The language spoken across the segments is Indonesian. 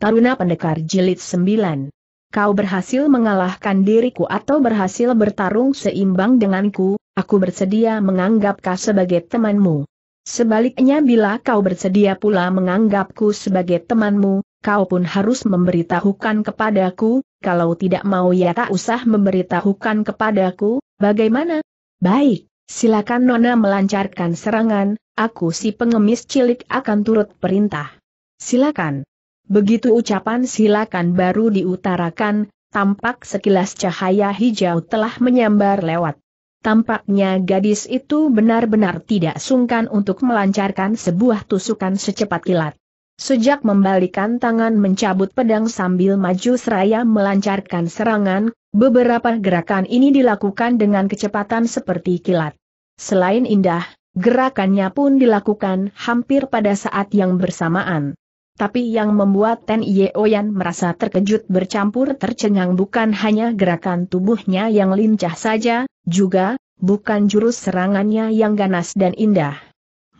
Taruna Pendekar Jilid 9. Kau berhasil mengalahkan diriku atau berhasil bertarung seimbang denganku, aku bersedia menganggap kau sebagai temanmu. Sebaliknya bila kau bersedia pula menganggapku sebagai temanmu, kau pun harus memberitahukan kepadaku, kalau tidak mau ya tak usah memberitahukan kepadaku, bagaimana? Baik, silakan Nona melancarkan serangan, aku si pengemis cilik akan turut perintah. Silakan. Begitu ucapan silakan baru diutarakan, tampak sekilas cahaya hijau telah menyambar lewat. Tampaknya gadis itu benar-benar tidak sungkan untuk melancarkan sebuah tusukan secepat kilat. Sejak membalikan tangan mencabut pedang sambil maju seraya melancarkan serangan, beberapa gerakan ini dilakukan dengan kecepatan seperti kilat. Selain indah, gerakannya pun dilakukan hampir pada saat yang bersamaan. Tapi yang membuat Ten Yeoyan merasa terkejut bercampur tercengang bukan hanya gerakan tubuhnya yang lincah saja, juga, bukan jurus serangannya yang ganas dan indah.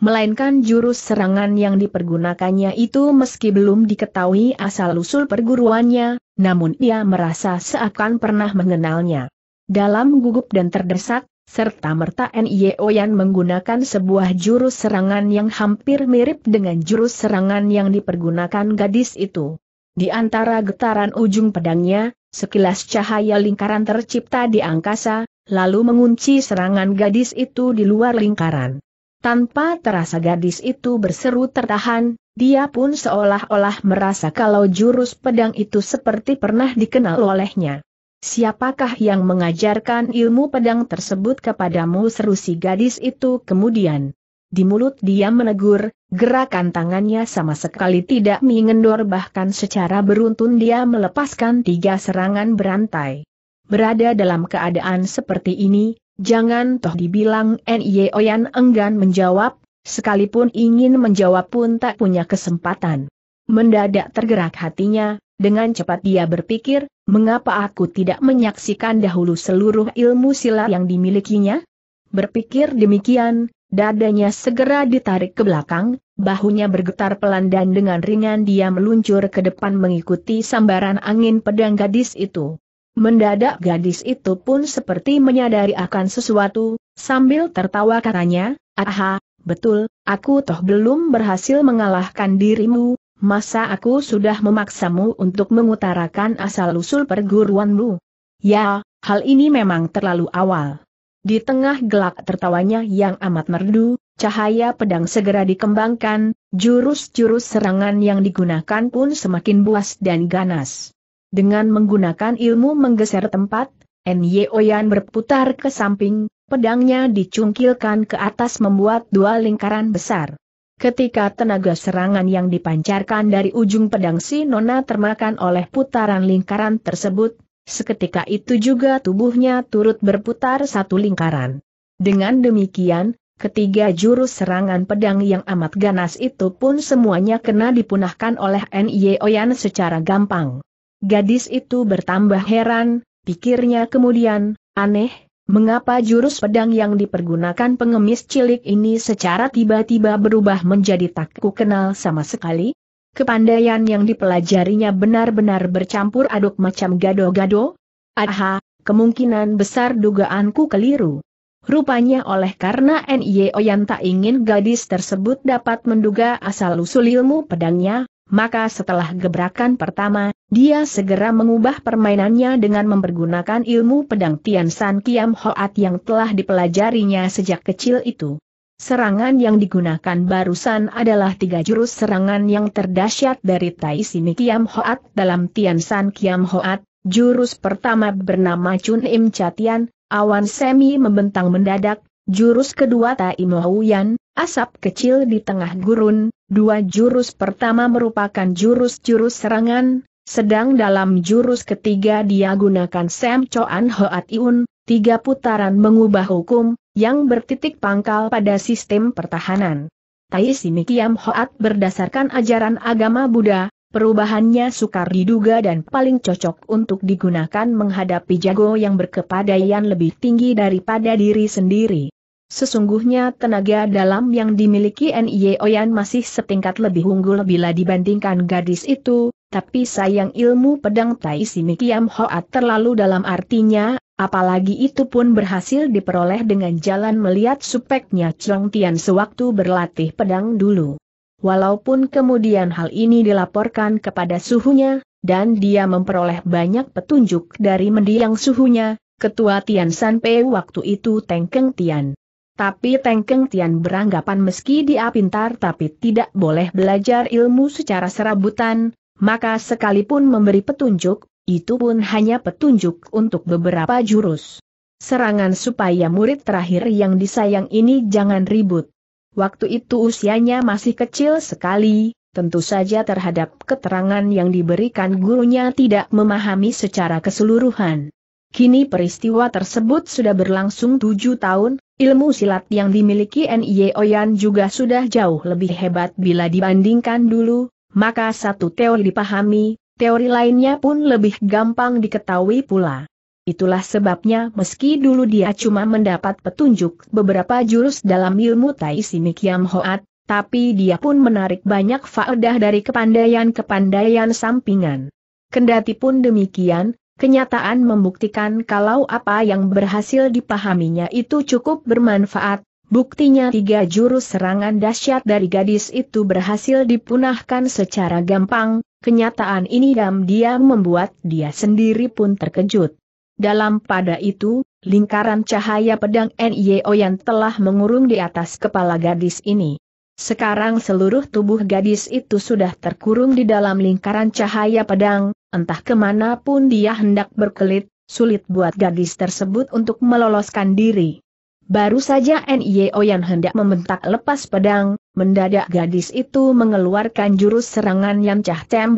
Melainkan jurus serangan yang dipergunakannya itu meski belum diketahui asal-usul perguruannya, namun ia merasa seakan pernah mengenalnya. Dalam gugup dan terdesak, serta-merta NIO e yang menggunakan sebuah jurus serangan yang hampir mirip dengan jurus serangan yang dipergunakan gadis itu. Di antara getaran ujung pedangnya, sekilas cahaya lingkaran tercipta di angkasa, lalu mengunci serangan gadis itu di luar lingkaran. Tanpa terasa gadis itu berseru tertahan, dia pun seolah-olah merasa kalau jurus pedang itu seperti pernah dikenal olehnya. Siapakah yang mengajarkan ilmu pedang tersebut kepadamu seru si gadis itu kemudian? Di mulut dia menegur, gerakan tangannya sama sekali tidak mengendor bahkan secara beruntun dia melepaskan tiga serangan berantai. Berada dalam keadaan seperti ini, jangan toh dibilang N.I.E. Oyan enggan menjawab, sekalipun ingin menjawab pun tak punya kesempatan. Mendadak tergerak hatinya, dengan cepat dia berpikir, mengapa aku tidak menyaksikan dahulu seluruh ilmu silat yang dimilikinya? Berpikir demikian, dadanya segera ditarik ke belakang, bahunya bergetar pelan dan dengan ringan dia meluncur ke depan mengikuti sambaran angin pedang gadis itu. Mendadak gadis itu pun seperti menyadari akan sesuatu, sambil tertawa katanya, Aha, betul, aku toh belum berhasil mengalahkan dirimu, masa aku sudah memaksamu untuk mengutarakan asal-usul perguruanmu? Ya, hal ini memang terlalu awal. Di tengah gelak tertawanya yang amat merdu, cahaya pedang segera dikembangkan, jurus-jurus serangan yang digunakan pun semakin buas dan ganas. Dengan menggunakan ilmu menggeser tempat, Nyeoyan berputar ke samping, pedangnya dicungkilkan ke atas membuat dua lingkaran besar. Ketika tenaga serangan yang dipancarkan dari ujung pedang si Nona termakan oleh putaran lingkaran tersebut, seketika itu juga tubuhnya turut berputar satu lingkaran. Dengan demikian, ketiga jurus serangan pedang yang amat ganas itu pun semuanya kena dipunahkan oleh N.Y. Oyan secara gampang. Gadis itu bertambah heran, pikirnya kemudian, aneh, Mengapa jurus pedang yang dipergunakan pengemis cilik ini secara tiba-tiba berubah menjadi tak kukenal sama sekali? Kepandaian yang dipelajarinya benar-benar bercampur aduk macam gado-gado? Aha, kemungkinan besar dugaanku keliru. Rupanya oleh karena NIO yang tak ingin gadis tersebut dapat menduga asal-usul ilmu pedangnya, maka setelah gebrakan pertama, dia segera mengubah permainannya dengan mempergunakan ilmu pedang Tian San Kiam Hoat yang telah dipelajarinya sejak kecil itu. Serangan yang digunakan barusan adalah tiga jurus serangan yang terdahsyat dari Tai Sini Kiam Hoat dalam Tian San Kiam Hoat, jurus pertama bernama Chun Im Chatian, awan semi membentang mendadak, jurus kedua Tai Mo Yan, asap kecil di tengah gurun, Dua jurus pertama merupakan jurus-jurus serangan, sedang dalam jurus ketiga dia gunakan Sam Choan Hoat Iun, tiga putaran mengubah hukum, yang bertitik pangkal pada sistem pertahanan. Tai Simikiam Hoat berdasarkan ajaran agama Buddha, perubahannya sukar diduga dan paling cocok untuk digunakan menghadapi jago yang berkepadaian lebih tinggi daripada diri sendiri. Sesungguhnya tenaga dalam yang dimiliki N.I.E. Oyan masih setingkat lebih unggul bila dibandingkan gadis itu, tapi sayang ilmu pedang Tai Simi Kiam Hoat terlalu dalam artinya, apalagi itu pun berhasil diperoleh dengan jalan melihat supeknya Chong Tian sewaktu berlatih pedang dulu. Walaupun kemudian hal ini dilaporkan kepada suhunya, dan dia memperoleh banyak petunjuk dari mendiang suhunya, ketua Tian Sanpei waktu itu Tengkeng Tian. Tapi Tengkeng Tian beranggapan meski dia pintar tapi tidak boleh belajar ilmu secara serabutan, maka sekalipun memberi petunjuk, itu pun hanya petunjuk untuk beberapa jurus. Serangan supaya murid terakhir yang disayang ini jangan ribut. Waktu itu usianya masih kecil sekali, tentu saja terhadap keterangan yang diberikan gurunya tidak memahami secara keseluruhan. Kini peristiwa tersebut sudah berlangsung tujuh tahun, ilmu silat yang dimiliki Nye Oyan juga sudah jauh lebih hebat bila dibandingkan dulu, maka satu teori dipahami, teori lainnya pun lebih gampang diketahui pula. Itulah sebabnya meski dulu dia cuma mendapat petunjuk beberapa jurus dalam ilmu Tai Si Simikiam Hoat, tapi dia pun menarik banyak faedah dari kepandaian-kepandaian sampingan. Kendati pun demikian, Kenyataan membuktikan kalau apa yang berhasil dipahaminya itu cukup bermanfaat, buktinya tiga jurus serangan dahsyat dari gadis itu berhasil dipunahkan secara gampang, kenyataan ini diam-diam membuat dia sendiri pun terkejut. Dalam pada itu, lingkaran cahaya pedang NIO yang telah mengurung di atas kepala gadis ini sekarang seluruh tubuh gadis itu sudah terkurung di dalam lingkaran cahaya pedang, entah kemana pun dia hendak berkelit, sulit buat gadis tersebut untuk meloloskan diri. Baru saja NIO yang hendak membentak lepas pedang, mendadak gadis itu mengeluarkan jurus serangan yang cah tem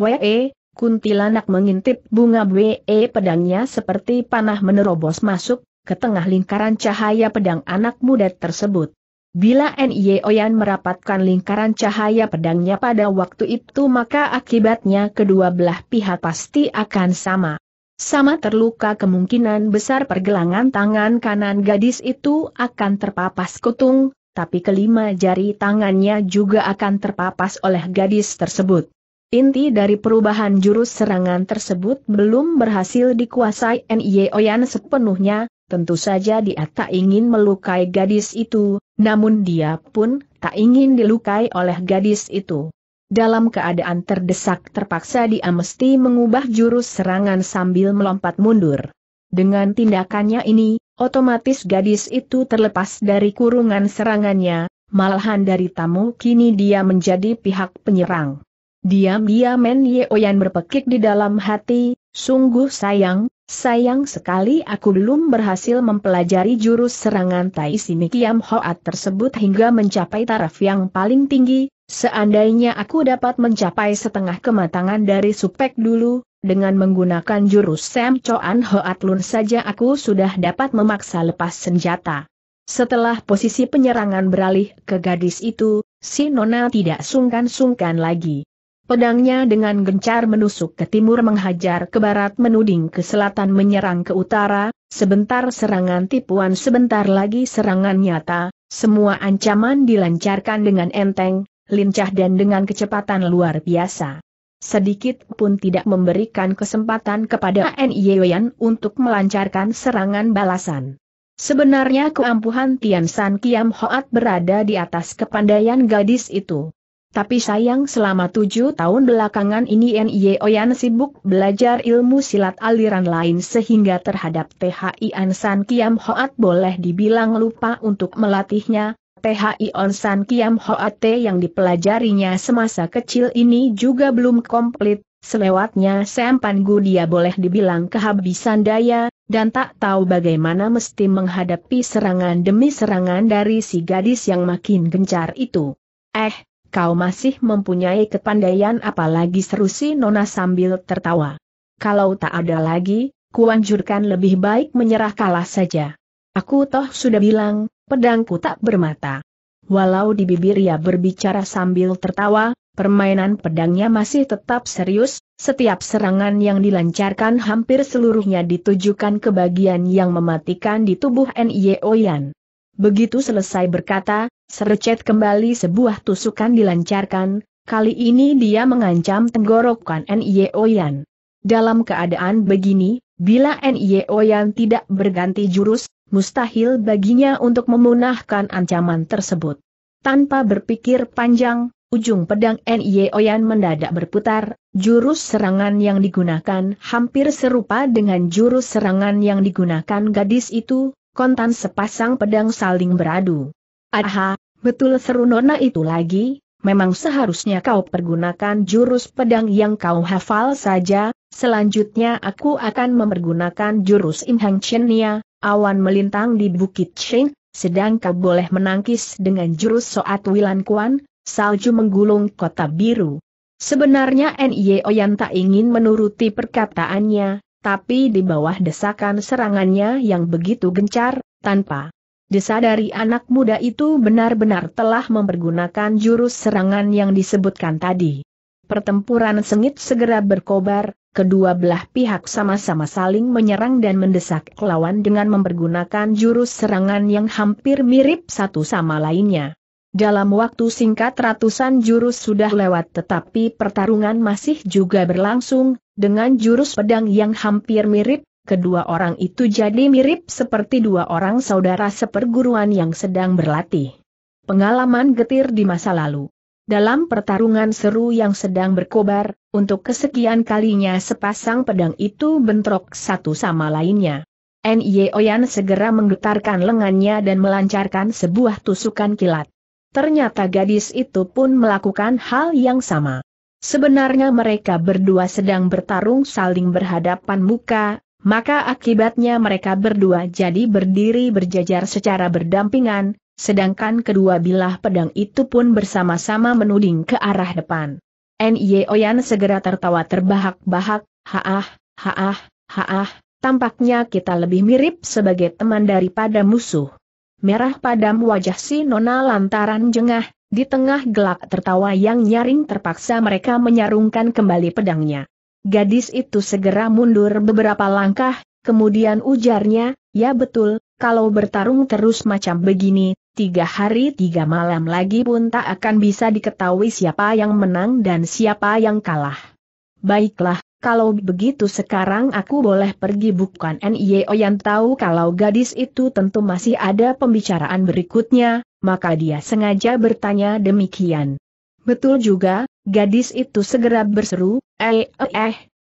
kuntilanak mengintip bunga we pedangnya seperti panah menerobos masuk, ke tengah lingkaran cahaya pedang anak muda tersebut. Bila Nye Oyan merapatkan lingkaran cahaya pedangnya pada waktu itu maka akibatnya kedua belah pihak pasti akan sama. Sama terluka kemungkinan besar pergelangan tangan kanan gadis itu akan terpapas kutung, tapi kelima jari tangannya juga akan terpapas oleh gadis tersebut. Inti dari perubahan jurus serangan tersebut belum berhasil dikuasai Nye Oyan sepenuhnya, Tentu saja dia tak ingin melukai gadis itu, namun dia pun tak ingin dilukai oleh gadis itu. Dalam keadaan terdesak terpaksa dia mesti mengubah jurus serangan sambil melompat mundur. Dengan tindakannya ini, otomatis gadis itu terlepas dari kurungan serangannya, malahan dari tamu kini dia menjadi pihak penyerang. Diam-diam Men Yeoyan berpekik di dalam hati, sungguh sayang, Sayang sekali aku belum berhasil mempelajari jurus serangan Tai Si Kiam Hoat tersebut hingga mencapai taraf yang paling tinggi, seandainya aku dapat mencapai setengah kematangan dari supek dulu, dengan menggunakan jurus Sam Choan Hoat Lun saja aku sudah dapat memaksa lepas senjata. Setelah posisi penyerangan beralih ke gadis itu, si Nona tidak sungkan-sungkan lagi. Pedangnya dengan gencar menusuk ke timur menghajar ke barat menuding ke selatan menyerang ke utara, sebentar serangan tipuan sebentar lagi serangan nyata, semua ancaman dilancarkan dengan enteng, lincah dan dengan kecepatan luar biasa. Sedikit pun tidak memberikan kesempatan kepada Nyeoyan untuk melancarkan serangan balasan. Sebenarnya keampuhan Tian San Kiam Hoat berada di atas kepandaian gadis itu. Tapi sayang selama tujuh tahun belakangan ini Nye Oyan sibuk belajar ilmu silat aliran lain sehingga terhadap THI Ansan Kiam Hoat boleh dibilang lupa untuk melatihnya, THI Onsan Kiam Hoate yang dipelajarinya semasa kecil ini juga belum komplit, selewatnya Sempan Gu dia boleh dibilang kehabisan daya, dan tak tahu bagaimana mesti menghadapi serangan demi serangan dari si gadis yang makin gencar itu. Eh, kau masih mempunyai kepandaian apalagi seru si Nona sambil tertawa. Kalau tak ada lagi, kuanjurkan lebih baik menyerah kalah saja. Aku toh sudah bilang, pedangku tak bermata. Walau di bibir ia berbicara sambil tertawa, permainan pedangnya masih tetap serius, setiap serangan yang dilancarkan hampir seluruhnya ditujukan ke bagian yang mematikan di tubuh Nye Yan. Begitu selesai berkata, Serecet kembali sebuah tusukan dilancarkan, kali ini dia mengancam tenggorokan e Oyan. Dalam keadaan begini, bila e Oyan tidak berganti jurus, mustahil baginya untuk memunahkan ancaman tersebut. Tanpa berpikir panjang, ujung pedang e Oyan mendadak berputar, jurus serangan yang digunakan hampir serupa dengan jurus serangan yang digunakan gadis itu, kontan sepasang pedang saling beradu. Aha, Betul seru Nona itu lagi, memang seharusnya kau pergunakan jurus pedang yang kau hafal saja, selanjutnya aku akan mempergunakan jurus Imhang Chennya, awan melintang di Bukit Cheng, sedang kau boleh menangkis dengan jurus Soat Wilan Kuan, salju menggulung kota biru. Sebenarnya N.I.O. yang tak ingin menuruti perkataannya, tapi di bawah desakan serangannya yang begitu gencar, tanpa disadari anak muda itu benar-benar telah mempergunakan jurus serangan yang disebutkan tadi. Pertempuran sengit segera berkobar, kedua belah pihak sama-sama saling menyerang dan mendesak lawan dengan mempergunakan jurus serangan yang hampir mirip satu sama lainnya. Dalam waktu singkat ratusan jurus sudah lewat tetapi pertarungan masih juga berlangsung, dengan jurus pedang yang hampir mirip, kedua orang itu jadi mirip seperti dua orang saudara seperguruan yang sedang berlatih. Pengalaman getir di masa lalu. Dalam pertarungan seru yang sedang berkobar, untuk kesekian kalinya sepasang pedang itu bentrok satu sama lainnya. Nye Oyan segera menggetarkan lengannya dan melancarkan sebuah tusukan kilat. Ternyata gadis itu pun melakukan hal yang sama. Sebenarnya mereka berdua sedang bertarung saling berhadapan muka, maka akibatnya mereka berdua jadi berdiri berjajar secara berdampingan, sedangkan kedua bilah pedang itu pun bersama-sama menuding ke arah depan. Nye Oyan segera tertawa terbahak-bahak, haah, haah, haah, tampaknya kita lebih mirip sebagai teman daripada musuh. Merah padam wajah si Nona lantaran jengah, di tengah gelak tertawa yang nyaring terpaksa mereka menyarungkan kembali pedangnya. Gadis itu segera mundur beberapa langkah, kemudian ujarnya, ya betul, kalau bertarung terus macam begini, tiga hari tiga malam lagi pun tak akan bisa diketahui siapa yang menang dan siapa yang kalah. Baiklah, kalau begitu sekarang aku boleh pergi bukan NIO yang tahu kalau gadis itu tentu masih ada pembicaraan berikutnya, maka dia sengaja bertanya demikian. Betul juga, Gadis itu segera berseru, eh eh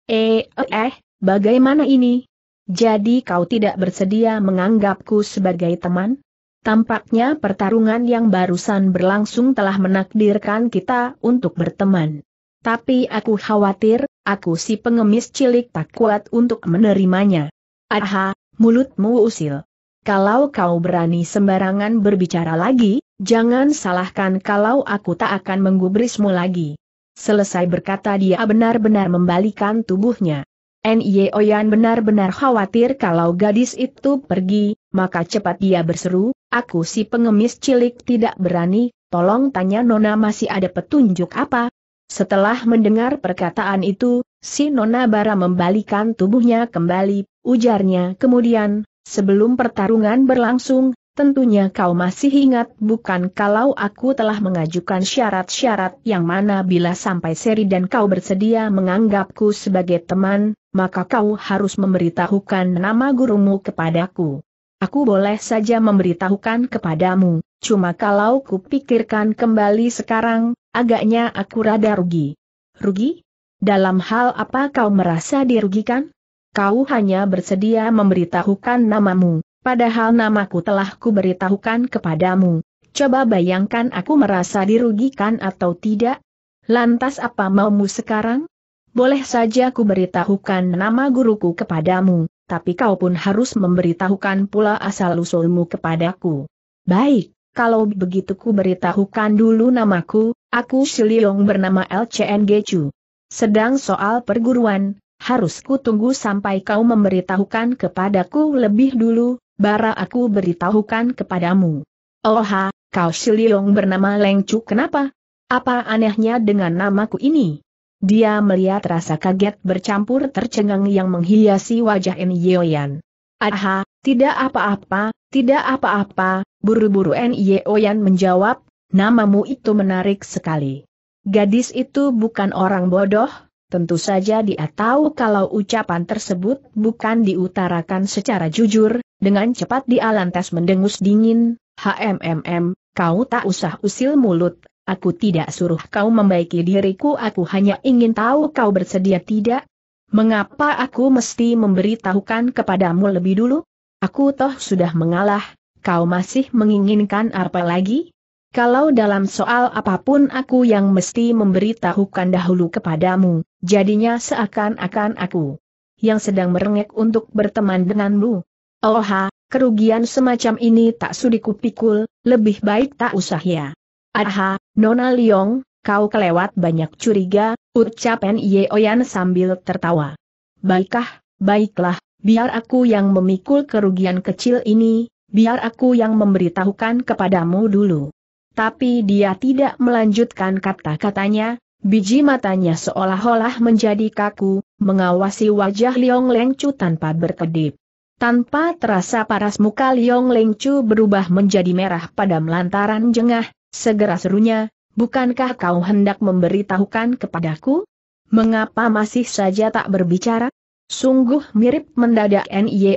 eh eh, eh bagaimana ini? Jadi kau tidak bersedia menganggapku sebagai teman? Tampaknya pertarungan yang barusan berlangsung telah menakdirkan kita untuk berteman. Tapi aku khawatir, aku si pengemis cilik tak kuat untuk menerimanya. Aha, mulutmu usil. Kalau kau berani sembarangan berbicara lagi, jangan salahkan kalau aku tak akan menggubrismu lagi. Selesai berkata dia benar-benar membalikan tubuhnya. Nye Oyan benar-benar khawatir kalau gadis itu pergi, maka cepat dia berseru, aku si pengemis cilik tidak berani, tolong tanya Nona masih ada petunjuk apa? Setelah mendengar perkataan itu, si Nona bara membalikan tubuhnya kembali, ujarnya kemudian, sebelum pertarungan berlangsung, Tentunya kau masih ingat bukan kalau aku telah mengajukan syarat-syarat yang mana bila sampai seri dan kau bersedia menganggapku sebagai teman, maka kau harus memberitahukan nama gurumu kepadaku. Aku boleh saja memberitahukan kepadamu, cuma kalau kupikirkan kembali sekarang, agaknya aku rada rugi. Rugi? Dalam hal apa kau merasa dirugikan? Kau hanya bersedia memberitahukan namamu, Padahal namaku telah kuberitahukan kepadamu. Coba bayangkan aku merasa dirugikan atau tidak? Lantas apa maumu sekarang? Boleh saja kuberitahukan nama guruku kepadamu, tapi kau pun harus memberitahukan pula asal-usulmu kepadaku. Baik, kalau begitu kuberitahukan dulu namaku, aku Shiliong bernama LCNG Chu. Sedang soal perguruan, harus ku tunggu sampai kau memberitahukan kepadaku lebih dulu, bara aku beritahukan kepadamu. Oha, kau Siliong bernama Lengcu kenapa? Apa anehnya dengan namaku ini? Dia melihat rasa kaget bercampur tercengang yang menghiasi wajah Nyeoyan. Aha, tidak apa-apa, tidak apa-apa, buru-buru Nyeoyan menjawab, namamu itu menarik sekali. Gadis itu bukan orang bodoh, tentu saja dia tahu kalau ucapan tersebut bukan diutarakan secara jujur, dengan cepat dia lantas mendengus dingin, HMMM, kau tak usah usil mulut, aku tidak suruh kau membaiki diriku aku hanya ingin tahu kau bersedia tidak. Mengapa aku mesti memberitahukan kepadamu lebih dulu? Aku toh sudah mengalah, kau masih menginginkan apa lagi? Kalau dalam soal apapun aku yang mesti memberitahukan dahulu kepadamu, jadinya seakan-akan aku yang sedang merengek untuk berteman denganmu. Oha, kerugian semacam ini tak sudi kupikul, lebih baik tak usah ya. Aha, Nona Liong, kau kelewat banyak curiga, ucap Nye Oyan sambil tertawa. Baiklah, baiklah, biar aku yang memikul kerugian kecil ini, biar aku yang memberitahukan kepadamu dulu. Tapi dia tidak melanjutkan kata-katanya, biji matanya seolah-olah menjadi kaku, mengawasi wajah Liong Lengcu tanpa berkedip. Tanpa terasa paras muka Liong Leng Chu berubah menjadi merah pada melantaran jengah, segera serunya, bukankah kau hendak memberitahukan kepadaku? Mengapa masih saja tak berbicara? Sungguh mirip mendadak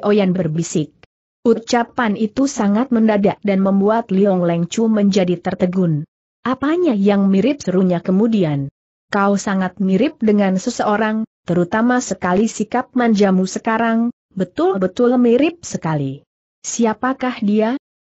Oyan berbisik. Ucapan itu sangat mendadak dan membuat Liong Leng Chu menjadi tertegun. Apanya yang mirip serunya kemudian? Kau sangat mirip dengan seseorang, terutama sekali sikap manjamu sekarang, Betul-betul mirip sekali. Siapakah dia?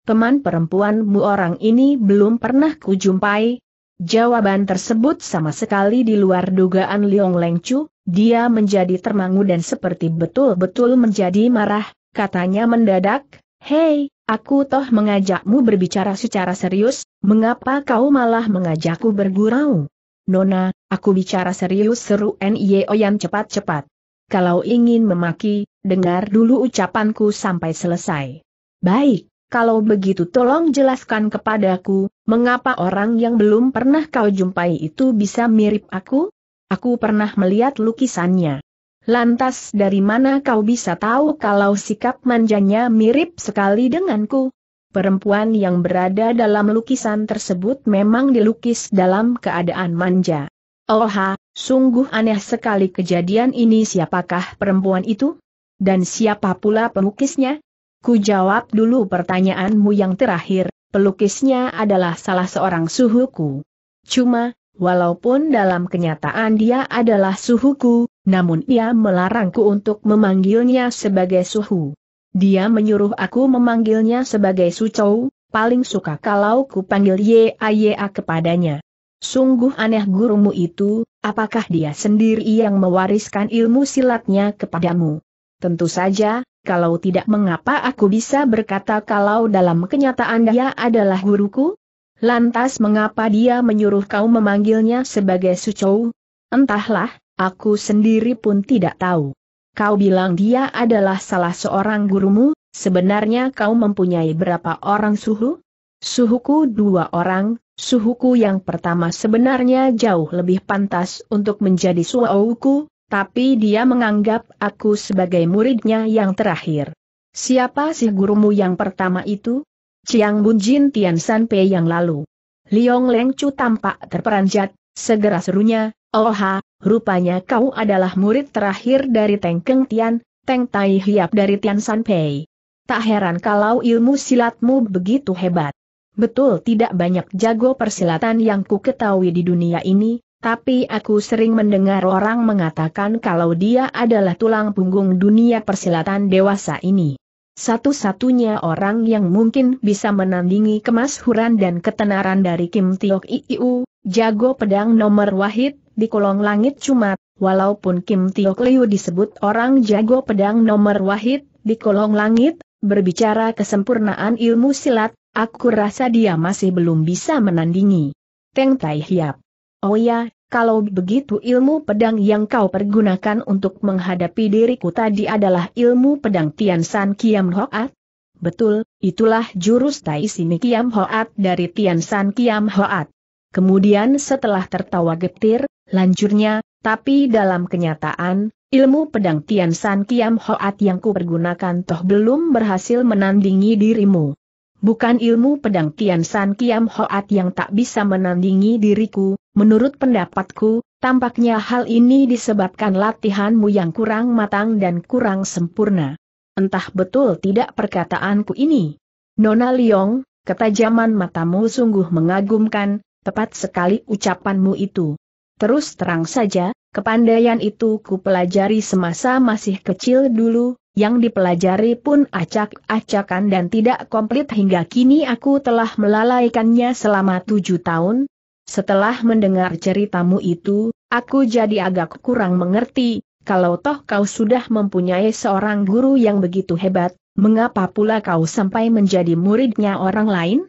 Teman perempuanmu orang ini belum pernah kujumpai. Jawaban tersebut sama sekali di luar dugaan Liong Lengcu, dia menjadi termangu dan seperti betul-betul menjadi marah, katanya mendadak, Hei, aku toh mengajakmu berbicara secara serius, mengapa kau malah mengajakku bergurau? Nona, aku bicara serius seru Nio yang cepat-cepat kalau ingin memaki, dengar dulu ucapanku sampai selesai. Baik, kalau begitu tolong jelaskan kepadaku, mengapa orang yang belum pernah kau jumpai itu bisa mirip aku? Aku pernah melihat lukisannya. Lantas dari mana kau bisa tahu kalau sikap manjanya mirip sekali denganku? Perempuan yang berada dalam lukisan tersebut memang dilukis dalam keadaan manja. Oha, Sungguh aneh sekali kejadian ini siapakah perempuan itu? Dan siapa pula pelukisnya? Ku jawab dulu pertanyaanmu yang terakhir, pelukisnya adalah salah seorang suhuku. Cuma, walaupun dalam kenyataan dia adalah suhuku, namun ia melarangku untuk memanggilnya sebagai suhu. Dia menyuruh aku memanggilnya sebagai sucou, paling suka kalau ku panggil YAYA kepadanya. Sungguh aneh gurumu itu, apakah dia sendiri yang mewariskan ilmu silatnya kepadamu? Tentu saja, kalau tidak mengapa aku bisa berkata kalau dalam kenyataan dia adalah guruku? Lantas mengapa dia menyuruh kau memanggilnya sebagai Sucou? Entahlah, aku sendiri pun tidak tahu. Kau bilang dia adalah salah seorang gurumu, sebenarnya kau mempunyai berapa orang suhu? Suhuku dua orang, Suhuku yang pertama sebenarnya jauh lebih pantas untuk menjadi suauku, tapi dia menganggap aku sebagai muridnya yang terakhir. Siapa sih gurumu yang pertama itu? Chiang Bunjin Tian San Pei yang lalu. Liong Leng Chu tampak terperanjat, segera serunya, oh ha, rupanya kau adalah murid terakhir dari Tengkeng Tian, Teng Tai Hiap dari Tian San Pei. Tak heran kalau ilmu silatmu begitu hebat. Betul tidak banyak jago persilatan yang ku ketahui di dunia ini, tapi aku sering mendengar orang mengatakan kalau dia adalah tulang punggung dunia persilatan dewasa ini. Satu-satunya orang yang mungkin bisa menandingi kemasyhuran dan ketenaran dari Kim Tiok Iiu, jago pedang nomor wahid, di kolong langit cuma, walaupun Kim Tiok Liu disebut orang jago pedang nomor wahid, di kolong langit, berbicara kesempurnaan ilmu silat, Aku rasa dia masih belum bisa menandingi. Teng Tai Hiap. Oh ya, kalau begitu ilmu pedang yang kau pergunakan untuk menghadapi diriku tadi adalah ilmu pedang Tian San Kiam Hoat? Betul, itulah jurus Tai Sini Kiam Hoat dari Tian San Kiam Hoat. Kemudian setelah tertawa getir, lanjurnya, tapi dalam kenyataan, ilmu pedang Tian San Kiam Hoat yang kupergunakan toh belum berhasil menandingi dirimu. Bukan ilmu pedang Tian San Kiam Hoat yang tak bisa menandingi diriku, menurut pendapatku, tampaknya hal ini disebabkan latihanmu yang kurang matang dan kurang sempurna. Entah betul tidak perkataanku ini. Nona Liong, ketajaman matamu sungguh mengagumkan, tepat sekali ucapanmu itu. Terus terang saja, kepandaian itu ku pelajari semasa masih kecil dulu, yang dipelajari pun acak-acakan dan tidak komplit hingga kini aku telah melalaikannya selama tujuh tahun. Setelah mendengar ceritamu itu, aku jadi agak kurang mengerti, kalau toh kau sudah mempunyai seorang guru yang begitu hebat, mengapa pula kau sampai menjadi muridnya orang lain?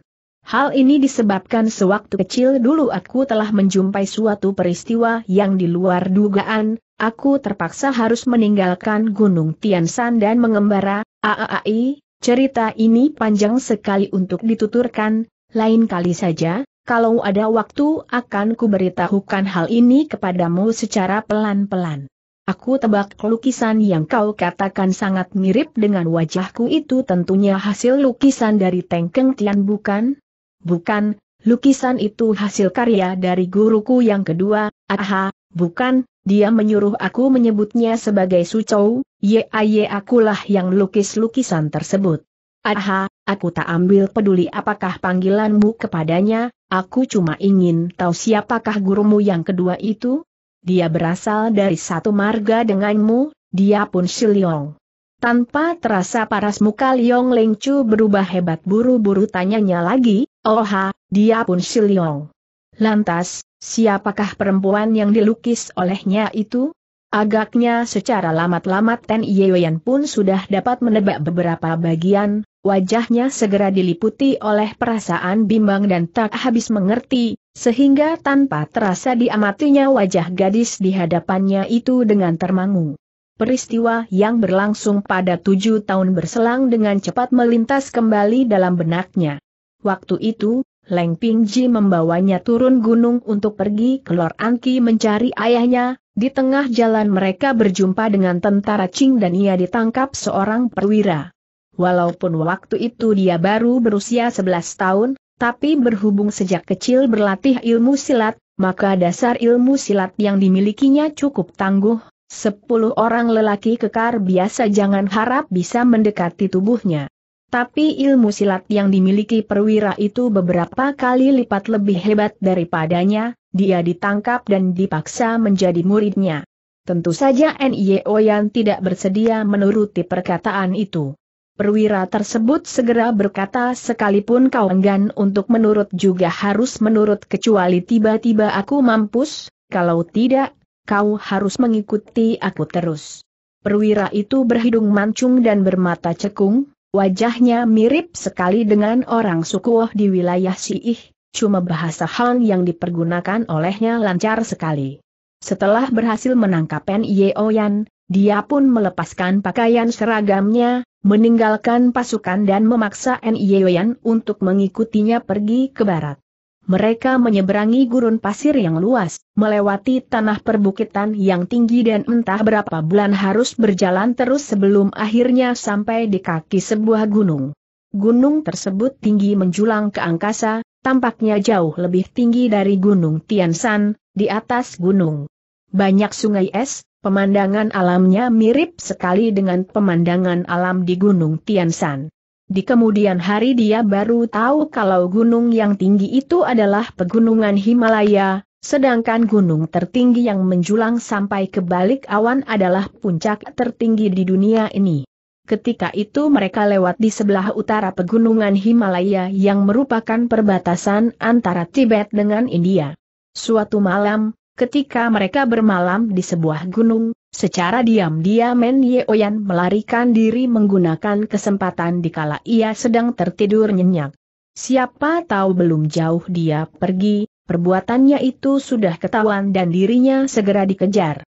Hal ini disebabkan sewaktu kecil dulu aku telah menjumpai suatu peristiwa yang di luar dugaan, aku terpaksa harus meninggalkan Gunung Tiansan dan mengembara, aai, cerita ini panjang sekali untuk dituturkan, lain kali saja, kalau ada waktu akan kuberitahukan hal ini kepadamu secara pelan-pelan. Aku tebak lukisan yang kau katakan sangat mirip dengan wajahku itu tentunya hasil lukisan dari Tengkeng Tian bukan? Bukan, lukisan itu hasil karya dari guruku yang kedua, aha, Bukan, dia menyuruh aku menyebutnya sebagai Sucou, ye akulah yang lukis-lukisan tersebut. Aha, aku tak ambil peduli apakah panggilanmu kepadanya, aku cuma ingin tahu siapakah gurumu yang kedua itu? Dia berasal dari satu marga denganmu, dia pun Shiliong. Tanpa terasa paras muka Liong Lengcu berubah hebat buru-buru tanyanya lagi, oha, dia pun Shiliong. Lantas, siapakah perempuan yang dilukis olehnya itu? Agaknya secara lamat-lamat Ten Yeoyan pun sudah dapat menebak beberapa bagian, wajahnya segera diliputi oleh perasaan bimbang dan tak habis mengerti, sehingga tanpa terasa diamatinya wajah gadis di hadapannya itu dengan termangu. Peristiwa yang berlangsung pada tujuh tahun berselang dengan cepat melintas kembali dalam benaknya. Waktu itu, Leng Pingji membawanya turun gunung untuk pergi ke Lor Anki mencari ayahnya, di tengah jalan mereka berjumpa dengan tentara Qing dan ia ditangkap seorang perwira. Walaupun waktu itu dia baru berusia 11 tahun, tapi berhubung sejak kecil berlatih ilmu silat, maka dasar ilmu silat yang dimilikinya cukup tangguh. Sepuluh orang lelaki kekar biasa jangan harap bisa mendekati tubuhnya. Tapi ilmu silat yang dimiliki perwira itu beberapa kali lipat lebih hebat daripadanya, dia ditangkap dan dipaksa menjadi muridnya. Tentu saja N.I.O. Yan tidak bersedia menuruti perkataan itu. Perwira tersebut segera berkata sekalipun kau enggan untuk menurut juga harus menurut kecuali tiba-tiba aku mampus, kalau tidak, kau harus mengikuti aku terus. Perwira itu berhidung mancung dan bermata cekung, Wajahnya mirip sekali dengan orang sukuoh di wilayah Siih, cuma bahasa Han yang dipergunakan olehnya lancar sekali. Setelah berhasil menangkap Nyeoyan, Oyan, dia pun melepaskan pakaian seragamnya, meninggalkan pasukan dan memaksa Nyeoyan Oyan untuk mengikutinya pergi ke barat mereka menyeberangi gurun pasir yang luas, melewati tanah perbukitan yang tinggi dan entah berapa bulan harus berjalan terus sebelum akhirnya sampai di kaki sebuah gunung. Gunung tersebut tinggi menjulang ke angkasa, tampaknya jauh lebih tinggi dari Gunung Tian Tiansan, di atas gunung. Banyak sungai es, pemandangan alamnya mirip sekali dengan pemandangan alam di Gunung Tian Tiansan. Di kemudian hari dia baru tahu kalau gunung yang tinggi itu adalah pegunungan Himalaya, sedangkan gunung tertinggi yang menjulang sampai ke balik awan adalah puncak tertinggi di dunia ini. Ketika itu mereka lewat di sebelah utara pegunungan Himalaya yang merupakan perbatasan antara Tibet dengan India. Suatu malam, ketika mereka bermalam di sebuah gunung, Secara diam-diam Men Yeoyan melarikan diri menggunakan kesempatan di kala ia sedang tertidur nyenyak. Siapa tahu belum jauh dia pergi, perbuatannya itu sudah ketahuan dan dirinya segera dikejar.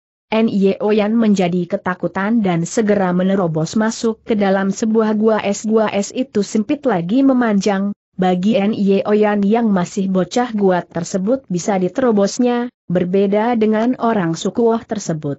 Oyan menjadi ketakutan dan segera menerobos masuk ke dalam sebuah gua es. Gua es itu sempit lagi memanjang, bagi Oyan yang masih bocah gua tersebut bisa diterobosnya, berbeda dengan orang sukuoh tersebut.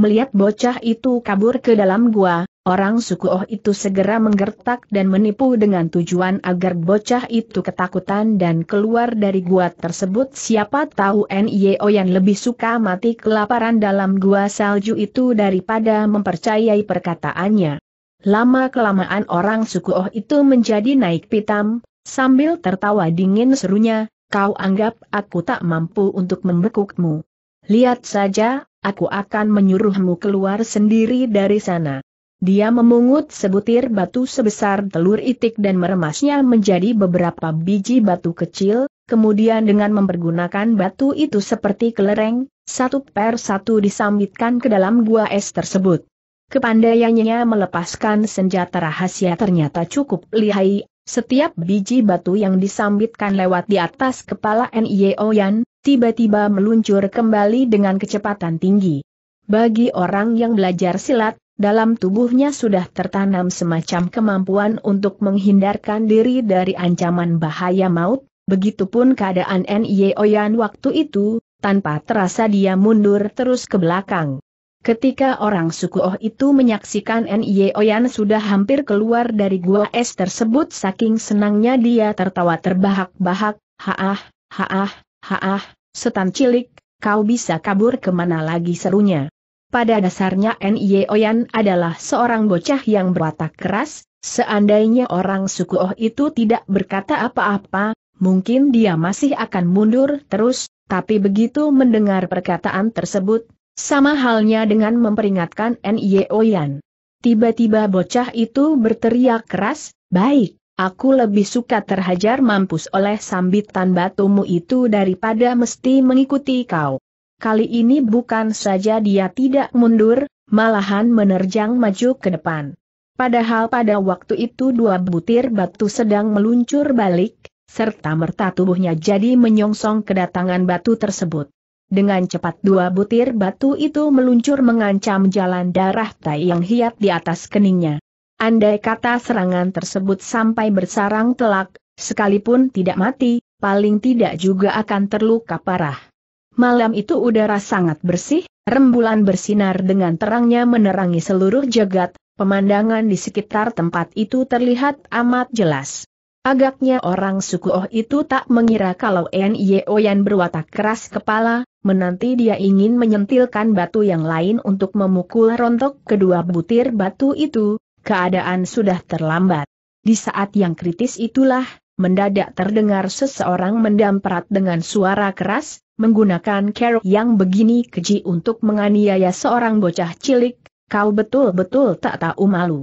Melihat bocah itu kabur ke dalam gua, orang suku Oh itu segera menggertak dan menipu dengan tujuan agar bocah itu ketakutan dan keluar dari gua tersebut. Siapa tahu NIO yang lebih suka mati kelaparan dalam gua salju itu daripada mempercayai perkataannya. Lama-kelamaan orang suku Oh itu menjadi naik pitam, sambil tertawa dingin serunya, kau anggap aku tak mampu untuk membekukmu. Lihat saja aku akan menyuruhmu keluar sendiri dari sana. Dia memungut sebutir batu sebesar telur itik dan meremasnya menjadi beberapa biji batu kecil, kemudian dengan mempergunakan batu itu seperti kelereng, satu per satu disambitkan ke dalam gua es tersebut. Kepandaiannya melepaskan senjata rahasia ternyata cukup lihai, setiap biji batu yang disambitkan lewat di atas kepala N.I.O. Yan, tiba-tiba meluncur kembali dengan kecepatan tinggi. Bagi orang yang belajar silat, dalam tubuhnya sudah tertanam semacam kemampuan untuk menghindarkan diri dari ancaman bahaya maut, begitupun keadaan N.Y.O. Oyan waktu itu, tanpa terasa dia mundur terus ke belakang. Ketika orang suku Oh itu menyaksikan N.Y.O. Oyan sudah hampir keluar dari gua es tersebut saking senangnya dia tertawa terbahak-bahak, haah, haah, Haah, setan cilik, kau bisa kabur kemana lagi serunya. Pada dasarnya Nye Oyan adalah seorang bocah yang berwatak keras, seandainya orang suku Oh itu tidak berkata apa-apa, mungkin dia masih akan mundur terus, tapi begitu mendengar perkataan tersebut, sama halnya dengan memperingatkan Nye Oyan. Tiba-tiba bocah itu berteriak keras, baik, Aku lebih suka terhajar mampus oleh sambitan batumu itu daripada mesti mengikuti kau. Kali ini bukan saja dia tidak mundur, malahan menerjang maju ke depan. Padahal pada waktu itu dua butir batu sedang meluncur balik, serta merta tubuhnya jadi menyongsong kedatangan batu tersebut. Dengan cepat dua butir batu itu meluncur mengancam jalan darah Tai yang hiat di atas keningnya. Andai kata serangan tersebut sampai bersarang telak, sekalipun tidak mati, paling tidak juga akan terluka parah. Malam itu udara sangat bersih, rembulan bersinar dengan terangnya menerangi seluruh jagat, pemandangan di sekitar tempat itu terlihat amat jelas. Agaknya orang suku Oh itu tak mengira kalau N.Y.O. yang berwatak keras kepala, menanti dia ingin menyentilkan batu yang lain untuk memukul rontok kedua butir batu itu, keadaan sudah terlambat. Di saat yang kritis itulah, mendadak terdengar seseorang mendamprat dengan suara keras, menggunakan kerok yang begini keji untuk menganiaya seorang bocah cilik, kau betul-betul tak tahu malu.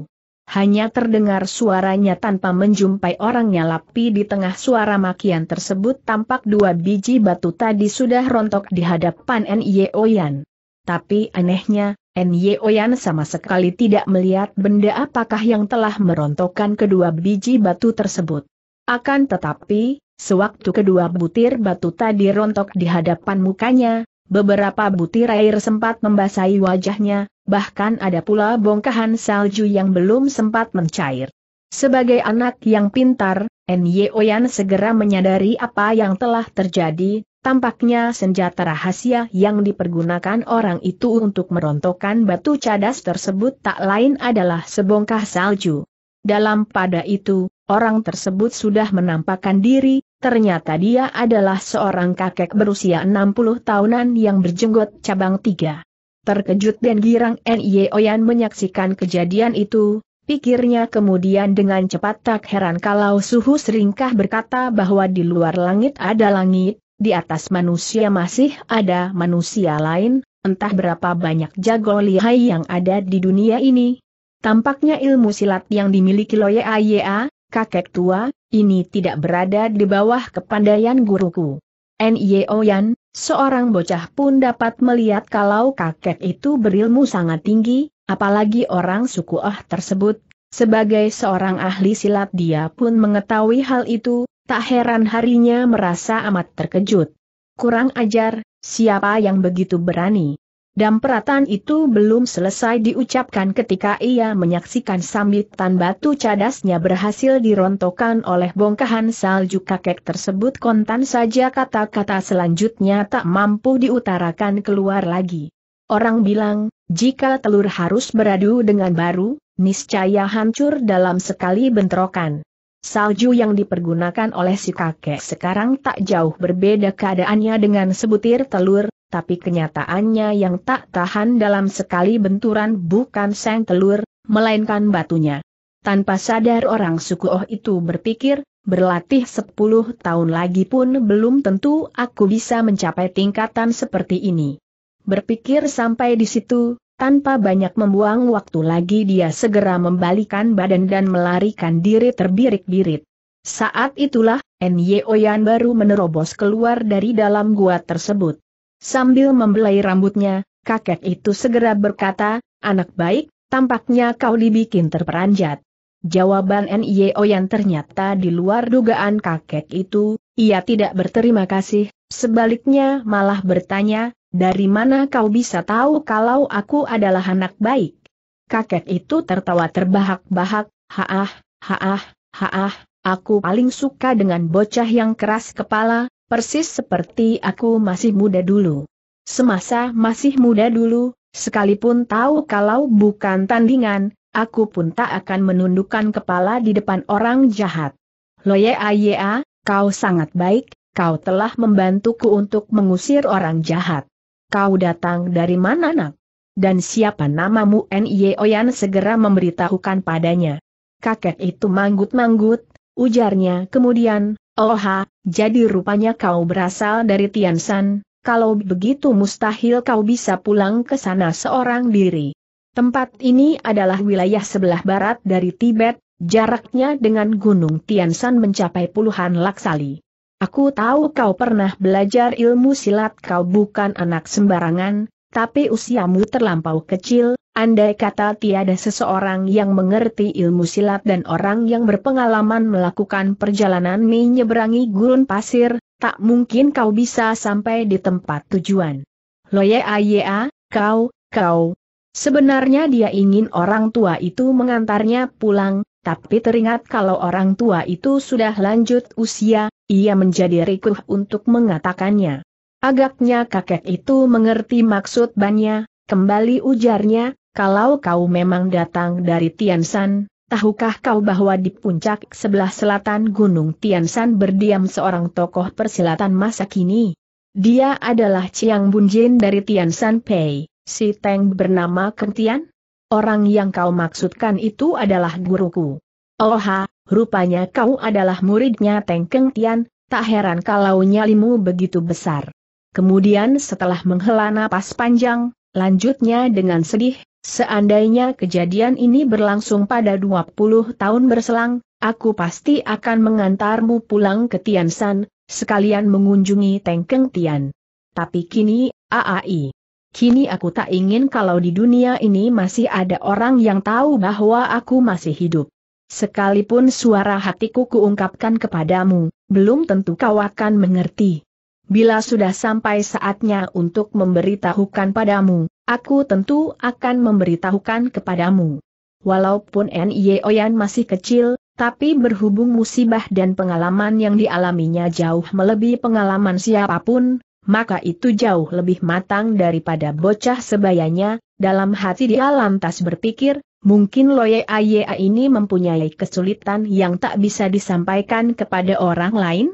Hanya terdengar suaranya tanpa menjumpai orangnya lapi di tengah suara makian tersebut tampak dua biji batu tadi sudah rontok di hadapan Nye Oyan. Tapi anehnya, Nye Yan sama sekali tidak melihat benda apakah yang telah merontokkan kedua biji batu tersebut. Akan tetapi, sewaktu kedua butir batu tadi rontok di hadapan mukanya, beberapa butir air sempat membasahi wajahnya, bahkan ada pula bongkahan salju yang belum sempat mencair. Sebagai anak yang pintar, Nye Yan segera menyadari apa yang telah terjadi, Tampaknya senjata rahasia yang dipergunakan orang itu untuk merontokkan batu cadas tersebut tak lain adalah sebongkah salju. Dalam pada itu, orang tersebut sudah menampakkan diri, ternyata dia adalah seorang kakek berusia 60 tahunan yang berjenggot cabang tiga. Terkejut dan girang N.Y.O. Oyan menyaksikan kejadian itu, Pikirnya kemudian dengan cepat tak heran kalau suhu seringkah berkata bahwa di luar langit ada langit, di atas manusia masih ada manusia lain, entah berapa banyak jago lihai yang ada di dunia ini. Tampaknya ilmu silat yang dimiliki Loye Aya, kakek tua, ini tidak berada di bawah kepandaian guruku. Nye Yan, seorang bocah pun dapat melihat kalau kakek itu berilmu sangat tinggi, apalagi orang suku Ah tersebut. Sebagai seorang ahli silat dia pun mengetahui hal itu, Tak heran harinya merasa amat terkejut. Kurang ajar, siapa yang begitu berani? Dan peratan itu belum selesai diucapkan ketika ia menyaksikan sambitan batu cadasnya berhasil dirontokkan oleh bongkahan salju kakek tersebut kontan saja kata-kata selanjutnya tak mampu diutarakan keluar lagi. Orang bilang, jika telur harus beradu dengan baru, niscaya hancur dalam sekali bentrokan. Salju yang dipergunakan oleh si kakek sekarang tak jauh berbeda keadaannya dengan sebutir telur, tapi kenyataannya yang tak tahan dalam sekali benturan bukan seng telur, melainkan batunya. Tanpa sadar orang suku Oh itu berpikir, berlatih sepuluh tahun lagi pun belum tentu aku bisa mencapai tingkatan seperti ini. Berpikir sampai di situ, tanpa banyak membuang waktu lagi dia segera membalikan badan dan melarikan diri terbirik-birit. Saat itulah, N.Y.O. Yan baru menerobos keluar dari dalam gua tersebut. Sambil membelai rambutnya, kakek itu segera berkata, anak baik, tampaknya kau dibikin terperanjat. Jawaban N.Y.O. Yan ternyata di luar dugaan kakek itu, ia tidak berterima kasih, sebaliknya malah bertanya, dari mana kau bisa tahu kalau aku adalah anak baik? Kakek itu tertawa terbahak-bahak, haah, haah, haah, aku paling suka dengan bocah yang keras kepala, persis seperti aku masih muda dulu. Semasa masih muda dulu, sekalipun tahu kalau bukan tandingan, aku pun tak akan menundukkan kepala di depan orang jahat. Loye Ayea, ah, ah, kau sangat baik, kau telah membantuku untuk mengusir orang jahat. Kau datang dari mana nak? Dan siapa namamu? Nye Oyan segera memberitahukan padanya. Kakek itu manggut-manggut, ujarnya kemudian, Oha, jadi rupanya kau berasal dari Tiansan, kalau begitu mustahil kau bisa pulang ke sana seorang diri. Tempat ini adalah wilayah sebelah barat dari Tibet, jaraknya dengan Gunung Tiansan mencapai puluhan laksali. Aku tahu kau pernah belajar ilmu silat kau bukan anak sembarangan, tapi usiamu terlampau kecil, andai kata tiada seseorang yang mengerti ilmu silat dan orang yang berpengalaman melakukan perjalanan menyeberangi gurun pasir, tak mungkin kau bisa sampai di tempat tujuan. Loye Aya, kau, kau. Sebenarnya dia ingin orang tua itu mengantarnya pulang, tapi teringat kalau orang tua itu sudah lanjut usia, ia menjadi rikuh untuk mengatakannya. Agaknya kakek itu mengerti maksud bannya, kembali ujarnya, kalau kau memang datang dari Tiansan, tahukah kau bahwa di puncak sebelah selatan Gunung Tiansan berdiam seorang tokoh persilatan masa kini? Dia adalah Chiang Bunjin dari Tiansan Pei, si Teng bernama Kentian? Orang yang kau maksudkan itu adalah guruku ha, rupanya kau adalah muridnya Tengkeng Tian, tak heran kalau nyalimu begitu besar. Kemudian setelah menghela napas panjang, lanjutnya dengan sedih, seandainya kejadian ini berlangsung pada 20 tahun berselang, aku pasti akan mengantarmu pulang ke Tiansan, sekalian mengunjungi Tengkeng Tian. Tapi kini, AAI. Kini aku tak ingin kalau di dunia ini masih ada orang yang tahu bahwa aku masih hidup. Sekalipun suara hatiku kuungkapkan kepadamu, belum tentu kau akan mengerti. Bila sudah sampai saatnya untuk memberitahukan padamu, aku tentu akan memberitahukan kepadamu. Walaupun N.I.E. Oyan masih kecil, tapi berhubung musibah dan pengalaman yang dialaminya jauh melebihi pengalaman siapapun, maka itu jauh lebih matang daripada bocah sebayanya, dalam hati dia lantas berpikir, mungkin Loye Aya ini mempunyai kesulitan yang tak bisa disampaikan kepada orang lain?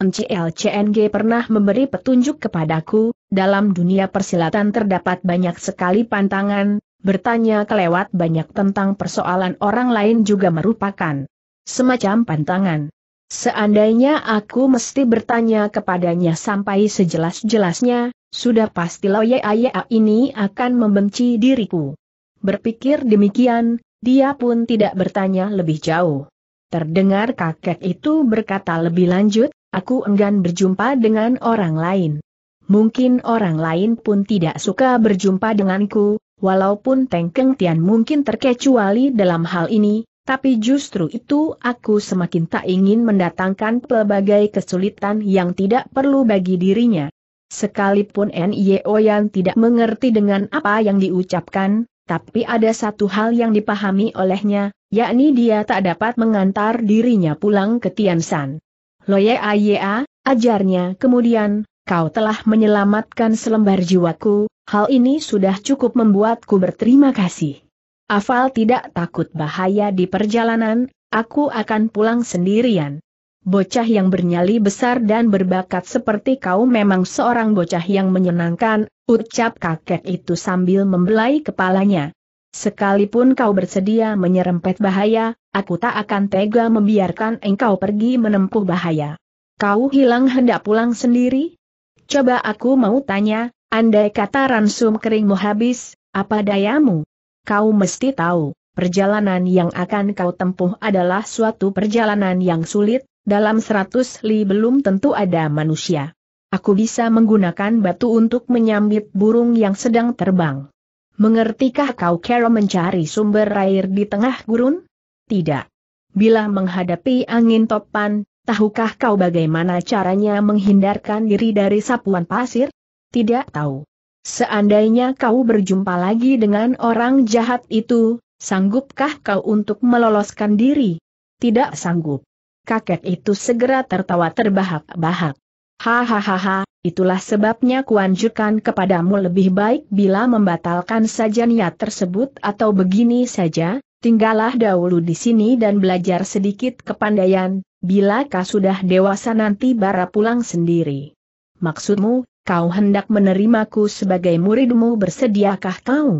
NCLCNG pernah memberi petunjuk kepadaku, dalam dunia persilatan terdapat banyak sekali pantangan, bertanya kelewat banyak tentang persoalan orang lain juga merupakan semacam pantangan. Seandainya aku mesti bertanya kepadanya sampai sejelas-jelasnya, sudah pasti Loye Aya ini akan membenci diriku. Berpikir demikian, dia pun tidak bertanya lebih jauh. Terdengar kakek itu berkata lebih lanjut, aku enggan berjumpa dengan orang lain. Mungkin orang lain pun tidak suka berjumpa denganku, walaupun Tengkeng Tian mungkin terkecuali dalam hal ini, tapi justru itu aku semakin tak ingin mendatangkan pelbagai kesulitan yang tidak perlu bagi dirinya. Sekalipun N.I.O. yang tidak mengerti dengan apa yang diucapkan, tapi ada satu hal yang dipahami olehnya, yakni dia tak dapat mengantar dirinya pulang ke Tiansan. Loye Aya, ajarnya kemudian, kau telah menyelamatkan selembar jiwaku, hal ini sudah cukup membuatku berterima kasih. Afal tidak takut bahaya di perjalanan, aku akan pulang sendirian. Bocah yang bernyali besar dan berbakat seperti kau memang seorang bocah yang menyenangkan, ucap kakek itu sambil membelai kepalanya. Sekalipun kau bersedia menyerempet bahaya, aku tak akan tega membiarkan engkau pergi menempuh bahaya. Kau hilang hendak pulang sendiri? Coba aku mau tanya, andai kata ransum keringmu habis, apa dayamu? Kau mesti tahu, perjalanan yang akan kau tempuh adalah suatu perjalanan yang sulit, dalam seratus li belum tentu ada manusia. Aku bisa menggunakan batu untuk menyambit burung yang sedang terbang. Mengertikah kau cara mencari sumber air di tengah gurun? Tidak. Bila menghadapi angin topan, tahukah kau bagaimana caranya menghindarkan diri dari sapuan pasir? Tidak tahu. Seandainya kau berjumpa lagi dengan orang jahat itu, sanggupkah kau untuk meloloskan diri? Tidak sanggup kakek itu segera tertawa terbahak-bahak. Hahaha, itulah sebabnya kuanjurkan kepadamu lebih baik bila membatalkan saja niat tersebut atau begini saja, tinggallah dahulu di sini dan belajar sedikit kepandaian, bila kau sudah dewasa nanti bara pulang sendiri. Maksudmu, kau hendak menerimaku sebagai muridmu bersediakah kau?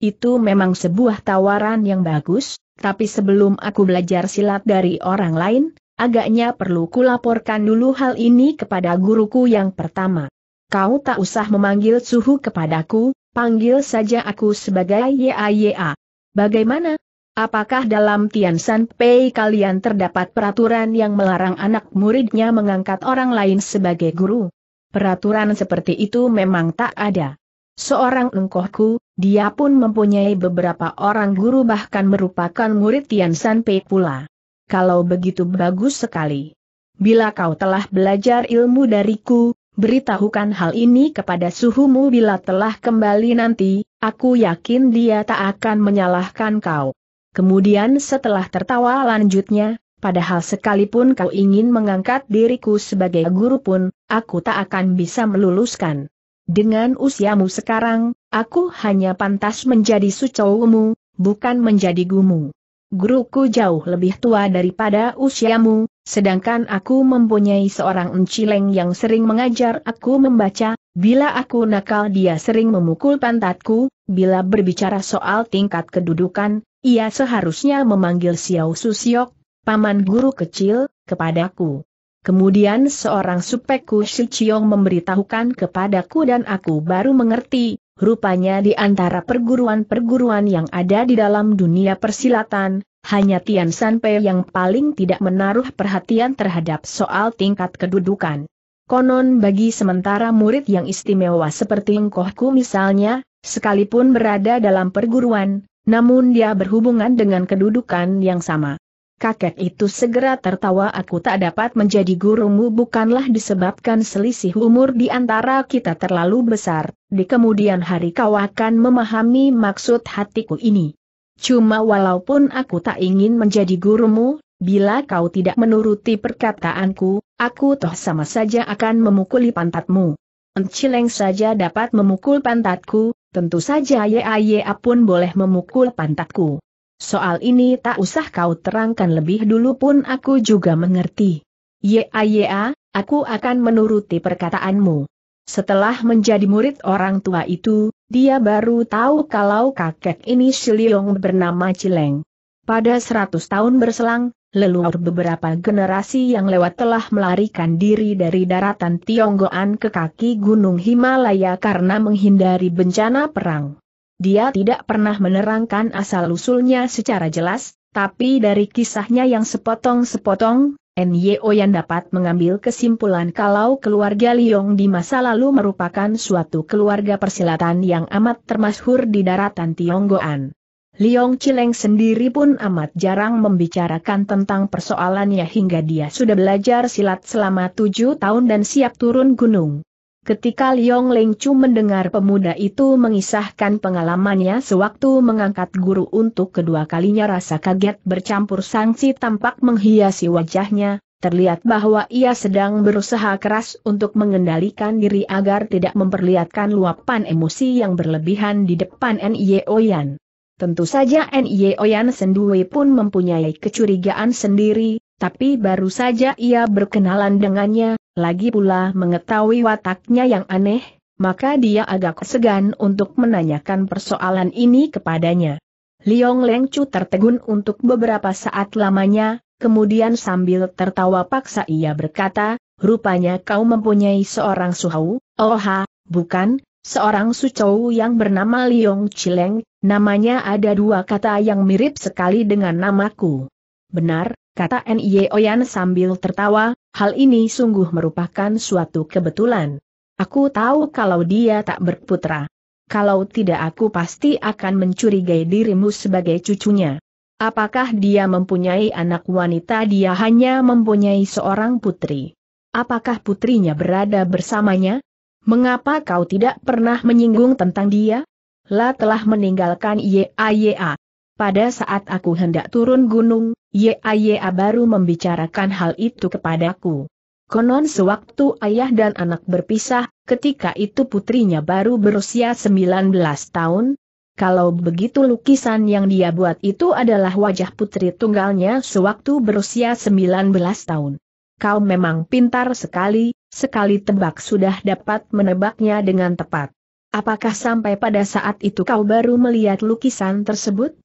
Itu memang sebuah tawaran yang bagus, tapi sebelum aku belajar silat dari orang lain, Agaknya perlu kulaporkan dulu hal ini kepada guruku yang pertama. Kau tak usah memanggil suhu kepadaku, panggil saja aku sebagai YAYA. Bagaimana? Apakah dalam Tian San Pei kalian terdapat peraturan yang melarang anak muridnya mengangkat orang lain sebagai guru? Peraturan seperti itu memang tak ada. Seorang engkohku, dia pun mempunyai beberapa orang guru bahkan merupakan murid Tian San Pei pula kalau begitu bagus sekali. Bila kau telah belajar ilmu dariku, beritahukan hal ini kepada suhumu bila telah kembali nanti, aku yakin dia tak akan menyalahkan kau. Kemudian setelah tertawa lanjutnya, Padahal sekalipun kau ingin mengangkat diriku sebagai guru pun, aku tak akan bisa meluluskan. Dengan usiamu sekarang, aku hanya pantas menjadi sucowumu, bukan menjadi gumu guruku jauh lebih tua daripada usiamu, sedangkan aku mempunyai seorang encileng yang sering mengajar aku membaca, bila aku nakal dia sering memukul pantatku, bila berbicara soal tingkat kedudukan, ia seharusnya memanggil Xiao Su Susiok, paman guru kecil, kepadaku. Kemudian seorang supek Ku Chiong memberitahukan kepadaku dan aku baru mengerti, Rupanya di antara perguruan-perguruan yang ada di dalam dunia persilatan, hanya Tian Sanpei yang paling tidak menaruh perhatian terhadap soal tingkat kedudukan. Konon bagi sementara murid yang istimewa seperti Engkohku misalnya, sekalipun berada dalam perguruan, namun dia berhubungan dengan kedudukan yang sama kakek itu segera tertawa aku tak dapat menjadi gurumu bukanlah disebabkan selisih umur di antara kita terlalu besar, di kemudian hari kau akan memahami maksud hatiku ini. Cuma walaupun aku tak ingin menjadi gurumu, bila kau tidak menuruti perkataanku, aku toh sama saja akan memukuli pantatmu. Encileng saja dapat memukul pantatku, tentu saja Yaya pun boleh memukul pantatku. Soal ini tak usah kau terangkan lebih dulu pun aku juga mengerti. Ya ya, aku akan menuruti perkataanmu. Setelah menjadi murid orang tua itu, dia baru tahu kalau kakek ini Siliong bernama Cileng. Pada 100 tahun berselang, leluhur beberapa generasi yang lewat telah melarikan diri dari daratan Tionggoan ke kaki Gunung Himalaya karena menghindari bencana perang. Dia tidak pernah menerangkan asal-usulnya secara jelas, tapi dari kisahnya yang sepotong-sepotong, NYO yang dapat mengambil kesimpulan kalau keluarga Liong di masa lalu merupakan suatu keluarga persilatan yang amat termasyhur di daratan Tionggoan. Liong Cileng sendiri pun amat jarang membicarakan tentang persoalannya hingga dia sudah belajar silat selama tujuh tahun dan siap turun gunung. Ketika Liong Leng Chu mendengar pemuda itu mengisahkan pengalamannya sewaktu mengangkat guru untuk kedua kalinya rasa kaget bercampur sanksi tampak menghiasi wajahnya, terlihat bahwa ia sedang berusaha keras untuk mengendalikan diri agar tidak memperlihatkan luapan emosi yang berlebihan di depan N.I.O. Oyan. Tentu saja N.I.O. Oyan sendiri pun mempunyai kecurigaan sendiri, tapi baru saja ia berkenalan dengannya, lagi pula mengetahui wataknya yang aneh, maka dia agak segan untuk menanyakan persoalan ini kepadanya. Liong Chu tertegun untuk beberapa saat lamanya, kemudian sambil tertawa paksa ia berkata, rupanya kau mempunyai seorang suhau, oha, bukan, seorang sucou yang bernama Liong Cileng, namanya ada dua kata yang mirip sekali dengan namaku. Benar, kata Nye Oyan sambil tertawa, hal ini sungguh merupakan suatu kebetulan. Aku tahu kalau dia tak berputra. Kalau tidak aku pasti akan mencurigai dirimu sebagai cucunya. Apakah dia mempunyai anak wanita dia hanya mempunyai seorang putri? Apakah putrinya berada bersamanya? Mengapa kau tidak pernah menyinggung tentang dia? La telah meninggalkan YAYA. Pada saat aku hendak turun gunung, YAYA baru membicarakan hal itu kepadaku. Konon sewaktu ayah dan anak berpisah, ketika itu putrinya baru berusia 19 tahun. Kalau begitu lukisan yang dia buat itu adalah wajah putri tunggalnya sewaktu berusia 19 tahun. Kau memang pintar sekali, sekali tebak sudah dapat menebaknya dengan tepat. Apakah sampai pada saat itu kau baru melihat lukisan tersebut?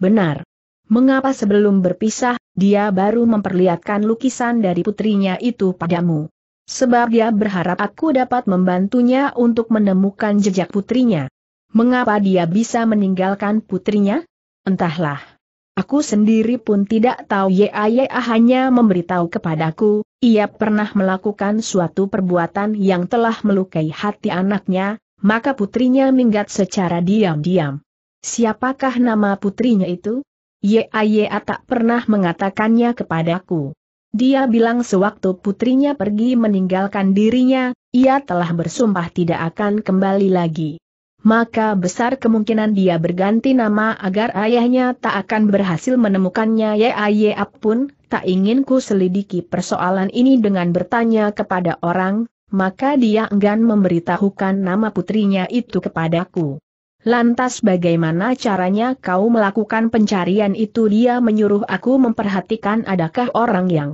Benar. Mengapa sebelum berpisah, dia baru memperlihatkan lukisan dari putrinya itu padamu? Sebab dia berharap aku dapat membantunya untuk menemukan jejak putrinya. Mengapa dia bisa meninggalkan putrinya? Entahlah. Aku sendiri pun tidak tahu Ya Ya hanya memberitahu kepadaku, ia pernah melakukan suatu perbuatan yang telah melukai hati anaknya, maka putrinya minggat secara diam-diam. Siapakah nama putrinya itu? Yaya tak pernah mengatakannya kepadaku. Dia bilang sewaktu putrinya pergi meninggalkan dirinya, ia telah bersumpah tidak akan kembali lagi. Maka besar kemungkinan dia berganti nama agar ayahnya tak akan berhasil menemukannya. Yaya pun tak ingin ku selidiki persoalan ini dengan bertanya kepada orang, maka dia enggan memberitahukan nama putrinya itu kepadaku. Lantas bagaimana caranya kau melakukan pencarian itu dia menyuruh aku memperhatikan adakah orang yang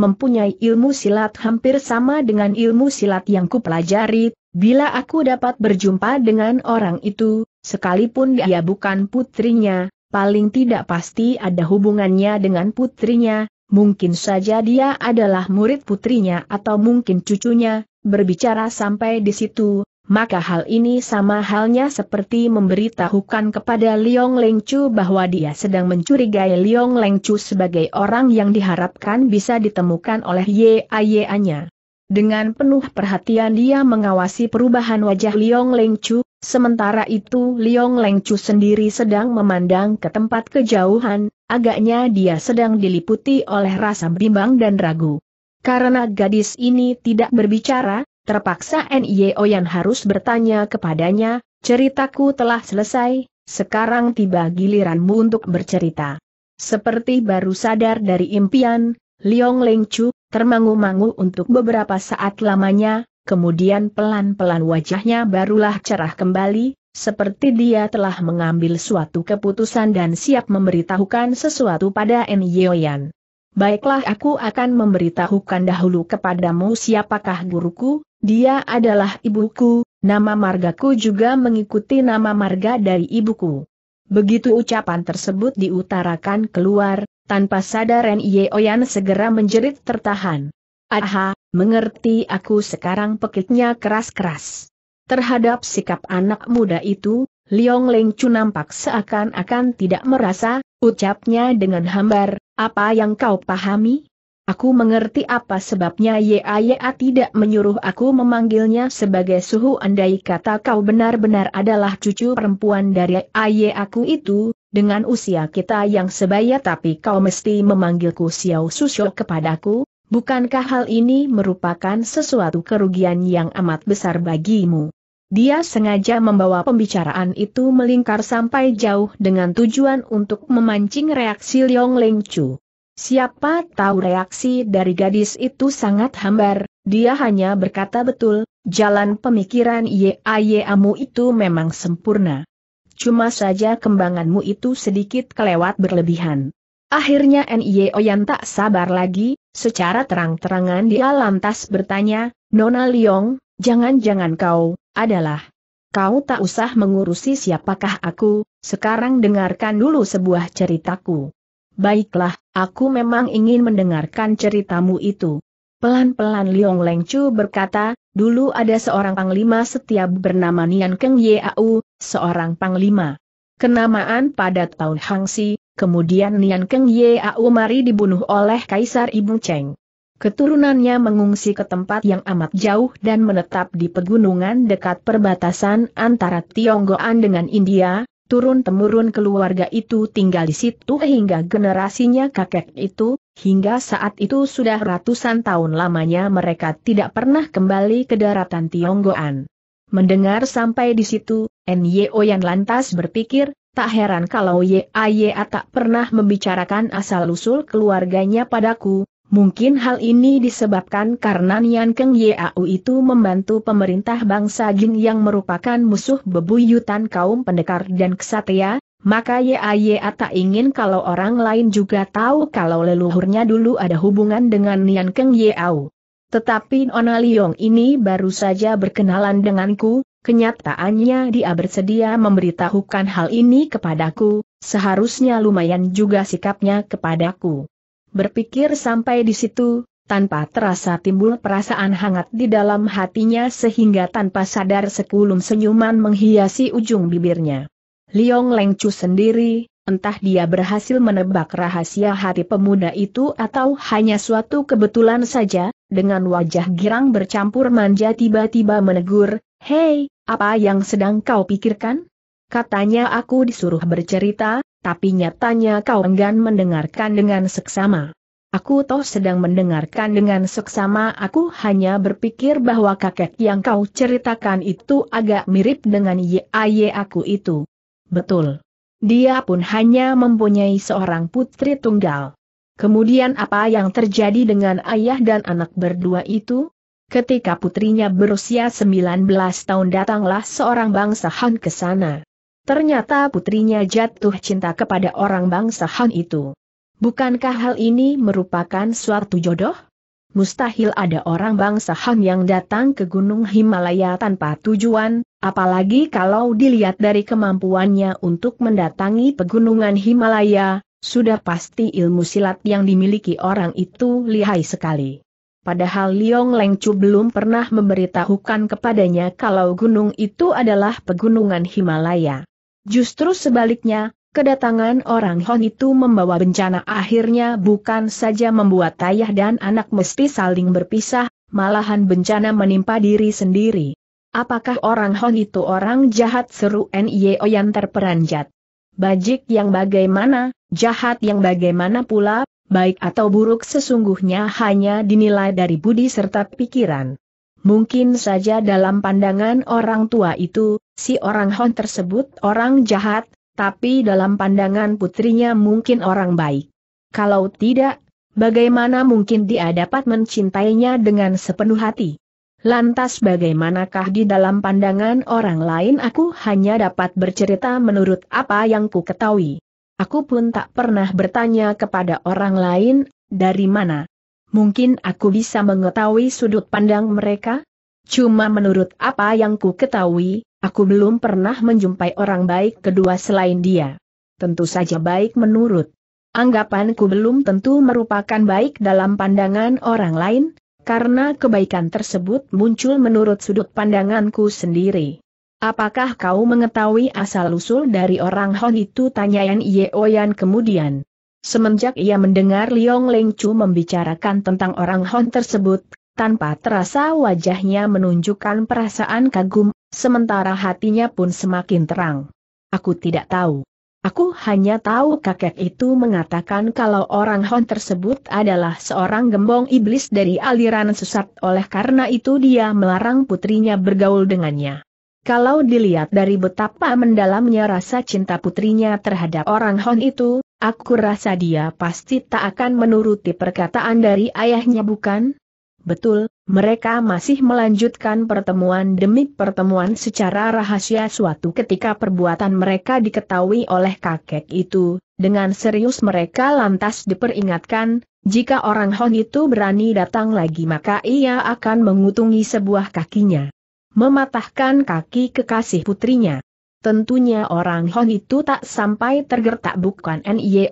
mempunyai ilmu silat hampir sama dengan ilmu silat yang kupelajari, bila aku dapat berjumpa dengan orang itu, sekalipun dia bukan putrinya, paling tidak pasti ada hubungannya dengan putrinya, mungkin saja dia adalah murid putrinya atau mungkin cucunya, berbicara sampai di situ, maka hal ini sama halnya seperti memberitahukan kepada Liong Lengchu bahwa dia sedang mencurigai Liong Lengchu sebagai orang yang diharapkan bisa ditemukan oleh YAYA-nya. Dengan penuh perhatian dia mengawasi perubahan wajah Liong Lengchu, sementara itu Liong Lengchu sendiri sedang memandang ke tempat kejauhan, agaknya dia sedang diliputi oleh rasa bimbang dan ragu. Karena gadis ini tidak berbicara, Terpaksa NIO yang harus bertanya kepadanya, ceritaku telah selesai, sekarang tiba giliranmu untuk bercerita. Seperti baru sadar dari impian, Liong Lengcu, termangu-mangu untuk beberapa saat lamanya, kemudian pelan-pelan wajahnya barulah cerah kembali, seperti dia telah mengambil suatu keputusan dan siap memberitahukan sesuatu pada Enyoyan. Baiklah aku akan memberitahukan dahulu kepadamu siapakah guruku, dia adalah ibuku, nama margaku juga mengikuti nama marga dari ibuku. Begitu ucapan tersebut diutarakan keluar, tanpa sadar Nye Oyan segera menjerit tertahan. Aha, mengerti aku sekarang pekitnya keras-keras. Terhadap sikap anak muda itu, Liong Leng Chu nampak seakan-akan tidak merasa, ucapnya dengan hambar, apa yang kau pahami? Aku mengerti apa sebabnya YAYA tidak menyuruh aku memanggilnya sebagai suhu andai kata kau benar-benar adalah cucu perempuan dari ayah aku itu, dengan usia kita yang sebaya tapi kau mesti memanggilku Xiao Susho kepadaku, bukankah hal ini merupakan sesuatu kerugian yang amat besar bagimu? Dia sengaja membawa pembicaraan itu melingkar sampai jauh dengan tujuan untuk memancing reaksi Liong Leng Chu. Siapa tahu reaksi dari gadis itu sangat hambar, dia hanya berkata betul, jalan pemikiran YAYAmu itu memang sempurna. Cuma saja kembanganmu itu sedikit kelewat berlebihan. Akhirnya NIE Oyan tak sabar lagi, secara terang-terangan dia lantas bertanya, Nona Liong, jangan-jangan kau, adalah. Kau tak usah mengurusi siapakah aku, sekarang dengarkan dulu sebuah ceritaku. Baiklah, Aku memang ingin mendengarkan ceritamu itu. Pelan-pelan Liong Leng Chu berkata, dulu ada seorang panglima setia bernama Nian Keng Au, seorang panglima. Kenamaan pada tahun Hangsi, kemudian Nian Keng Au mari dibunuh oleh Kaisar Ibu Cheng. Keturunannya mengungsi ke tempat yang amat jauh dan menetap di pegunungan dekat perbatasan antara Tionggoan dengan India, turun-temurun keluarga itu tinggal di situ hingga generasinya kakek itu, hingga saat itu sudah ratusan tahun lamanya mereka tidak pernah kembali ke daratan Tionggoan. Mendengar sampai di situ, N.Y.O. yang lantas berpikir, tak heran kalau Y.A.Y.A. tak pernah membicarakan asal-usul keluarganya padaku, Mungkin hal ini disebabkan karena Nian Keng Yau itu membantu pemerintah bangsa Jin yang merupakan musuh bebuyutan kaum pendekar dan kesatria, maka Yaya tak ingin kalau orang lain juga tahu kalau leluhurnya dulu ada hubungan dengan Nian Keng Yau. Tetapi Nona Liong ini baru saja berkenalan denganku, kenyataannya dia bersedia memberitahukan hal ini kepadaku, seharusnya lumayan juga sikapnya kepadaku. Berpikir sampai di situ, tanpa terasa timbul perasaan hangat di dalam hatinya sehingga tanpa sadar sekulum senyuman menghiasi ujung bibirnya. Liong Lengcu sendiri, entah dia berhasil menebak rahasia hati pemuda itu atau hanya suatu kebetulan saja, dengan wajah girang bercampur manja tiba-tiba menegur, Hei, apa yang sedang kau pikirkan? Katanya aku disuruh bercerita, tapi nyatanya kau enggan mendengarkan dengan seksama. Aku toh sedang mendengarkan dengan seksama aku hanya berpikir bahwa kakek yang kau ceritakan itu agak mirip dengan YAY aku itu. Betul. Dia pun hanya mempunyai seorang putri tunggal. Kemudian apa yang terjadi dengan ayah dan anak berdua itu? Ketika putrinya berusia 19 tahun datanglah seorang bangsa Han ke sana. Ternyata putrinya jatuh cinta kepada orang bangsa Han itu. Bukankah hal ini merupakan suatu jodoh? Mustahil ada orang bangsa Han yang datang ke Gunung Himalaya tanpa tujuan, apalagi kalau dilihat dari kemampuannya untuk mendatangi pegunungan Himalaya, sudah pasti ilmu silat yang dimiliki orang itu lihai sekali. Padahal Liong Lengcu belum pernah memberitahukan kepadanya kalau gunung itu adalah pegunungan Himalaya. Justru sebaliknya, kedatangan orang Hon itu membawa bencana akhirnya bukan saja membuat ayah dan anak mesti saling berpisah, malahan bencana menimpa diri sendiri. Apakah orang Hon itu orang jahat seru NIO yang terperanjat? Bajik yang bagaimana, jahat yang bagaimana pula, baik atau buruk sesungguhnya hanya dinilai dari budi serta pikiran. Mungkin saja dalam pandangan orang tua itu, si orang Hon tersebut orang jahat, tapi dalam pandangan putrinya mungkin orang baik. Kalau tidak, bagaimana mungkin dia dapat mencintainya dengan sepenuh hati? Lantas bagaimanakah di dalam pandangan orang lain aku hanya dapat bercerita menurut apa yang ku ketahui. Aku pun tak pernah bertanya kepada orang lain, dari mana mungkin aku bisa mengetahui sudut pandang mereka? Cuma menurut apa yang ku ketahui, aku belum pernah menjumpai orang baik kedua selain dia. Tentu saja baik menurut anggapanku belum tentu merupakan baik dalam pandangan orang lain, karena kebaikan tersebut muncul menurut sudut pandanganku sendiri. Apakah kau mengetahui asal-usul dari orang Hon itu? Tanya Yan Yeoyan kemudian. Semenjak ia mendengar Liong Leng Chu membicarakan tentang orang Hon tersebut, tanpa terasa wajahnya menunjukkan perasaan kagum, sementara hatinya pun semakin terang. Aku tidak tahu. Aku hanya tahu kakek itu mengatakan kalau orang Hon tersebut adalah seorang gembong iblis dari aliran sesat oleh karena itu dia melarang putrinya bergaul dengannya. Kalau dilihat dari betapa mendalamnya rasa cinta putrinya terhadap orang Hon itu, Aku rasa dia pasti tak akan menuruti perkataan dari ayahnya bukan? Betul, mereka masih melanjutkan pertemuan demi pertemuan secara rahasia suatu ketika perbuatan mereka diketahui oleh kakek itu, dengan serius mereka lantas diperingatkan, jika orang Hon itu berani datang lagi maka ia akan mengutungi sebuah kakinya. Mematahkan kaki kekasih putrinya. Tentunya orang Hon itu tak sampai tergertak bukan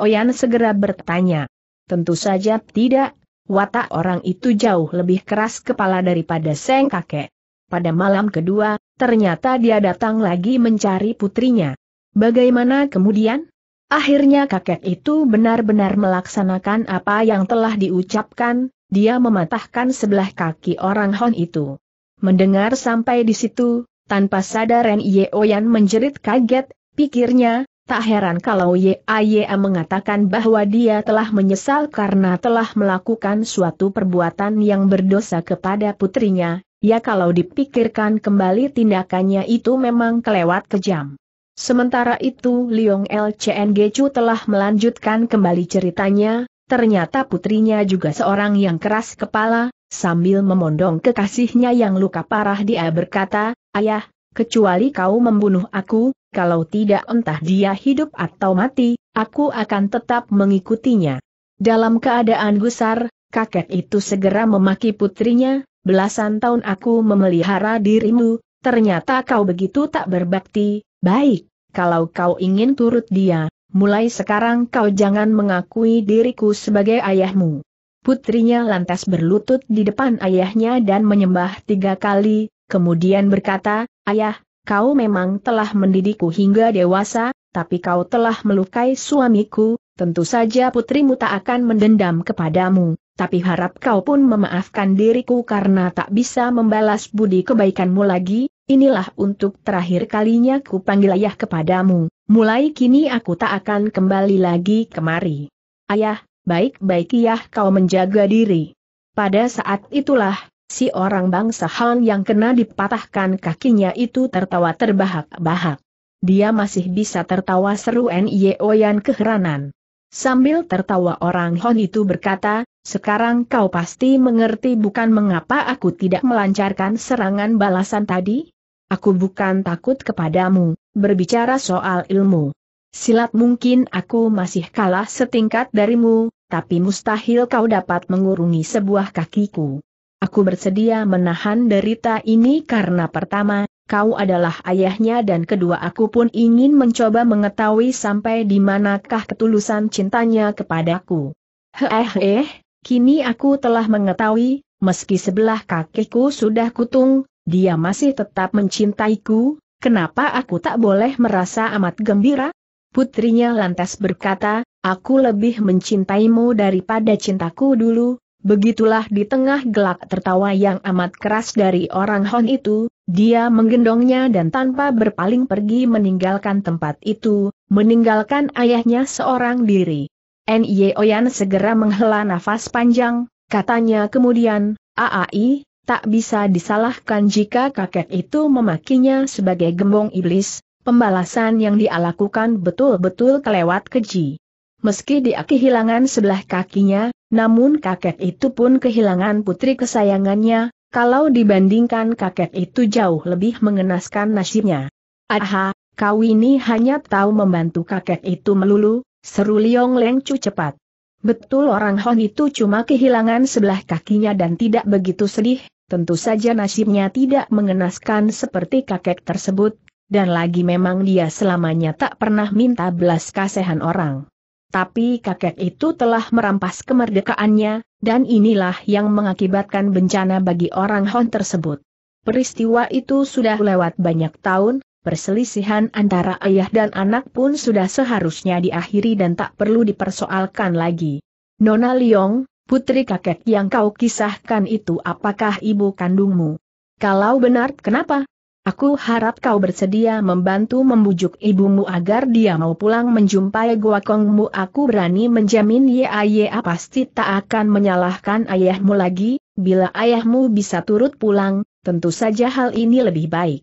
Oyan segera bertanya. Tentu saja tidak, watak orang itu jauh lebih keras kepala daripada Seng kakek. Pada malam kedua, ternyata dia datang lagi mencari putrinya. Bagaimana kemudian? Akhirnya kakek itu benar-benar melaksanakan apa yang telah diucapkan, dia mematahkan sebelah kaki orang Hon itu. Mendengar sampai di situ, tanpa sadar Yeoyan menjerit kaget, pikirnya, tak heran kalau Yaya mengatakan bahwa dia telah menyesal karena telah melakukan suatu perbuatan yang berdosa kepada putrinya, ya kalau dipikirkan kembali tindakannya itu memang kelewat kejam. Sementara itu Liong LCNG Chu telah melanjutkan kembali ceritanya, Ternyata putrinya juga seorang yang keras kepala, sambil memondong kekasihnya yang luka parah dia berkata, Ayah, kecuali kau membunuh aku, kalau tidak entah dia hidup atau mati, aku akan tetap mengikutinya. Dalam keadaan gusar, kakek itu segera memaki putrinya, belasan tahun aku memelihara dirimu, ternyata kau begitu tak berbakti, baik, kalau kau ingin turut dia, mulai sekarang kau jangan mengakui diriku sebagai ayahmu. Putrinya lantas berlutut di depan ayahnya dan menyembah tiga kali, kemudian berkata, Ayah, kau memang telah mendidikku hingga dewasa, tapi kau telah melukai suamiku, tentu saja putrimu tak akan mendendam kepadamu, tapi harap kau pun memaafkan diriku karena tak bisa membalas budi kebaikanmu lagi, inilah untuk terakhir kalinya ku panggil ayah kepadamu. Mulai kini aku tak akan kembali lagi kemari. Ayah, baik-baik ya kau menjaga diri. Pada saat itulah, si orang bangsa Han yang kena dipatahkan kakinya itu tertawa terbahak-bahak. Dia masih bisa tertawa seru Nio yang keheranan. Sambil tertawa orang Han itu berkata, sekarang kau pasti mengerti bukan mengapa aku tidak melancarkan serangan balasan tadi? Aku bukan takut kepadamu, berbicara soal ilmu. Silat mungkin aku masih kalah setingkat darimu, tapi mustahil kau dapat mengurungi sebuah kakiku. Aku bersedia menahan derita ini karena pertama, kau adalah ayahnya dan kedua aku pun ingin mencoba mengetahui sampai di manakah ketulusan cintanya kepadaku. Heh eh, kini aku telah mengetahui, meski sebelah kakiku sudah kutung, dia masih tetap mencintaiku, kenapa aku tak boleh merasa amat gembira? Putrinya lantas berkata, aku lebih mencintaimu daripada cintaku dulu, begitulah di tengah gelak tertawa yang amat keras dari orang Hon itu, dia menggendongnya dan tanpa berpaling pergi meninggalkan tempat itu, meninggalkan ayahnya seorang diri. N.Y. Oyan segera menghela nafas panjang, katanya kemudian, Aai, tak bisa disalahkan jika kakek itu memakinya sebagai gembong iblis, pembalasan yang dia lakukan betul-betul kelewat keji. Meski dia kehilangan sebelah kakinya, namun kakek itu pun kehilangan putri kesayangannya, kalau dibandingkan kakek itu jauh lebih mengenaskan nasibnya. Aha, kau ini hanya tahu membantu kakek itu melulu, seru Liong Leng Cu cepat. Betul orang Hon itu cuma kehilangan sebelah kakinya dan tidak begitu sedih, Tentu saja nasibnya tidak mengenaskan seperti kakek tersebut, dan lagi memang dia selamanya tak pernah minta belas kasihan orang. Tapi kakek itu telah merampas kemerdekaannya, dan inilah yang mengakibatkan bencana bagi orang Hon tersebut. Peristiwa itu sudah lewat banyak tahun, perselisihan antara ayah dan anak pun sudah seharusnya diakhiri dan tak perlu dipersoalkan lagi. Nona Leong, Putri kakek yang kau kisahkan itu apakah ibu kandungmu? Kalau benar kenapa? Aku harap kau bersedia membantu membujuk ibumu agar dia mau pulang menjumpai gua kongmu. Aku berani menjamin Yaya pasti tak akan menyalahkan ayahmu lagi, bila ayahmu bisa turut pulang, tentu saja hal ini lebih baik.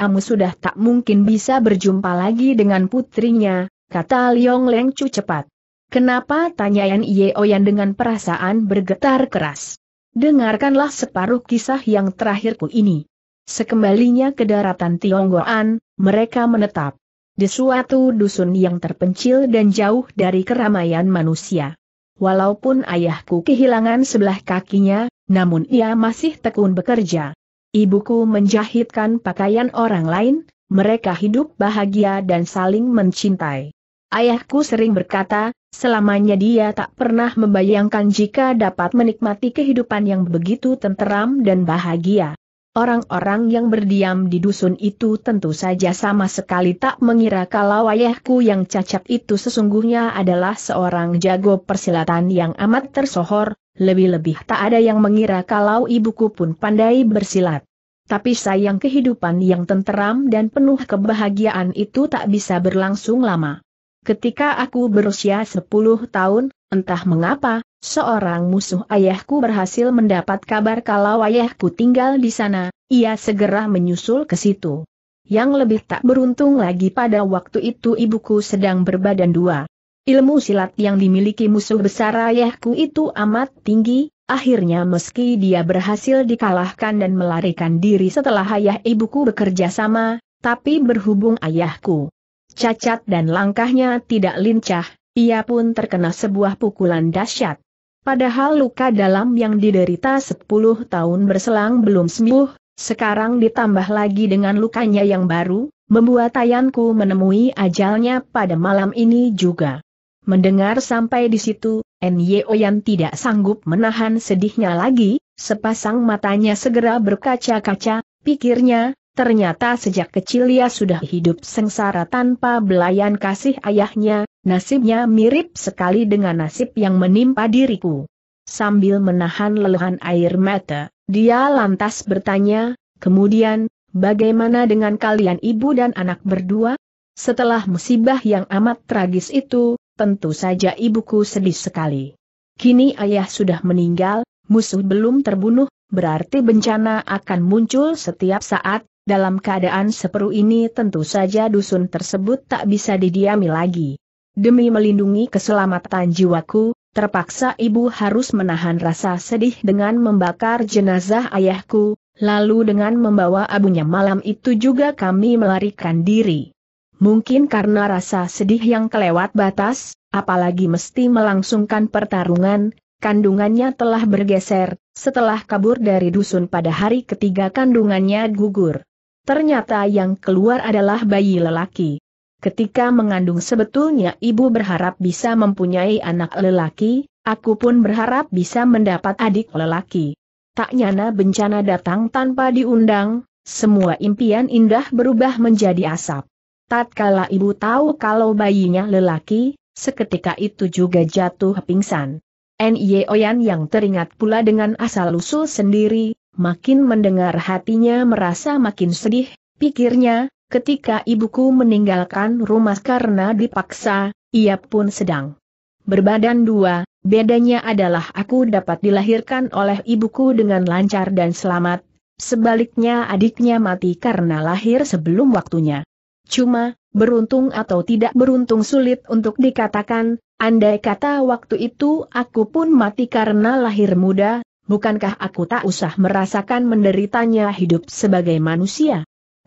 amu sudah tak mungkin bisa berjumpa lagi dengan putrinya, kata Liong Leng Chu cepat. Kenapa tanya Yan Yeoyan dengan perasaan bergetar keras? Dengarkanlah separuh kisah yang terakhirku ini. Sekembalinya ke daratan Tionggoan, mereka menetap di suatu dusun yang terpencil dan jauh dari keramaian manusia. Walaupun ayahku kehilangan sebelah kakinya, namun ia masih tekun bekerja. Ibuku menjahitkan pakaian orang lain, mereka hidup bahagia dan saling mencintai. Ayahku sering berkata, Selamanya dia tak pernah membayangkan jika dapat menikmati kehidupan yang begitu tenteram dan bahagia. Orang-orang yang berdiam di dusun itu tentu saja sama sekali tak mengira kalau ayahku yang cacat itu sesungguhnya adalah seorang jago persilatan yang amat tersohor, lebih-lebih tak ada yang mengira kalau ibuku pun pandai bersilat. Tapi sayang kehidupan yang tenteram dan penuh kebahagiaan itu tak bisa berlangsung lama. Ketika aku berusia 10 tahun, entah mengapa, seorang musuh ayahku berhasil mendapat kabar kalau ayahku tinggal di sana, ia segera menyusul ke situ. Yang lebih tak beruntung lagi pada waktu itu ibuku sedang berbadan dua. Ilmu silat yang dimiliki musuh besar ayahku itu amat tinggi, akhirnya meski dia berhasil dikalahkan dan melarikan diri setelah ayah ibuku bekerja sama, tapi berhubung ayahku Cacat dan langkahnya tidak lincah, ia pun terkena sebuah pukulan dahsyat. Padahal luka dalam yang diderita 10 tahun berselang belum sembuh, sekarang ditambah lagi dengan lukanya yang baru, membuat Tayanku menemui ajalnya pada malam ini juga. Mendengar sampai di situ, N.Y.O. yang tidak sanggup menahan sedihnya lagi, sepasang matanya segera berkaca-kaca, pikirnya, Ternyata sejak kecil ia sudah hidup sengsara tanpa belayan kasih ayahnya, nasibnya mirip sekali dengan nasib yang menimpa diriku. Sambil menahan leluhan air mata, dia lantas bertanya, kemudian, bagaimana dengan kalian ibu dan anak berdua? Setelah musibah yang amat tragis itu, tentu saja ibuku sedih sekali. Kini ayah sudah meninggal, musuh belum terbunuh, berarti bencana akan muncul setiap saat, dalam keadaan seperu ini tentu saja dusun tersebut tak bisa didiami lagi. Demi melindungi keselamatan jiwaku, terpaksa ibu harus menahan rasa sedih dengan membakar jenazah ayahku, lalu dengan membawa abunya malam itu juga kami melarikan diri. Mungkin karena rasa sedih yang kelewat batas, apalagi mesti melangsungkan pertarungan, kandungannya telah bergeser, setelah kabur dari dusun pada hari ketiga kandungannya gugur. Ternyata yang keluar adalah bayi lelaki. Ketika mengandung sebetulnya ibu berharap bisa mempunyai anak lelaki, aku pun berharap bisa mendapat adik lelaki. Tak nyana bencana datang tanpa diundang, semua impian indah berubah menjadi asap. Tatkala ibu tahu kalau bayinya lelaki, seketika itu juga jatuh pingsan. N.Y. Oyan yang teringat pula dengan asal-usul sendiri, Makin mendengar hatinya merasa makin sedih, pikirnya, ketika ibuku meninggalkan rumah karena dipaksa, ia pun sedang berbadan dua, bedanya adalah aku dapat dilahirkan oleh ibuku dengan lancar dan selamat, sebaliknya adiknya mati karena lahir sebelum waktunya. Cuma, beruntung atau tidak beruntung sulit untuk dikatakan, andai kata waktu itu aku pun mati karena lahir muda, bukankah aku tak usah merasakan menderitanya hidup sebagai manusia?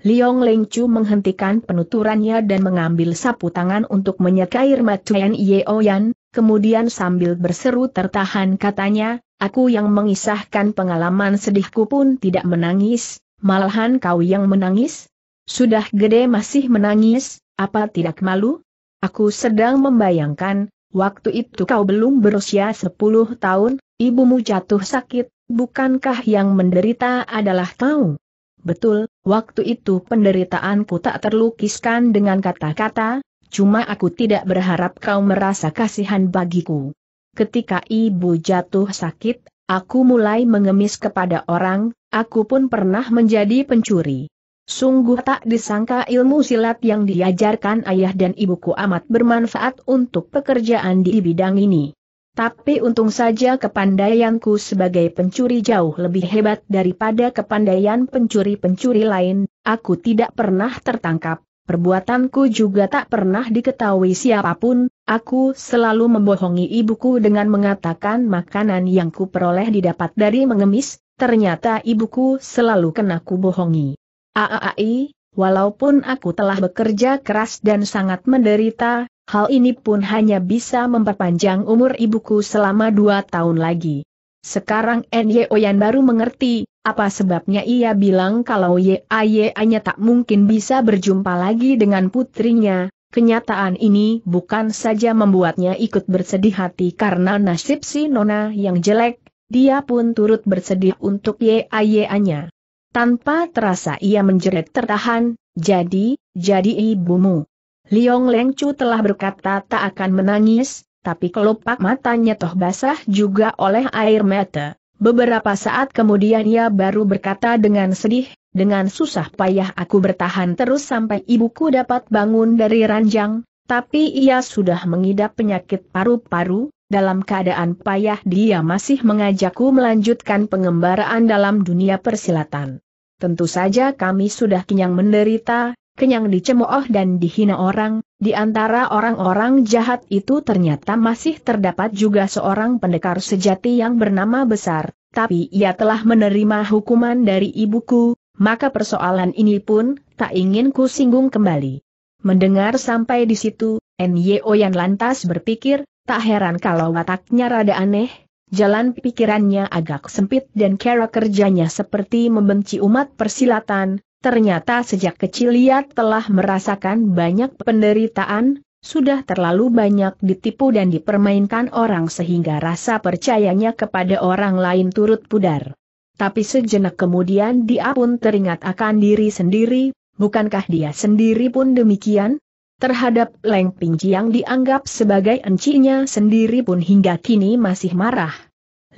Liong Leng Chu menghentikan penuturannya dan mengambil sapu tangan untuk menyekair Matuen Yeoyan, kemudian sambil berseru tertahan katanya, aku yang mengisahkan pengalaman sedihku pun tidak menangis, malahan kau yang menangis? Sudah gede masih menangis, apa tidak malu? Aku sedang membayangkan, Waktu itu kau belum berusia 10 tahun, ibumu jatuh sakit, bukankah yang menderita adalah kau? Betul, waktu itu penderitaanku tak terlukiskan dengan kata-kata, cuma aku tidak berharap kau merasa kasihan bagiku. Ketika ibu jatuh sakit, aku mulai mengemis kepada orang, aku pun pernah menjadi pencuri. Sungguh tak disangka ilmu silat yang diajarkan ayah dan ibuku amat bermanfaat untuk pekerjaan di bidang ini. Tapi untung saja kepandaianku sebagai pencuri jauh lebih hebat daripada kepandaian pencuri-pencuri lain, aku tidak pernah tertangkap, perbuatanku juga tak pernah diketahui siapapun, aku selalu membohongi ibuku dengan mengatakan makanan yang kuperoleh didapat dari mengemis, ternyata ibuku selalu kena kubohongi. Aai, walaupun aku telah bekerja keras dan sangat menderita, hal ini pun hanya bisa memperpanjang umur ibuku selama dua tahun lagi. Sekarang Nyo Yan baru mengerti, apa sebabnya ia bilang kalau Yaya-nya tak mungkin bisa berjumpa lagi dengan putrinya, Kenyataan ini bukan saja membuatnya ikut bersedih hati karena nasib si Nona yang jelek, dia pun turut bersedih untuk YAYA-nya. Tanpa terasa ia menjerit tertahan, jadi, jadi ibumu. Liong Leng Chu telah berkata tak akan menangis, tapi kelopak matanya toh basah juga oleh air mata. Beberapa saat kemudian ia baru berkata dengan sedih, dengan susah payah aku bertahan terus sampai ibuku dapat bangun dari ranjang, tapi ia sudah mengidap penyakit paru-paru, dalam keadaan payah dia masih mengajakku melanjutkan pengembaraan dalam dunia persilatan. Tentu saja kami sudah kenyang menderita, kenyang dicemooh dan dihina orang, di antara orang-orang jahat itu ternyata masih terdapat juga seorang pendekar sejati yang bernama Besar, tapi ia telah menerima hukuman dari ibuku, maka persoalan ini pun tak ingin ku singgung kembali. Mendengar sampai di situ, N.Y.O. yang lantas berpikir, tak heran kalau wataknya rada aneh, Jalan pikirannya agak sempit dan cara kerjanya seperti membenci umat persilatan, ternyata sejak kecil ia telah merasakan banyak penderitaan, sudah terlalu banyak ditipu dan dipermainkan orang sehingga rasa percayanya kepada orang lain turut pudar. Tapi sejenak kemudian dia pun teringat akan diri sendiri, bukankah dia sendiri pun demikian? terhadap Leng Ping yang dianggap sebagai encinya sendiri pun hingga kini masih marah.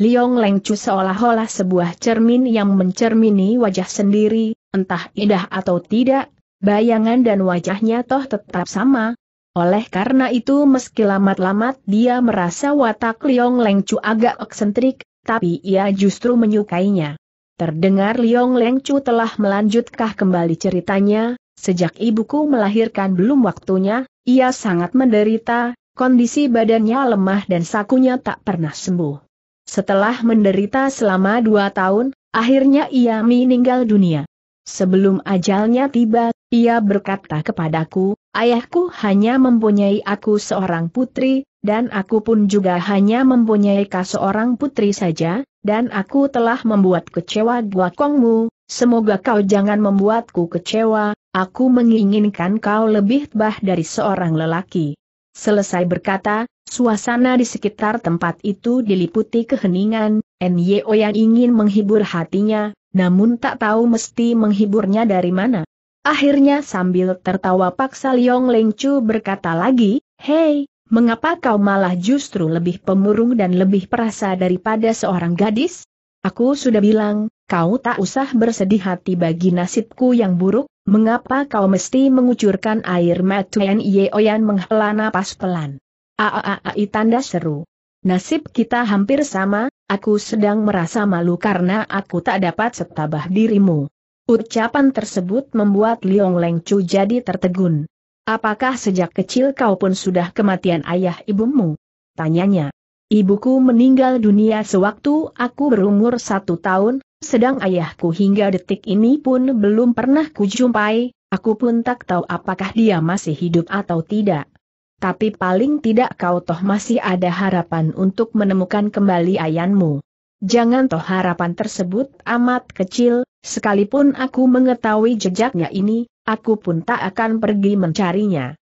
Liong Leng Chu seolah-olah sebuah cermin yang mencermini wajah sendiri, entah indah atau tidak, bayangan dan wajahnya toh tetap sama. Oleh karena itu meski lamat-lamat dia merasa watak Liong Leng Chu agak eksentrik, tapi ia justru menyukainya. Terdengar Liong Leng Chu telah melanjutkah kembali ceritanya, Sejak ibuku melahirkan belum waktunya, ia sangat menderita, kondisi badannya lemah dan sakunya tak pernah sembuh. Setelah menderita selama dua tahun, akhirnya ia meninggal dunia. Sebelum ajalnya tiba, ia berkata kepadaku, ayahku hanya mempunyai aku seorang putri, dan aku pun juga hanya mempunyai kau seorang putri saja, dan aku telah membuat kecewa Kongmu. semoga kau jangan membuatku kecewa, aku menginginkan kau lebih bah dari seorang lelaki. Selesai berkata, suasana di sekitar tempat itu diliputi keheningan, N.Y.O. yang ingin menghibur hatinya, namun tak tahu mesti menghiburnya dari mana. Akhirnya sambil tertawa paksa Liong Lengcu berkata lagi, Hei, mengapa kau malah justru lebih pemurung dan lebih perasa daripada seorang gadis? Aku sudah bilang, kau tak usah bersedih hati bagi nasibku yang buruk, Mengapa kau mesti mengucurkan air mata? Ye Yeoyan menghela napas pelan? Aaai tanda seru. Nasib kita hampir sama, aku sedang merasa malu karena aku tak dapat setabah dirimu. Ucapan tersebut membuat Liong Leng Chu jadi tertegun. Apakah sejak kecil kau pun sudah kematian ayah ibumu? Tanyanya. Ibuku meninggal dunia sewaktu aku berumur satu tahun, sedang ayahku hingga detik ini pun belum pernah kujumpai, aku pun tak tahu apakah dia masih hidup atau tidak. Tapi paling tidak kau toh masih ada harapan untuk menemukan kembali ayanmu. Jangan toh harapan tersebut amat kecil, sekalipun aku mengetahui jejaknya ini, aku pun tak akan pergi mencarinya.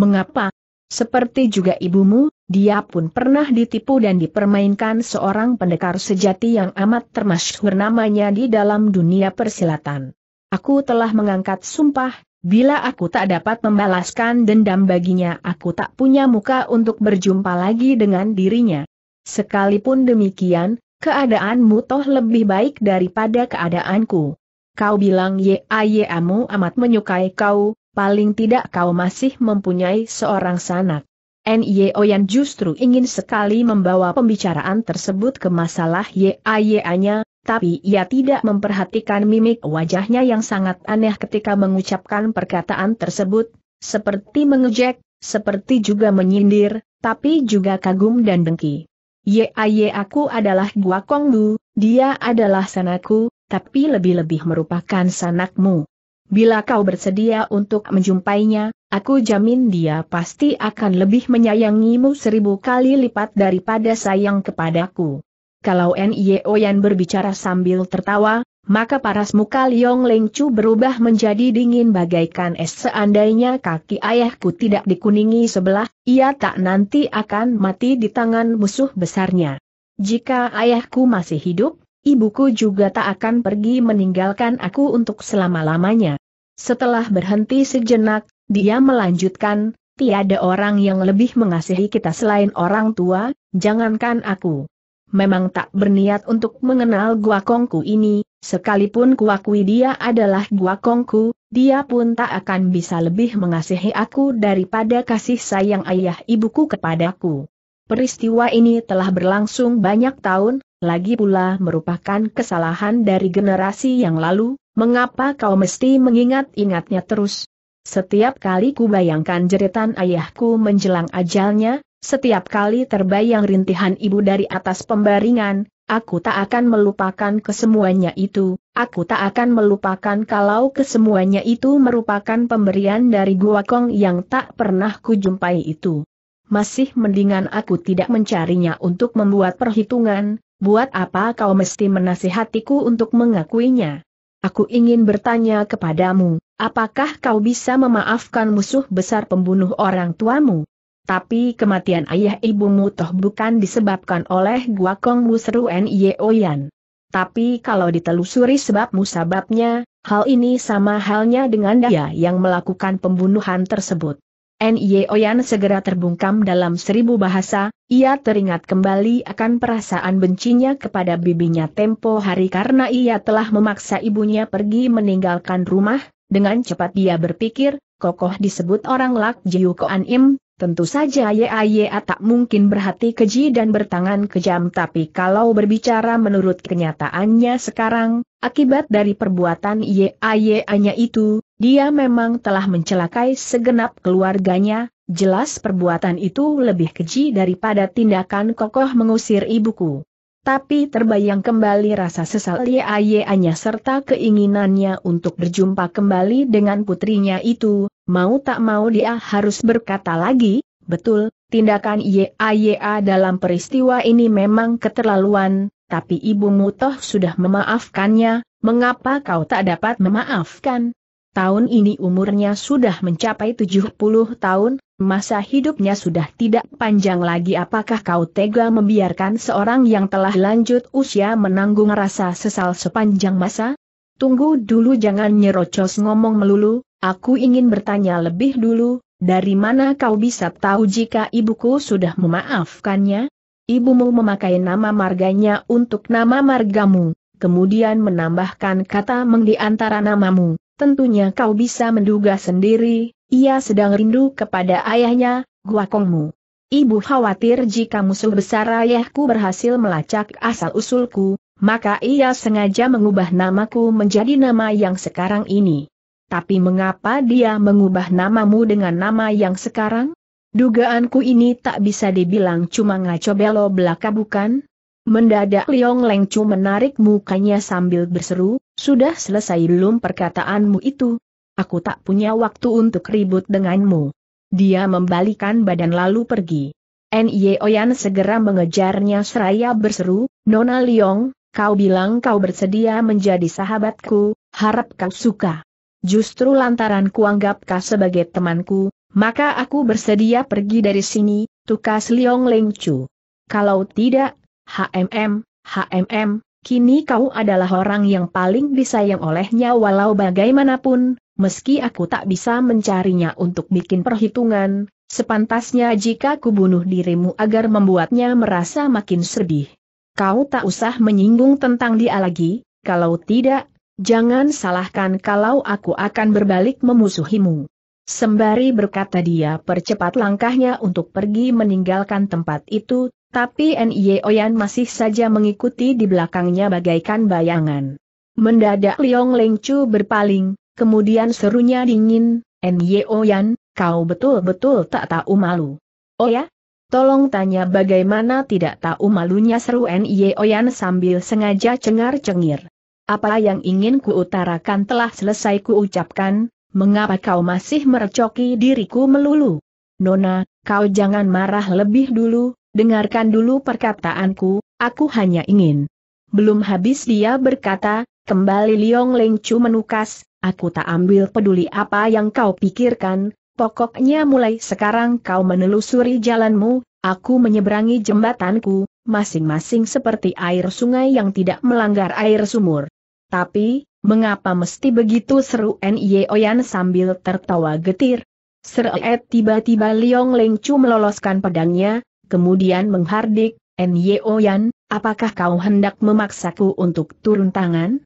Mengapa, seperti juga ibumu, dia pun pernah ditipu dan dipermainkan seorang pendekar sejati yang amat termasyhur namanya di dalam dunia persilatan. Aku telah mengangkat sumpah, bila aku tak dapat membalaskan dendam baginya aku tak punya muka untuk berjumpa lagi dengan dirinya. Sekalipun demikian, keadaanmu toh lebih baik daripada keadaanku. Kau bilang ye amu amat menyukai kau, paling tidak kau masih mempunyai seorang sanak. N.Y.O. yang justru ingin sekali membawa pembicaraan tersebut ke masalah Y.A.Y.A-nya, tapi ia tidak memperhatikan mimik wajahnya yang sangat aneh ketika mengucapkan perkataan tersebut, seperti mengejek, seperti juga menyindir, tapi juga kagum dan dengki. Y.A.Y. aku adalah Gua Kong Konglu, dia adalah sanaku, tapi lebih-lebih merupakan sanakmu. Bila kau bersedia untuk menjumpainya, aku jamin dia pasti akan lebih menyayangimu seribu kali lipat daripada sayang kepadaku. Kalau Nio Oyan berbicara sambil tertawa, maka paras muka Liong Leng Chu berubah menjadi dingin bagaikan es seandainya kaki ayahku tidak dikuningi sebelah, ia tak nanti akan mati di tangan musuh besarnya. Jika ayahku masih hidup, ibuku juga tak akan pergi meninggalkan aku untuk selama-lamanya. Setelah berhenti sejenak, dia melanjutkan, tiada orang yang lebih mengasihi kita selain orang tua, jangankan aku. Memang tak berniat untuk mengenal gua kongku ini, sekalipun kuakui dia adalah gua kongku, dia pun tak akan bisa lebih mengasihi aku daripada kasih sayang ayah ibuku kepadaku. Peristiwa ini telah berlangsung banyak tahun, lagi pula merupakan kesalahan dari generasi yang lalu, Mengapa kau mesti mengingat-ingatnya terus? Setiap kali ku bayangkan jeritan ayahku menjelang ajalnya, setiap kali terbayang rintihan ibu dari atas pembaringan, aku tak akan melupakan kesemuanya itu, aku tak akan melupakan kalau kesemuanya itu merupakan pemberian dari Gua Kong yang tak pernah kujumpai itu. Masih mendingan aku tidak mencarinya untuk membuat perhitungan, buat apa kau mesti menasihatiku untuk mengakuinya? Aku ingin bertanya kepadamu, apakah kau bisa memaafkan musuh besar pembunuh orang tuamu? Tapi kematian ayah ibumu toh bukan disebabkan oleh guakongmu Musru Yeoyan. Tapi kalau ditelusuri sebab musababnya, hal ini sama halnya dengan dia yang melakukan pembunuhan tersebut. Nye Oyan segera terbungkam dalam seribu bahasa, ia teringat kembali akan perasaan bencinya kepada bibinya tempo hari karena ia telah memaksa ibunya pergi meninggalkan rumah, dengan cepat dia berpikir, kokoh disebut orang Lak Jiu Koan Im, Tentu saja YAYA tak mungkin berhati keji dan bertangan kejam tapi kalau berbicara menurut kenyataannya sekarang, akibat dari perbuatan YAYA-nya itu, dia memang telah mencelakai segenap keluarganya, jelas perbuatan itu lebih keji daripada tindakan kokoh mengusir ibuku. Tapi terbayang kembali rasa sesal Yaya-nya serta keinginannya untuk berjumpa kembali dengan putrinya itu, mau tak mau dia harus berkata lagi, betul, tindakan Yaya dalam peristiwa ini memang keterlaluan, tapi ibumu toh sudah memaafkannya, mengapa kau tak dapat memaafkan? tahun ini umurnya sudah mencapai 70 tahun, masa hidupnya sudah tidak panjang lagi apakah kau tega membiarkan seorang yang telah lanjut usia menanggung rasa sesal sepanjang masa? Tunggu dulu jangan nyerocos ngomong melulu, aku ingin bertanya lebih dulu, dari mana kau bisa tahu jika ibuku sudah memaafkannya? Ibumu memakai nama marganya untuk nama margamu, kemudian menambahkan kata meng di antara namamu. Tentunya kau bisa menduga sendiri, ia sedang rindu kepada ayahnya, Guakongmu. Ibu khawatir jika musuh besar ayahku berhasil melacak asal-usulku, maka ia sengaja mengubah namaku menjadi nama yang sekarang ini. Tapi mengapa dia mengubah namamu dengan nama yang sekarang? Dugaanku ini tak bisa dibilang cuma ngaco belo belaka bukan? Mendadak Liong Lengcu menarik mukanya sambil berseru, sudah selesai belum perkataanmu itu? Aku tak punya waktu untuk ribut denganmu. Dia membalikan badan lalu pergi. Nye Oyan segera mengejarnya seraya berseru, Nona Liong, kau bilang kau bersedia menjadi sahabatku, harap kau suka. Justru lantaran kuanggap kau sebagai temanku, maka aku bersedia pergi dari sini, tukas Liong Lengcu. Kalau tidak, HMM, HMM, Kini kau adalah orang yang paling disayang olehnya walau bagaimanapun, meski aku tak bisa mencarinya untuk bikin perhitungan, sepantasnya jika kubunuh dirimu agar membuatnya merasa makin sedih. Kau tak usah menyinggung tentang dia lagi, kalau tidak, jangan salahkan kalau aku akan berbalik memusuhimu. Sembari berkata dia percepat langkahnya untuk pergi meninggalkan tempat itu, tapi Nye Oyan masih saja mengikuti di belakangnya bagaikan bayangan. Mendadak Liong Lengcu berpaling, kemudian serunya dingin, Nye Oyan, kau betul-betul tak tahu malu. Oh ya? Tolong tanya bagaimana tidak tahu malunya seru Nye Oyan sambil sengaja cengar-cengir. Apa yang ingin kuutarakan telah selesai kuucapkan, mengapa kau masih merecoki diriku melulu? Nona, kau jangan marah lebih dulu, dengarkan dulu perkataanku, aku hanya ingin. Belum habis dia berkata, kembali Liong Lengcu menukas, aku tak ambil peduli apa yang kau pikirkan, pokoknya mulai sekarang kau menelusuri jalanmu, aku menyeberangi jembatanku, masing-masing seperti air sungai yang tidak melanggar air sumur. Tapi, mengapa mesti begitu seru Nye Oyan sambil tertawa getir? Seret tiba-tiba Liong Lengcu meloloskan pedangnya, kemudian menghardik, Nyo Yan, apakah kau hendak memaksaku untuk turun tangan?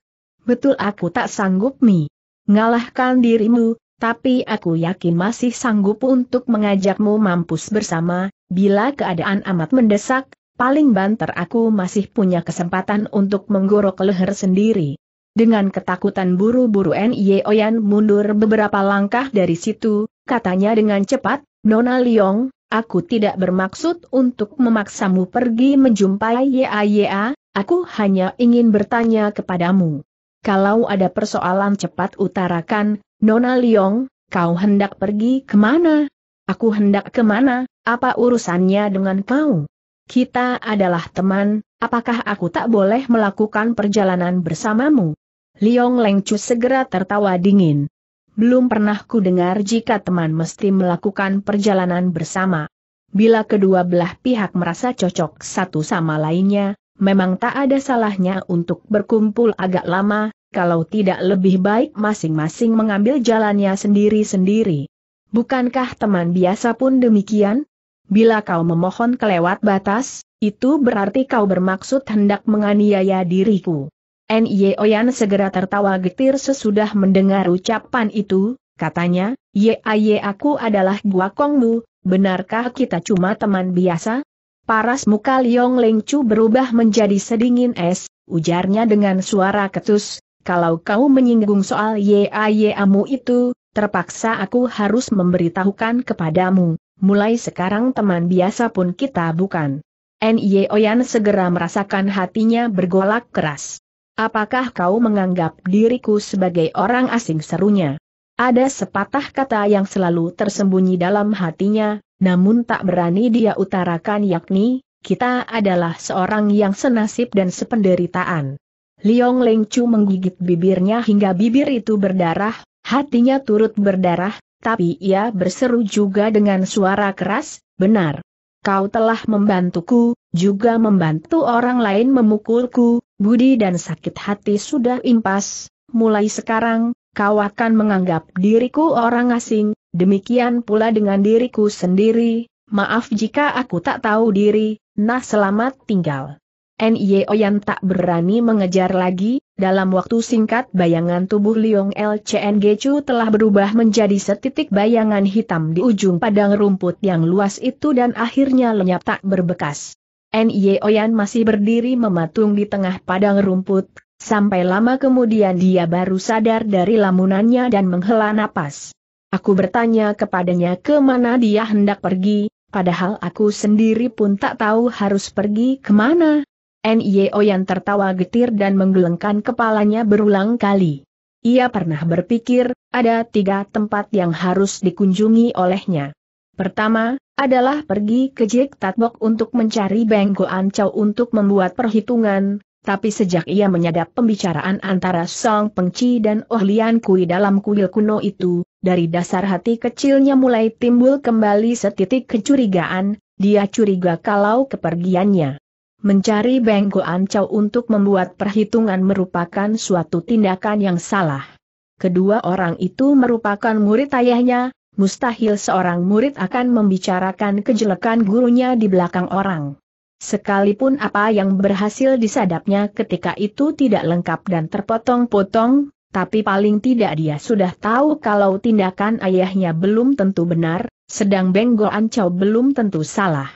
Betul aku tak sanggup mi. Ngalahkan dirimu, tapi aku yakin masih sanggup untuk mengajakmu mampus bersama, bila keadaan amat mendesak, paling banter aku masih punya kesempatan untuk menggorok leher sendiri. Dengan ketakutan buru-buru Nyo Yan mundur beberapa langkah dari situ, katanya dengan cepat, Nona Liong, Aku tidak bermaksud untuk memaksamu pergi menjumpai YAYA, aku hanya ingin bertanya kepadamu. Kalau ada persoalan cepat utarakan, Nona Liong, kau hendak pergi kemana? Aku hendak kemana, apa urusannya dengan kau? Kita adalah teman, apakah aku tak boleh melakukan perjalanan bersamamu? Liong Lengcu segera tertawa dingin belum pernah ku dengar jika teman mesti melakukan perjalanan bersama. Bila kedua belah pihak merasa cocok satu sama lainnya, memang tak ada salahnya untuk berkumpul agak lama, kalau tidak lebih baik masing-masing mengambil jalannya sendiri-sendiri. Bukankah teman biasa pun demikian? Bila kau memohon kelewat batas, itu berarti kau bermaksud hendak menganiaya diriku. Nye Oyan oh segera tertawa getir sesudah mendengar ucapan itu, katanya, Ye Aye aku adalah Gua Kongmu, benarkah kita cuma teman biasa? Paras muka Liong Lengcu berubah menjadi sedingin es, ujarnya dengan suara ketus, kalau kau menyinggung soal Ye-amu Aye itu, terpaksa aku harus memberitahukan kepadamu, mulai sekarang teman biasa pun kita bukan. Nye Oyan oh segera merasakan hatinya bergolak keras. Apakah kau menganggap diriku sebagai orang asing serunya? Ada sepatah kata yang selalu tersembunyi dalam hatinya, namun tak berani dia utarakan yakni, kita adalah seorang yang senasib dan sependeritaan. Liong Leng Chu menggigit bibirnya hingga bibir itu berdarah, hatinya turut berdarah, tapi ia berseru juga dengan suara keras, benar. Kau telah membantuku, juga membantu orang lain memukulku, budi dan sakit hati sudah impas, mulai sekarang, kau akan menganggap diriku orang asing, demikian pula dengan diriku sendiri, maaf jika aku tak tahu diri, nah selamat tinggal. NIO yang tak berani mengejar lagi, dalam waktu singkat bayangan tubuh Liong G Chu telah berubah menjadi setitik bayangan hitam di ujung padang rumput yang luas itu dan akhirnya lenyap tak berbekas. Nye Oyan masih berdiri mematung di tengah padang rumput, sampai lama kemudian dia baru sadar dari lamunannya dan menghela napas. Aku bertanya kepadanya kemana dia hendak pergi, padahal aku sendiri pun tak tahu harus pergi kemana. Nye Oyan tertawa getir dan menggelengkan kepalanya berulang kali. Ia pernah berpikir, ada tiga tempat yang harus dikunjungi olehnya. Pertama, adalah pergi ke Jek Tatbok untuk mencari Beng Goan untuk membuat perhitungan, tapi sejak ia menyadap pembicaraan antara Song Pengci dan Oh Lian Kui dalam kuil kuno itu, dari dasar hati kecilnya mulai timbul kembali setitik kecurigaan, dia curiga kalau kepergiannya. Mencari Beng Goan untuk membuat perhitungan merupakan suatu tindakan yang salah. Kedua orang itu merupakan murid ayahnya, mustahil seorang murid akan membicarakan kejelekan gurunya di belakang orang. Sekalipun apa yang berhasil disadapnya ketika itu tidak lengkap dan terpotong-potong, tapi paling tidak dia sudah tahu kalau tindakan ayahnya belum tentu benar, sedang Benggo Ancau belum tentu salah.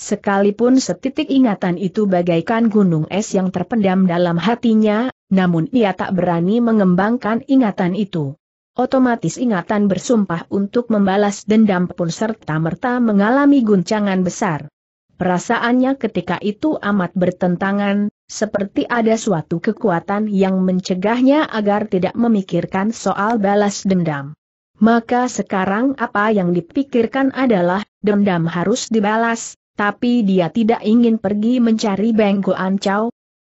Sekalipun setitik ingatan itu bagaikan gunung es yang terpendam dalam hatinya, namun ia tak berani mengembangkan ingatan itu otomatis ingatan bersumpah untuk membalas dendam pun serta-merta mengalami guncangan besar. Perasaannya ketika itu amat bertentangan, seperti ada suatu kekuatan yang mencegahnya agar tidak memikirkan soal balas dendam. Maka sekarang apa yang dipikirkan adalah, dendam harus dibalas, tapi dia tidak ingin pergi mencari Beng Goan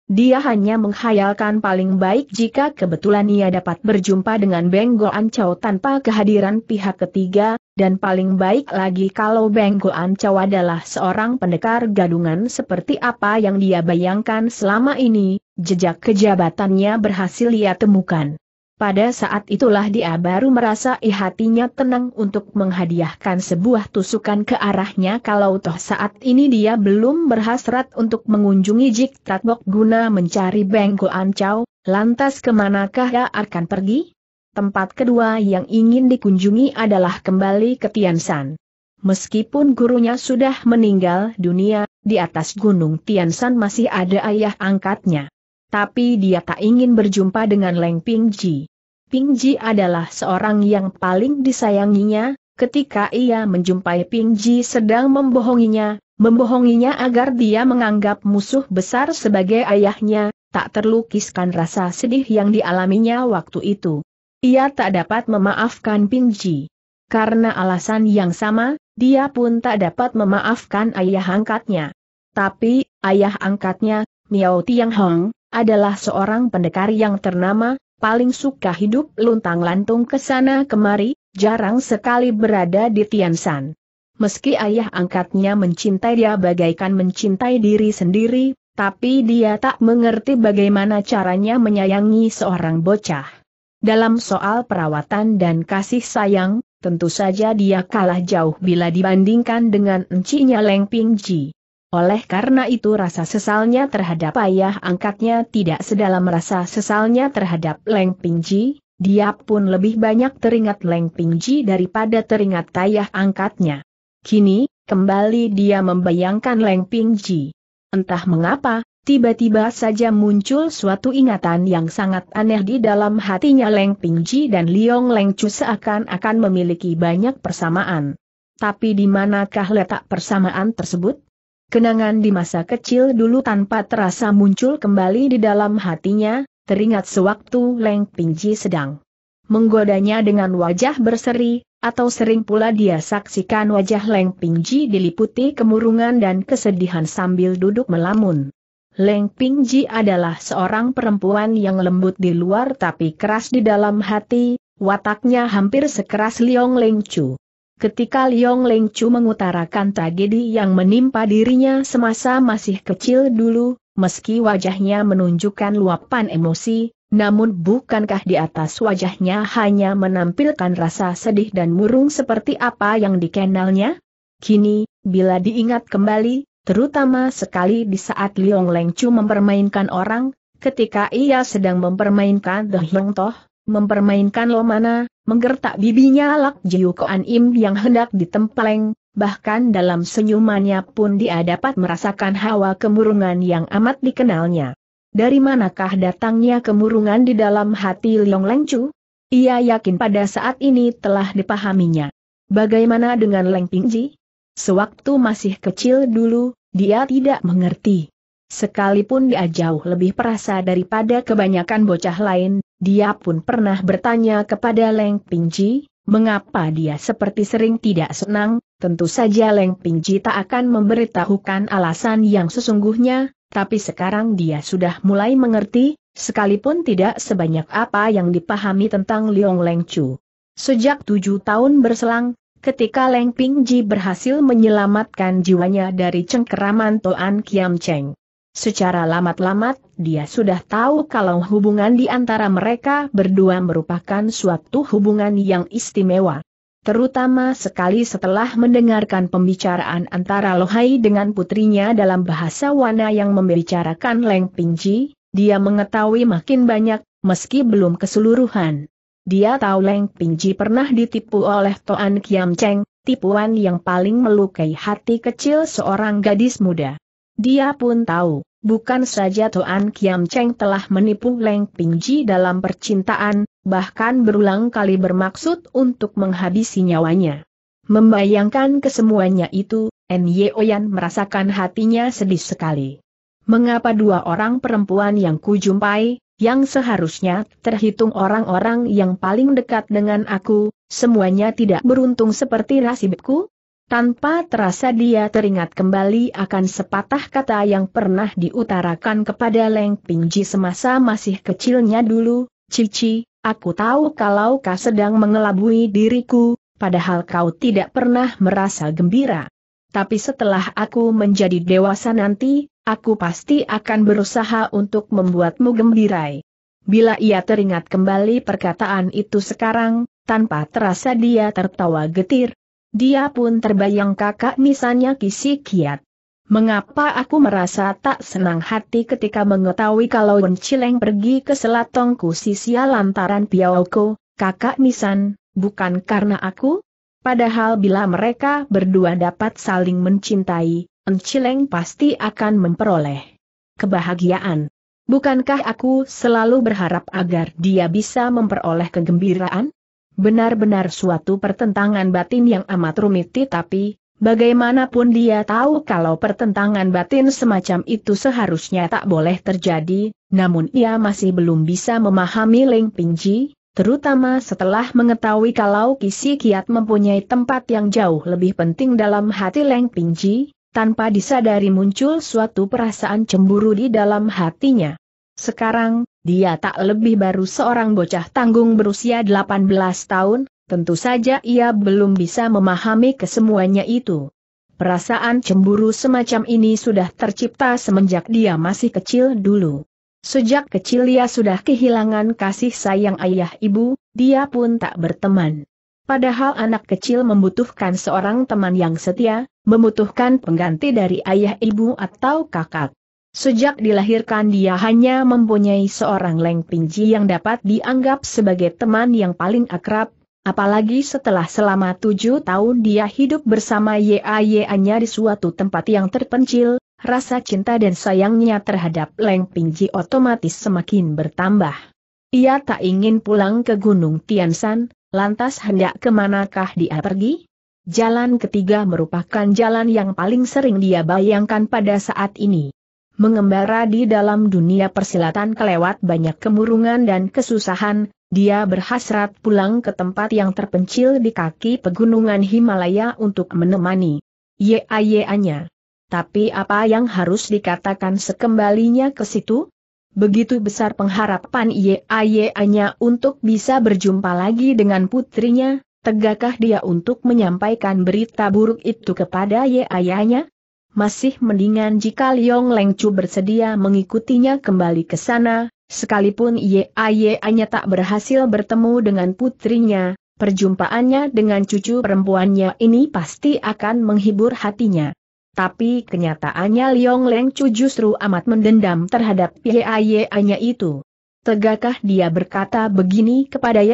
dia hanya menghayalkan paling baik jika kebetulan ia dapat berjumpa dengan Benggo Ancau tanpa kehadiran pihak ketiga, dan paling baik lagi kalau Benggo Ancau adalah seorang pendekar gadungan seperti apa yang dia bayangkan selama ini, jejak kejabatannya berhasil ia temukan. Pada saat itulah dia baru merasa hatinya tenang untuk menghadiahkan sebuah tusukan ke arahnya kalau toh saat ini dia belum berhasrat untuk mengunjungi Jik Tatbok guna mencari Bengko Ancau, lantas kemanakah dia akan pergi? Tempat kedua yang ingin dikunjungi adalah kembali ke Tiansan. Meskipun gurunya sudah meninggal dunia, di atas gunung Tiansan masih ada ayah angkatnya tapi dia tak ingin berjumpa dengan Leng Pingji. Pingji adalah seorang yang paling disayanginya, ketika ia menjumpai Pingji sedang membohonginya, membohonginya agar dia menganggap musuh besar sebagai ayahnya, tak terlukiskan rasa sedih yang dialaminya waktu itu. Ia tak dapat memaafkan Pingji. Karena alasan yang sama, dia pun tak dapat memaafkan ayah angkatnya. Tapi, ayah angkatnya, Miao Tiang Hong, adalah seorang pendekar yang ternama, paling suka hidup luntang-lantung ke sana kemari, jarang sekali berada di Tiansan. Meski ayah angkatnya mencintai dia bagaikan mencintai diri sendiri, tapi dia tak mengerti bagaimana caranya menyayangi seorang bocah. Dalam soal perawatan dan kasih sayang, tentu saja dia kalah jauh bila dibandingkan dengan encinya Leng Ping Ji. Oleh karena itu rasa sesalnya terhadap ayah angkatnya tidak sedalam rasa sesalnya terhadap Leng Pingji, dia pun lebih banyak teringat Leng Pingji daripada teringat ayah angkatnya. Kini, kembali dia membayangkan Leng Pingji. Entah mengapa, tiba-tiba saja muncul suatu ingatan yang sangat aneh di dalam hatinya Leng Pingji dan Liong Leng Chu seakan-akan memiliki banyak persamaan. Tapi di manakah letak persamaan tersebut? Kenangan di masa kecil dulu tanpa terasa muncul kembali di dalam hatinya, teringat sewaktu Leng Pinji sedang menggodanya dengan wajah berseri, atau sering pula dia saksikan wajah Leng Pinji diliputi kemurungan dan kesedihan sambil duduk melamun. Leng Pingji adalah seorang perempuan yang lembut di luar tapi keras di dalam hati, wataknya hampir sekeras Liong Leng Chu ketika Liong Leng Chu mengutarakan tragedi yang menimpa dirinya semasa masih kecil dulu, meski wajahnya menunjukkan luapan emosi, namun bukankah di atas wajahnya hanya menampilkan rasa sedih dan murung seperti apa yang dikenalnya? Kini, bila diingat kembali, terutama sekali di saat Liong Leng Chu mempermainkan orang, ketika ia sedang mempermainkan The Hyung Toh, mempermainkan Lomana, menggertak bibinya Lak Jiu Koan Im yang hendak ditempeleng, bahkan dalam senyumannya pun dia dapat merasakan hawa kemurungan yang amat dikenalnya. Dari manakah datangnya kemurungan di dalam hati Liong Lengcu? Ia yakin pada saat ini telah dipahaminya. Bagaimana dengan Leng Ji? Sewaktu masih kecil dulu, dia tidak mengerti. Sekalipun dia jauh lebih perasa daripada kebanyakan bocah lain, dia pun pernah bertanya kepada Leng Pingji, mengapa dia seperti sering tidak senang, tentu saja Leng Pingji tak akan memberitahukan alasan yang sesungguhnya, tapi sekarang dia sudah mulai mengerti, sekalipun tidak sebanyak apa yang dipahami tentang Liong Leng Chu. Sejak tujuh tahun berselang, ketika Leng Pingji berhasil menyelamatkan jiwanya dari cengkeraman Toan Kiam Cheng. Secara lamat-lamat, dia sudah tahu kalau hubungan di antara mereka berdua merupakan suatu hubungan yang istimewa. Terutama sekali setelah mendengarkan pembicaraan antara Lohai dengan putrinya dalam bahasa Wana yang membicarakan Leng Pingji, dia mengetahui makin banyak, meski belum keseluruhan. Dia tahu Leng Pingji pernah ditipu oleh Toan Kiam Cheng, tipuan yang paling melukai hati kecil seorang gadis muda. Dia pun tahu, Bukan saja Toan Kiam Cheng telah menipu Leng Ping Ji dalam percintaan, bahkan berulang kali bermaksud untuk menghabisi nyawanya. Membayangkan kesemuanya itu, Nye Oyan merasakan hatinya sedih sekali. Mengapa dua orang perempuan yang kujumpai, yang seharusnya terhitung orang-orang yang paling dekat dengan aku, semuanya tidak beruntung seperti nasibku? Tanpa terasa dia teringat kembali akan sepatah kata yang pernah diutarakan kepada Leng Pingji semasa masih kecilnya dulu, Cici, aku tahu kalau kau sedang mengelabui diriku, padahal kau tidak pernah merasa gembira. Tapi setelah aku menjadi dewasa nanti, aku pasti akan berusaha untuk membuatmu gembira. Bila ia teringat kembali perkataan itu sekarang, tanpa terasa dia tertawa getir, dia pun terbayang kakak misalnya kisi kiat. Mengapa aku merasa tak senang hati ketika mengetahui kalau Cileng pergi ke selatongku sisia lantaran piauku, kakak misan, bukan karena aku? Padahal bila mereka berdua dapat saling mencintai, Cileng pasti akan memperoleh kebahagiaan. Bukankah aku selalu berharap agar dia bisa memperoleh kegembiraan? Benar-benar suatu pertentangan batin yang amat rumit tapi, bagaimanapun dia tahu kalau pertentangan batin semacam itu seharusnya tak boleh terjadi, namun ia masih belum bisa memahami Leng Pingji, terutama setelah mengetahui kalau Kisi Kiat mempunyai tempat yang jauh lebih penting dalam hati Leng Pingji, tanpa disadari muncul suatu perasaan cemburu di dalam hatinya. Sekarang, dia tak lebih baru seorang bocah tanggung berusia 18 tahun, tentu saja ia belum bisa memahami kesemuanya itu. Perasaan cemburu semacam ini sudah tercipta semenjak dia masih kecil dulu. Sejak kecil ia sudah kehilangan kasih sayang ayah ibu, dia pun tak berteman. Padahal anak kecil membutuhkan seorang teman yang setia, membutuhkan pengganti dari ayah ibu atau kakak. Sejak dilahirkan dia hanya mempunyai seorang Leng Pinji yang dapat dianggap sebagai teman yang paling akrab, apalagi setelah selama tujuh tahun dia hidup bersama yaya nya di suatu tempat yang terpencil, rasa cinta dan sayangnya terhadap Leng Pinji otomatis semakin bertambah. Ia tak ingin pulang ke Gunung Tiansan, lantas hendak kemanakah dia pergi? Jalan ketiga merupakan jalan yang paling sering dia bayangkan pada saat ini. Mengembara di dalam dunia persilatan kelewat banyak kemurungan dan kesusahan, dia berhasrat pulang ke tempat yang terpencil di kaki pegunungan Himalaya untuk menemani yaya nya Tapi apa yang harus dikatakan sekembalinya ke situ? Begitu besar pengharapan yaya nya untuk bisa berjumpa lagi dengan putrinya, tegakkah dia untuk menyampaikan berita buruk itu kepada yaya nya masih mendingan jika Liong Lengcu bersedia mengikutinya kembali ke sana, sekalipun Aye nya tak berhasil bertemu dengan putrinya, perjumpaannya dengan cucu perempuannya ini pasti akan menghibur hatinya. Tapi kenyataannya Liong Lengcu justru amat mendendam terhadap Aye nya itu. Tegakah dia berkata begini kepada Ye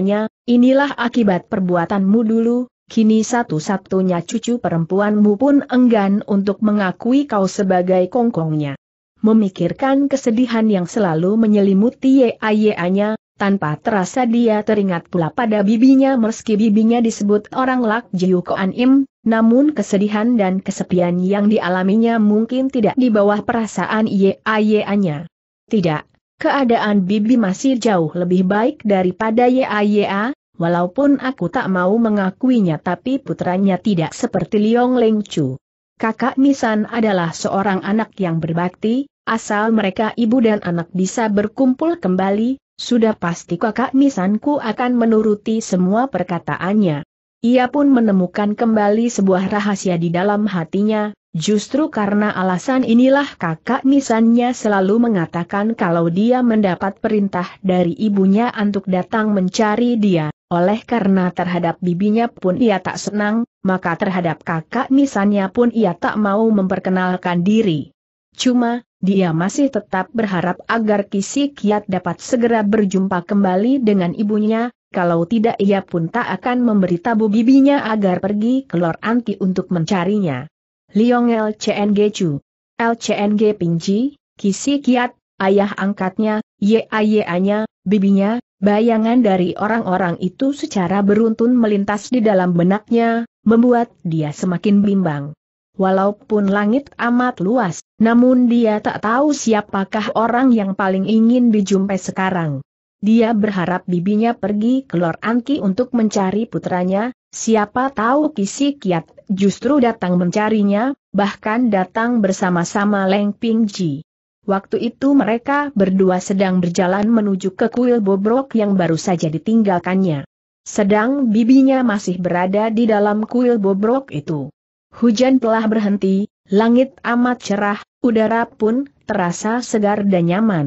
nya inilah akibat perbuatanmu dulu, Kini satu-satunya cucu perempuanmu pun enggan untuk mengakui kau sebagai kongkongnya. Memikirkan kesedihan yang selalu menyelimuti yaya nya tanpa terasa dia teringat pula pada bibinya meski bibinya disebut orang Lak Jiu Koan Im, namun kesedihan dan kesepian yang dialaminya mungkin tidak di bawah perasaan yaya nya Tidak, keadaan bibi masih jauh lebih baik daripada YAYA, Walaupun aku tak mau mengakuinya tapi putranya tidak seperti Liong Leng Chu. Kakak Misan adalah seorang anak yang berbakti, asal mereka ibu dan anak bisa berkumpul kembali, sudah pasti kakak Misanku akan menuruti semua perkataannya. Ia pun menemukan kembali sebuah rahasia di dalam hatinya, justru karena alasan inilah kakak Misannya selalu mengatakan kalau dia mendapat perintah dari ibunya untuk datang mencari dia. Oleh karena terhadap bibinya pun ia tak senang, maka terhadap kakak nisannya pun ia tak mau memperkenalkan diri. Cuma, dia masih tetap berharap agar Kisi Kiat dapat segera berjumpa kembali dengan ibunya, kalau tidak ia pun tak akan memberi tabu bibinya agar pergi ke Lor Anti untuk mencarinya. Liong LCNG Chu LCNG Pingji, Kisi Kiat, ayah angkatnya, YAYA-nya, bibinya, Bayangan dari orang-orang itu secara beruntun melintas di dalam benaknya, membuat dia semakin bimbang. Walaupun langit amat luas, namun dia tak tahu siapakah orang yang paling ingin dijumpai sekarang. Dia berharap bibinya pergi ke Lor Anki untuk mencari putranya, siapa tahu Kisi Kiat justru datang mencarinya, bahkan datang bersama-sama Leng Ping Ji. Waktu itu mereka berdua sedang berjalan menuju ke kuil bobrok yang baru saja ditinggalkannya. Sedang bibinya masih berada di dalam kuil bobrok itu. Hujan telah berhenti, langit amat cerah, udara pun terasa segar dan nyaman.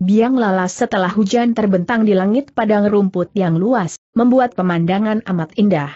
Biang lala setelah hujan terbentang di langit padang rumput yang luas, membuat pemandangan amat indah.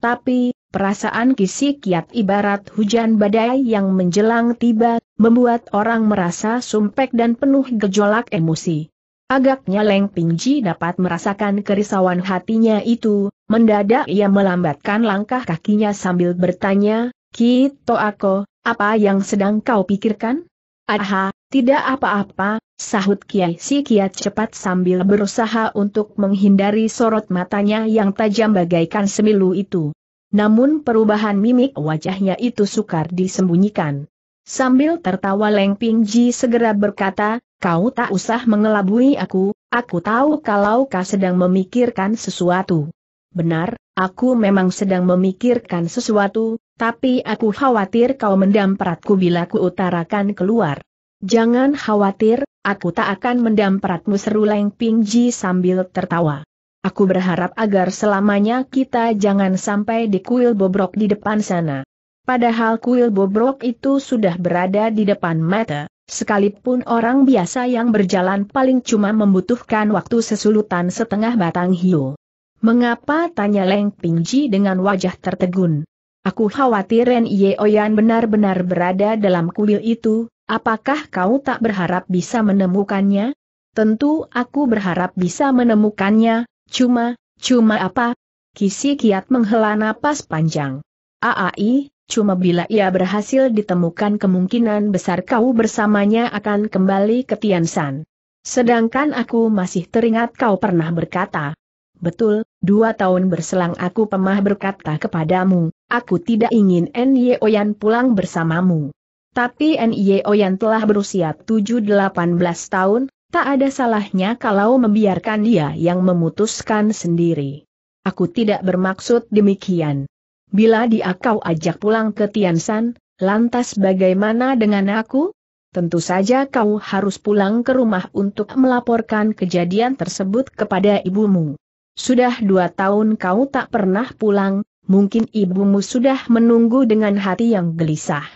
Tapi, perasaan kisi kiat ibarat hujan badai yang menjelang tiba membuat orang merasa sumpek dan penuh gejolak emosi. Agaknya Leng Pingji dapat merasakan kerisauan hatinya itu, mendadak ia melambatkan langkah kakinya sambil bertanya, Kito Ako, apa yang sedang kau pikirkan? Aha, tidak apa-apa, sahut Kiai Si Kiat cepat sambil berusaha untuk menghindari sorot matanya yang tajam bagaikan semilu itu. Namun perubahan mimik wajahnya itu sukar disembunyikan. Sambil tertawa Leng Ping Ji segera berkata, kau tak usah mengelabui aku, aku tahu kalau kau sedang memikirkan sesuatu. Benar, aku memang sedang memikirkan sesuatu, tapi aku khawatir kau mendampratku bila ku utarakan keluar. Jangan khawatir, aku tak akan mendampratmu seru Leng Ping Ji sambil tertawa. Aku berharap agar selamanya kita jangan sampai di kuil bobrok di depan sana. Padahal kuil bobrok itu sudah berada di depan mata, sekalipun orang biasa yang berjalan paling cuma membutuhkan waktu sesulutan setengah batang hiu. Mengapa tanya Leng Pingji dengan wajah tertegun? Aku khawatir Ren Yeoyan benar-benar berada dalam kuil itu, apakah kau tak berharap bisa menemukannya? Tentu aku berharap bisa menemukannya, cuma, cuma apa? Kisi kiat menghela napas panjang. Aai, cuma bila ia berhasil ditemukan kemungkinan besar kau bersamanya akan kembali ke Tiansan. Sedangkan aku masih teringat kau pernah berkata, Betul, dua tahun berselang aku pemah berkata kepadamu, aku tidak ingin Nye Oyan pulang bersamamu. Tapi Nye Oyan telah berusia 7-18 tahun, tak ada salahnya kalau membiarkan dia yang memutuskan sendiri. Aku tidak bermaksud demikian. Bila dia kau ajak pulang ke Tiansan, lantas bagaimana dengan aku? Tentu saja kau harus pulang ke rumah untuk melaporkan kejadian tersebut kepada ibumu. Sudah dua tahun kau tak pernah pulang, mungkin ibumu sudah menunggu dengan hati yang gelisah.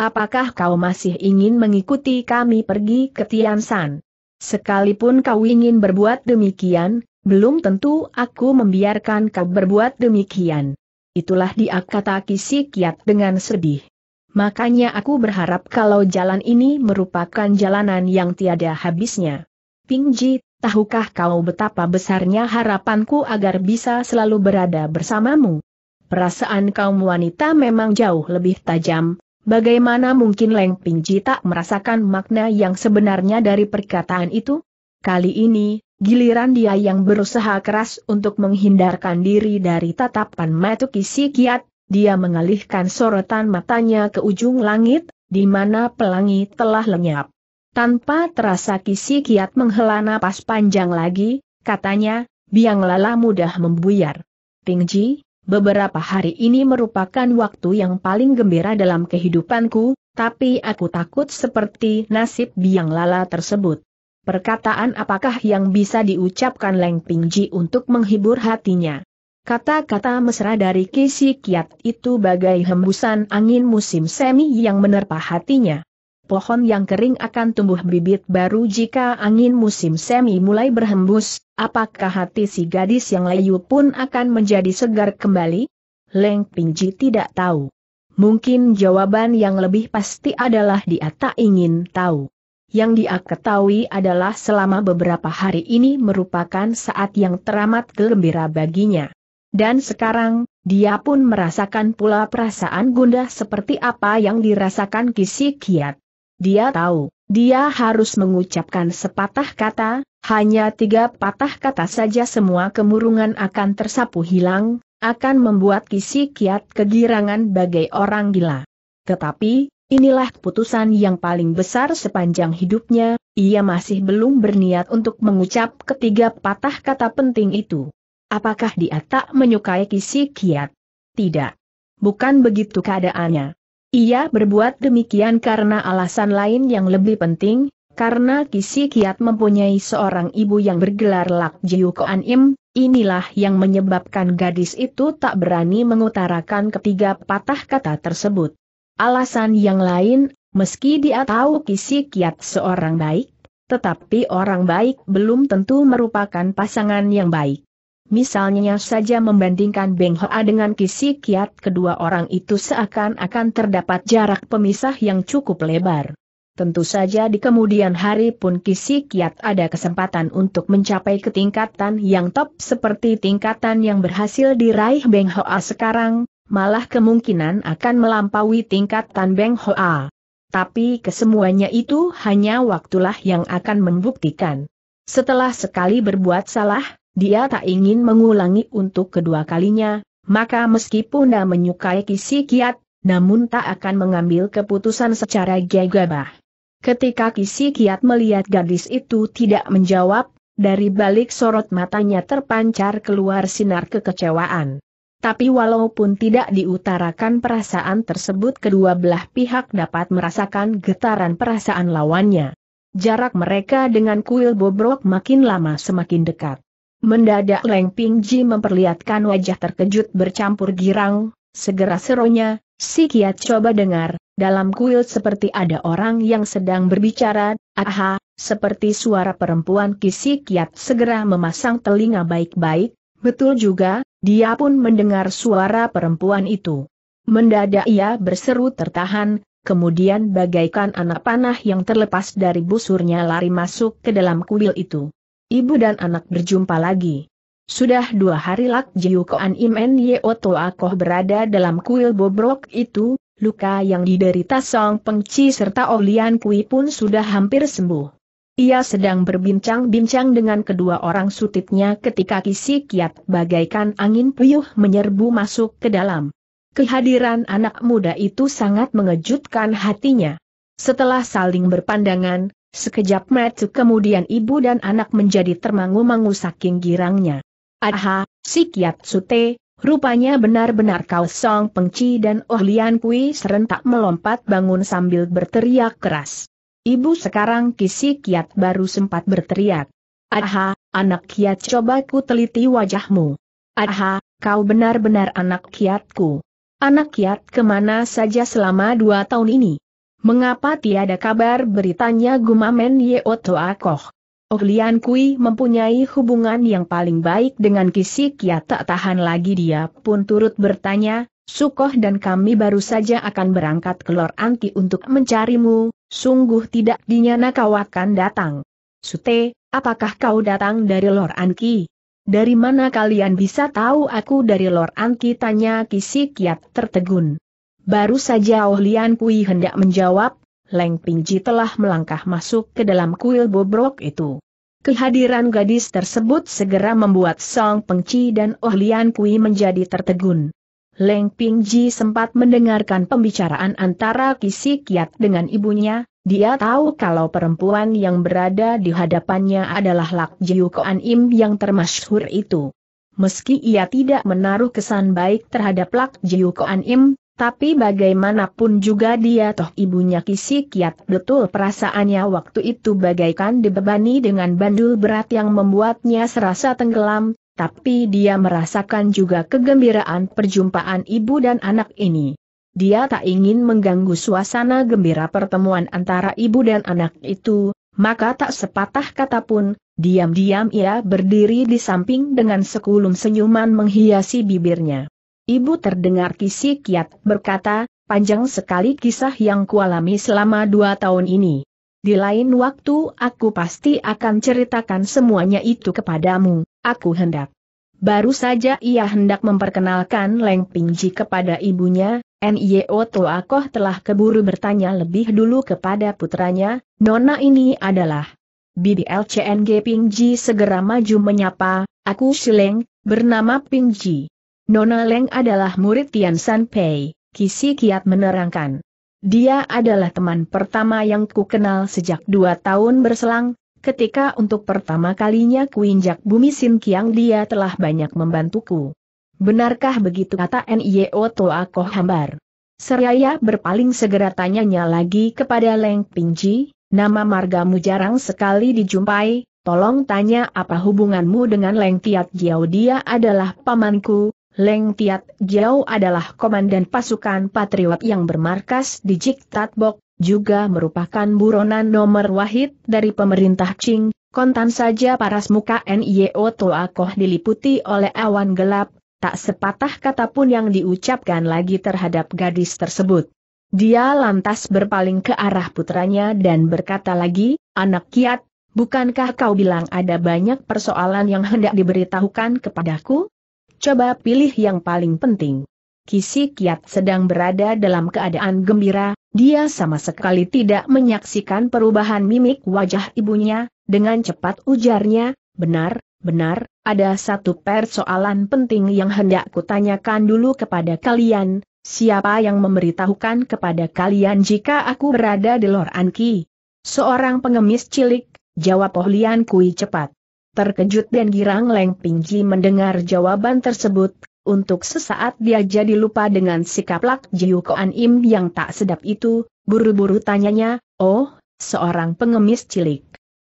Apakah kau masih ingin mengikuti kami pergi ke Tiansan? Sekalipun kau ingin berbuat demikian, belum tentu aku membiarkan kau berbuat demikian. Itulah dia kata Kisi Kiat dengan sedih. Makanya aku berharap kalau jalan ini merupakan jalanan yang tiada habisnya. Pingji, tahukah kau betapa besarnya harapanku agar bisa selalu berada bersamamu? Perasaan kaum wanita memang jauh lebih tajam, bagaimana mungkin Leng Pingji tak merasakan makna yang sebenarnya dari perkataan itu? Kali ini, giliran dia yang berusaha keras untuk menghindarkan diri dari tatapan kisi Kiat, dia mengalihkan sorotan matanya ke ujung langit, di mana pelangi telah lenyap. Tanpa terasa Kisi Kiat menghela napas panjang lagi, katanya, biang lala mudah membuyar. Pingji, beberapa hari ini merupakan waktu yang paling gembira dalam kehidupanku, tapi aku takut seperti nasib biang lala tersebut. Perkataan apakah yang bisa diucapkan Leng Pingji untuk menghibur hatinya? Kata-kata mesra dari Kisi Kiat itu bagai hembusan angin musim semi yang menerpa hatinya. Pohon yang kering akan tumbuh bibit baru jika angin musim semi mulai berhembus, apakah hati si gadis yang layu pun akan menjadi segar kembali? Leng Pingji tidak tahu. Mungkin jawaban yang lebih pasti adalah dia tak ingin tahu. Yang dia ketahui adalah selama beberapa hari ini merupakan saat yang teramat gembira baginya. Dan sekarang, dia pun merasakan pula perasaan gundah seperti apa yang dirasakan Kisi Kiat. Dia tahu, dia harus mengucapkan sepatah kata, hanya tiga patah kata saja semua kemurungan akan tersapu hilang, akan membuat Kisi Kiat kegirangan bagai orang gila. Tetapi, Inilah keputusan yang paling besar sepanjang hidupnya, ia masih belum berniat untuk mengucap ketiga patah kata penting itu. Apakah dia tak menyukai kisi kiat? Tidak. Bukan begitu keadaannya. Ia berbuat demikian karena alasan lain yang lebih penting, karena kisi kiat mempunyai seorang ibu yang bergelar Lak Jiu Koan Im, inilah yang menyebabkan gadis itu tak berani mengutarakan ketiga patah kata tersebut. Alasan yang lain, meski dia tahu Kisi Kiat seorang baik, tetapi orang baik belum tentu merupakan pasangan yang baik. Misalnya saja membandingkan Beng Hoa dengan Kisi Kiat kedua orang itu seakan-akan terdapat jarak pemisah yang cukup lebar. Tentu saja di kemudian hari pun Kisi Kiat ada kesempatan untuk mencapai ketingkatan yang top seperti tingkatan yang berhasil diraih Beng Hoa sekarang, malah kemungkinan akan melampaui tingkat Beng Hoa. Tapi kesemuanya itu hanya waktulah yang akan membuktikan. Setelah sekali berbuat salah, dia tak ingin mengulangi untuk kedua kalinya, maka meskipun dia menyukai Kisi Kiat, namun tak akan mengambil keputusan secara gegabah. Ketika Kisi Kiat melihat gadis itu tidak menjawab, dari balik sorot matanya terpancar keluar sinar kekecewaan tapi walaupun tidak diutarakan perasaan tersebut kedua belah pihak dapat merasakan getaran perasaan lawannya. Jarak mereka dengan kuil bobrok makin lama semakin dekat. Mendadak Leng Ping Ji memperlihatkan wajah terkejut bercampur girang, segera seronya, si kiat coba dengar, dalam kuil seperti ada orang yang sedang berbicara, aha, seperti suara perempuan Ki Si kiat segera memasang telinga baik-baik, Betul juga, dia pun mendengar suara perempuan itu. Mendadak ia berseru tertahan, kemudian bagaikan anak panah yang terlepas dari busurnya lari masuk ke dalam kuil itu. Ibu dan anak berjumpa lagi. Sudah dua hari Lak Jiu Koan Imen Yeoto Akoh berada dalam kuil bobrok itu, luka yang diderita Song Pengci serta Olian Kui pun sudah hampir sembuh. Ia sedang berbincang-bincang dengan kedua orang sutitnya ketika kisi kiat bagaikan angin puyuh menyerbu masuk ke dalam. Kehadiran anak muda itu sangat mengejutkan hatinya. Setelah saling berpandangan, sekejap mata kemudian ibu dan anak menjadi termangu-mangu saking girangnya. Aha, si kiat sute, rupanya benar-benar kau song pengci dan Ohlian kui serentak melompat bangun sambil berteriak keras. Ibu sekarang kisi kiat baru sempat berteriak. Aha, anak kiat coba ku teliti wajahmu. Aha, kau benar-benar anak kiatku. Anak kiat kemana saja selama dua tahun ini? Mengapa tiada kabar beritanya gumamen Yeoto Akoh? Oh Kui mempunyai hubungan yang paling baik dengan kisi kiat tak tahan lagi dia pun turut bertanya, Sukoh dan kami baru saja akan berangkat ke Lor Anti untuk mencarimu, Sungguh tidak dinyana kau akan datang. Sute, apakah kau datang dari Lor Anki? Dari mana kalian bisa tahu aku dari Lor Anki? Tanya Kisi Kiat tertegun. Baru saja Oh Lian Kui hendak menjawab, Leng Pingji telah melangkah masuk ke dalam kuil bobrok itu. Kehadiran gadis tersebut segera membuat Song Pengci dan Oh Lian Kui menjadi tertegun. Leng Pingji sempat mendengarkan pembicaraan antara Kisi Kiat dengan ibunya, dia tahu kalau perempuan yang berada di hadapannya adalah Lak Jiu Koan Im yang termasyhur itu. Meski ia tidak menaruh kesan baik terhadap Lak Jiu Koan Im, tapi bagaimanapun juga dia toh ibunya Kisi Kiat betul perasaannya waktu itu bagaikan dibebani dengan bandul berat yang membuatnya serasa tenggelam, tapi dia merasakan juga kegembiraan perjumpaan ibu dan anak ini. Dia tak ingin mengganggu suasana gembira pertemuan antara ibu dan anak itu, maka tak sepatah kata pun, diam-diam ia berdiri di samping dengan sekulum senyuman menghiasi bibirnya. Ibu terdengar kisi kiat berkata, panjang sekali kisah yang kualami selama dua tahun ini. Di lain waktu aku pasti akan ceritakan semuanya itu kepadamu aku hendak. Baru saja ia hendak memperkenalkan Leng Pingji kepada ibunya, Nio Toakoh telah keburu bertanya lebih dulu kepada putranya, Nona ini adalah. Bibi LCNG Pingji segera maju menyapa, aku Shileng, bernama Pingji. Nona Leng adalah murid Tian San Pei, Kisi Kiat menerangkan. Dia adalah teman pertama yang kukenal sejak dua tahun berselang, Ketika untuk pertama kalinya kuinjak bumi Sin Kiang dia telah banyak membantuku. Benarkah begitu kata Nio Toa Koh Hambar? Seraya berpaling segera tanyanya lagi kepada Leng Pingji, nama margamu jarang sekali dijumpai, tolong tanya apa hubunganmu dengan Leng Tiat Jiao dia adalah pamanku, Leng Tiat Jiao adalah komandan pasukan patriot yang bermarkas di Jiktatbok, juga merupakan buronan nomor wahid dari pemerintah Qing, kontan saja paras muka NIO Toakoh diliputi oleh awan gelap, tak sepatah kata pun yang diucapkan lagi terhadap gadis tersebut. Dia lantas berpaling ke arah putranya dan berkata lagi, anak kiat, bukankah kau bilang ada banyak persoalan yang hendak diberitahukan kepadaku? Coba pilih yang paling penting. Kisi Kiat sedang berada dalam keadaan gembira, dia sama sekali tidak menyaksikan perubahan mimik wajah ibunya, dengan cepat ujarnya, benar, benar, ada satu persoalan penting yang hendak kutanyakan dulu kepada kalian, siapa yang memberitahukan kepada kalian jika aku berada di Lor Anki? Seorang pengemis cilik, jawab Pohlian Kui cepat. Terkejut dan girang Leng Pingji mendengar jawaban tersebut, untuk sesaat dia jadi lupa dengan sikap Lak Jiu Koan Im yang tak sedap itu, buru-buru tanyanya, oh, seorang pengemis cilik.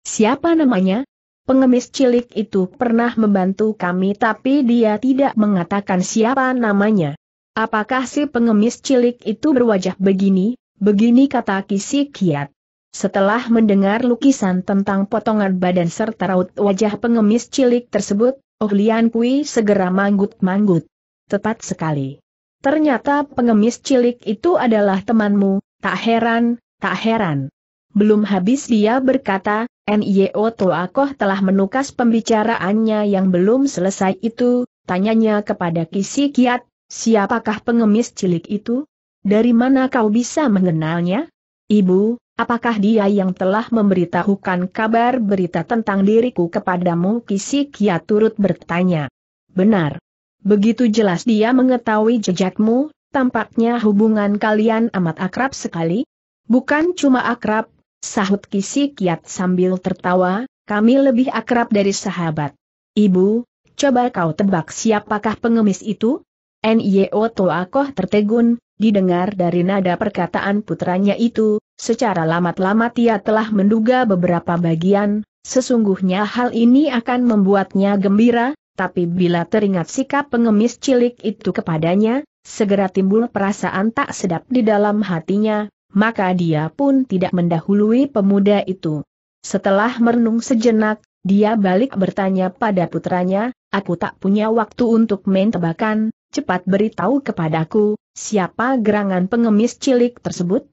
Siapa namanya? Pengemis cilik itu pernah membantu kami tapi dia tidak mengatakan siapa namanya. Apakah si pengemis cilik itu berwajah begini? Begini kata Kisi Kiat. Setelah mendengar lukisan tentang potongan badan serta raut wajah pengemis cilik tersebut, Oh Lian Kui segera manggut-manggut. Tepat sekali. Ternyata pengemis cilik itu adalah temanmu, tak heran, tak heran. Belum habis dia berkata, N.I.O. Toakoh telah menukas pembicaraannya yang belum selesai itu, tanyanya kepada Kisi Kiat, siapakah pengemis cilik itu? Dari mana kau bisa mengenalnya? Ibu, Apakah dia yang telah memberitahukan kabar berita tentang diriku kepadamu? Kisikia turut bertanya. Benar. Begitu jelas dia mengetahui jejakmu, tampaknya hubungan kalian amat akrab sekali. Bukan cuma akrab, sahut Kisikiat sambil tertawa, kami lebih akrab dari sahabat. Ibu, coba kau tebak siapakah pengemis itu? Nio Toakoh tertegun, Didengar dari nada perkataan putranya itu, secara lamat-lamat ia telah menduga beberapa bagian, sesungguhnya hal ini akan membuatnya gembira, tapi bila teringat sikap pengemis cilik itu kepadanya, segera timbul perasaan tak sedap di dalam hatinya, maka dia pun tidak mendahului pemuda itu. Setelah merenung sejenak, dia balik bertanya pada putranya, aku tak punya waktu untuk main tebakan, cepat beritahu kepadaku, siapa gerangan pengemis cilik tersebut?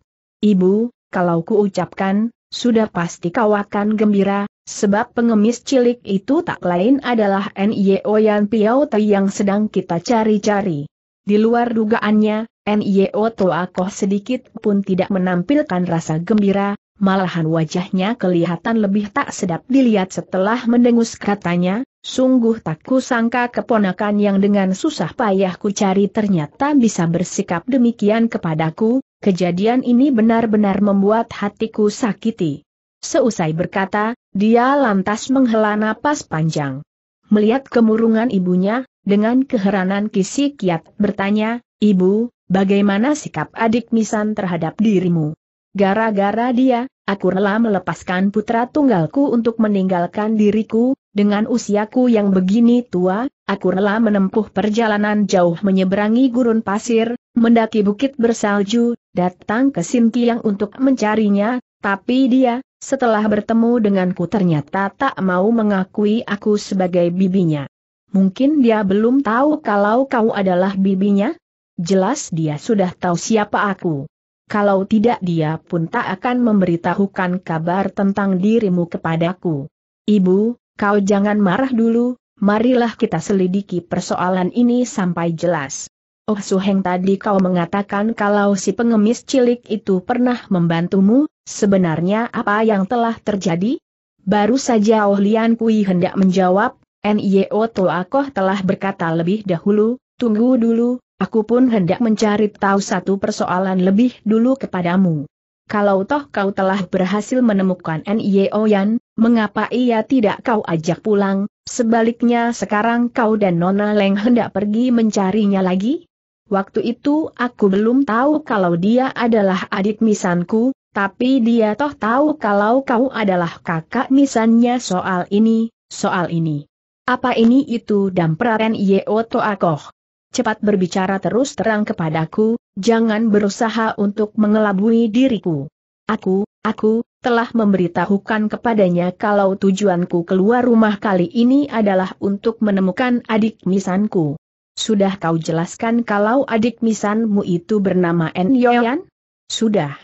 Ibu, kalau kuucapkan, sudah pasti kau akan gembira, sebab pengemis cilik itu tak lain adalah N.Y.O. Yan Piao Tai yang sedang kita cari-cari. Di luar dugaannya, N.Y.O. Toa Koh sedikit pun tidak menampilkan rasa gembira, malahan wajahnya kelihatan lebih tak sedap dilihat setelah mendengus katanya, sungguh tak kusangka keponakan yang dengan susah payah ku cari ternyata bisa bersikap demikian kepadaku, kejadian ini benar-benar membuat hatiku sakiti. Seusai berkata, dia lantas menghela napas panjang. Melihat kemurungan ibunya, dengan keheranan Kisi Kiat bertanya, Ibu, bagaimana sikap adik Misan terhadap dirimu? Gara-gara dia, Aku rela melepaskan putra tunggalku untuk meninggalkan diriku, dengan usiaku yang begini tua, aku rela menempuh perjalanan jauh menyeberangi gurun pasir, mendaki bukit bersalju, datang ke yang untuk mencarinya, tapi dia, setelah bertemu denganku ternyata tak mau mengakui aku sebagai bibinya. Mungkin dia belum tahu kalau kau adalah bibinya? Jelas dia sudah tahu siapa aku kalau tidak dia pun tak akan memberitahukan kabar tentang dirimu kepadaku. Ibu, kau jangan marah dulu, marilah kita selidiki persoalan ini sampai jelas. Oh Suheng tadi kau mengatakan kalau si pengemis cilik itu pernah membantumu, sebenarnya apa yang telah terjadi? Baru saja Oh Lian Kui hendak menjawab, Nio Toakoh telah berkata lebih dahulu, tunggu dulu, Aku pun hendak mencari tahu satu persoalan lebih dulu kepadamu. Kalau toh kau telah berhasil menemukan N.I.O. Yan, mengapa ia tidak kau ajak pulang, sebaliknya sekarang kau dan Nona Leng hendak pergi mencarinya lagi? Waktu itu aku belum tahu kalau dia adalah adik misanku, tapi dia toh tahu kalau kau adalah kakak misannya soal ini, soal ini. Apa ini itu dan damperan N.I.O. Toakoh? cepat berbicara terus terang kepadaku, jangan berusaha untuk mengelabui diriku. Aku, aku, telah memberitahukan kepadanya kalau tujuanku keluar rumah kali ini adalah untuk menemukan adik misanku. Sudah kau jelaskan kalau adik misanmu itu bernama Nyoyan? Sudah.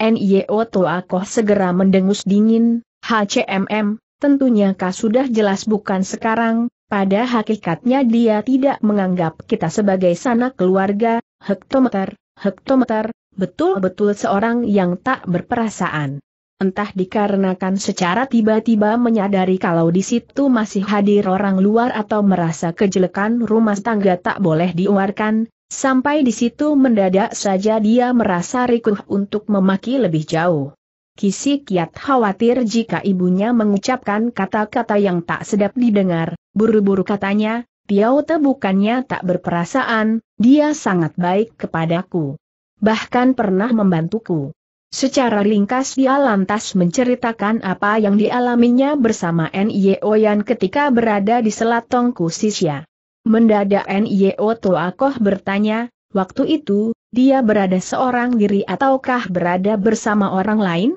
Nyo koh segera mendengus dingin, HCMM, tentunya kau sudah jelas bukan sekarang, pada hakikatnya dia tidak menganggap kita sebagai sanak keluarga, hektometer, hektometer, betul-betul seorang yang tak berperasaan. Entah dikarenakan secara tiba-tiba menyadari kalau di situ masih hadir orang luar atau merasa kejelekan rumah tangga tak boleh diuarkan, sampai di situ mendadak saja dia merasa rikuh untuk memaki lebih jauh. Kisi kiat khawatir jika ibunya mengucapkan kata-kata yang tak sedap didengar, buru-buru katanya, Piao Te bukannya tak berperasaan, dia sangat baik kepadaku. Bahkan pernah membantuku. Secara ringkas dia lantas menceritakan apa yang dialaminya bersama N.I.O. Yan ketika berada di Selat Tongku Sisya. Mendadak N.I.O. Toakoh bertanya, waktu itu, dia berada seorang diri ataukah berada bersama orang lain?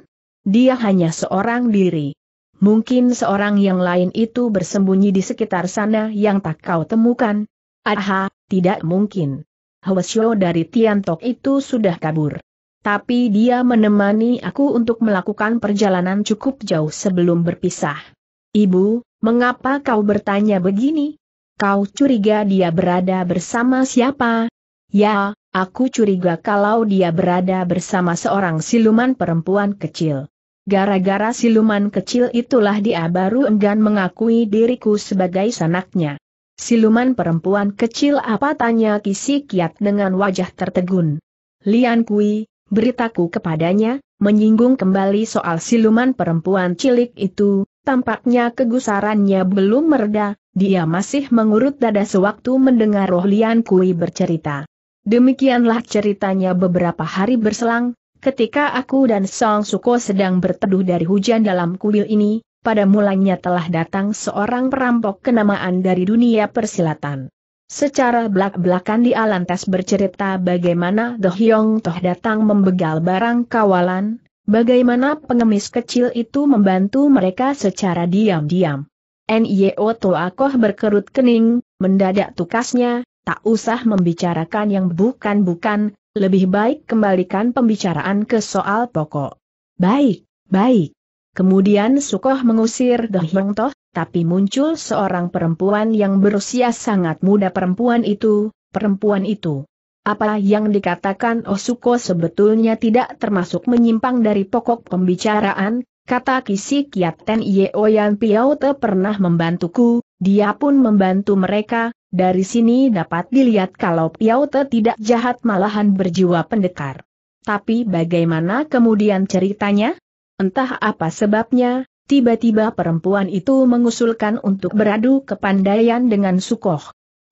Dia hanya seorang diri. Mungkin seorang yang lain itu bersembunyi di sekitar sana yang tak kau temukan. Aha, tidak mungkin. Hwasyo dari Tiantok itu sudah kabur. Tapi dia menemani aku untuk melakukan perjalanan cukup jauh sebelum berpisah. Ibu, mengapa kau bertanya begini? Kau curiga dia berada bersama siapa? Ya, aku curiga kalau dia berada bersama seorang siluman perempuan kecil. Gara-gara siluman kecil itulah dia baru enggan mengakui diriku sebagai sanaknya. Siluman perempuan kecil apa tanya Kisi Kiat dengan wajah tertegun. Lian Kui, beritaku kepadanya, menyinggung kembali soal siluman perempuan cilik itu, tampaknya kegusarannya belum mereda, dia masih mengurut dada sewaktu mendengar roh Lian Kui bercerita. Demikianlah ceritanya beberapa hari berselang, Ketika aku dan Song Suko sedang berteduh dari hujan dalam kuil ini, pada mulanya telah datang seorang perampok kenamaan dari dunia persilatan. Secara belak-belakan di Alantas bercerita bagaimana Dohyong Toh datang membegal barang kawalan, bagaimana pengemis kecil itu membantu mereka secara diam-diam. Toh Akoh berkerut kening, mendadak tukasnya, tak usah membicarakan yang bukan-bukan, lebih baik kembalikan pembicaraan ke soal pokok. Baik, baik. Kemudian Sukoh mengusir Doh Toh, tapi muncul seorang perempuan yang berusia sangat muda perempuan itu, perempuan itu. Apa yang dikatakan Osuko oh sebetulnya tidak termasuk menyimpang dari pokok pembicaraan, kata Kisi Kiat Kiaten Yeoyan Piao Te pernah membantuku, dia pun membantu mereka, dari sini dapat dilihat kalau Piao tidak jahat malahan berjiwa pendekar. Tapi bagaimana kemudian ceritanya? Entah apa sebabnya, tiba-tiba perempuan itu mengusulkan untuk beradu kepandaian dengan Sukoh.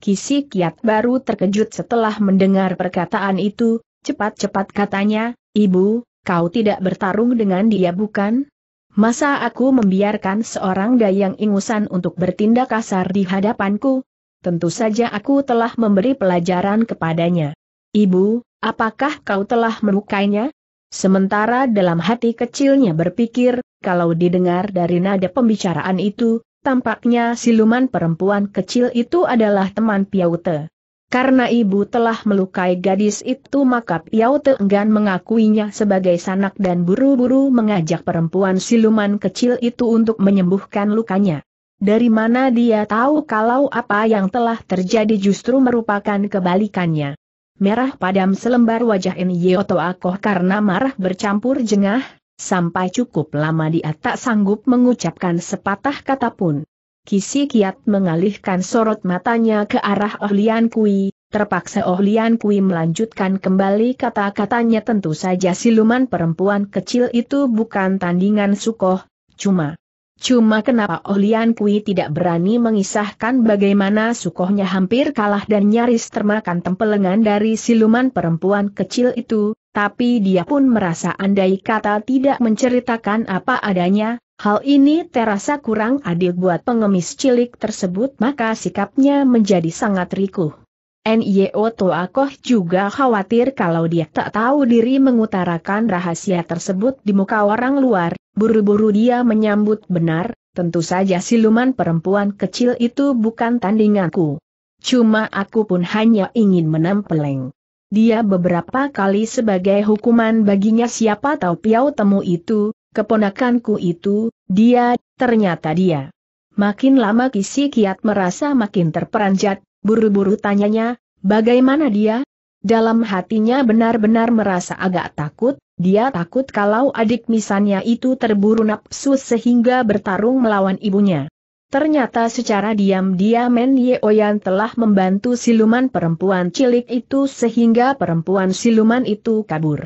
Kisi Kiat baru terkejut setelah mendengar perkataan itu, cepat-cepat katanya, Ibu, kau tidak bertarung dengan dia bukan? Masa aku membiarkan seorang dayang ingusan untuk bertindak kasar di hadapanku, tentu saja aku telah memberi pelajaran kepadanya. Ibu, apakah kau telah melukainya? Sementara dalam hati kecilnya berpikir, kalau didengar dari nada pembicaraan itu, tampaknya siluman perempuan kecil itu adalah teman Piaute. Karena ibu telah melukai gadis itu maka Piaute enggan mengakuinya sebagai sanak dan buru-buru mengajak perempuan siluman kecil itu untuk menyembuhkan lukanya. Dari mana dia tahu kalau apa yang telah terjadi justru merupakan kebalikannya? Merah padam selembar wajah Enyoto Akoh karena marah bercampur jengah, sampai cukup lama dia tak sanggup mengucapkan sepatah kata pun. Kisi Kiat mengalihkan sorot matanya ke arah Oh Kui, terpaksa Oh Kui melanjutkan kembali kata-katanya tentu saja siluman perempuan kecil itu bukan tandingan Sukoh, cuma Cuma kenapa Olian Kui tidak berani mengisahkan bagaimana sukohnya hampir kalah dan nyaris termakan tempelengan dari siluman perempuan kecil itu, tapi dia pun merasa andai kata tidak menceritakan apa adanya, hal ini terasa kurang adil buat pengemis cilik tersebut maka sikapnya menjadi sangat rikuh. NIO Toakoh juga khawatir kalau dia tak tahu diri mengutarakan rahasia tersebut di muka orang luar, buru-buru dia menyambut benar, tentu saja siluman perempuan kecil itu bukan tandinganku. Cuma aku pun hanya ingin menempeleng. Dia beberapa kali sebagai hukuman baginya siapa tahu piau temu itu, keponakanku itu, dia, ternyata dia. Makin lama Kisi Kiat merasa makin terperanjat, Buru-buru tanyanya, bagaimana dia? Dalam hatinya benar-benar merasa agak takut, dia takut kalau adik misannya itu terburu nafsu sehingga bertarung melawan ibunya. Ternyata secara diam-diam Men Yeoyan telah membantu siluman perempuan cilik itu sehingga perempuan siluman itu kabur.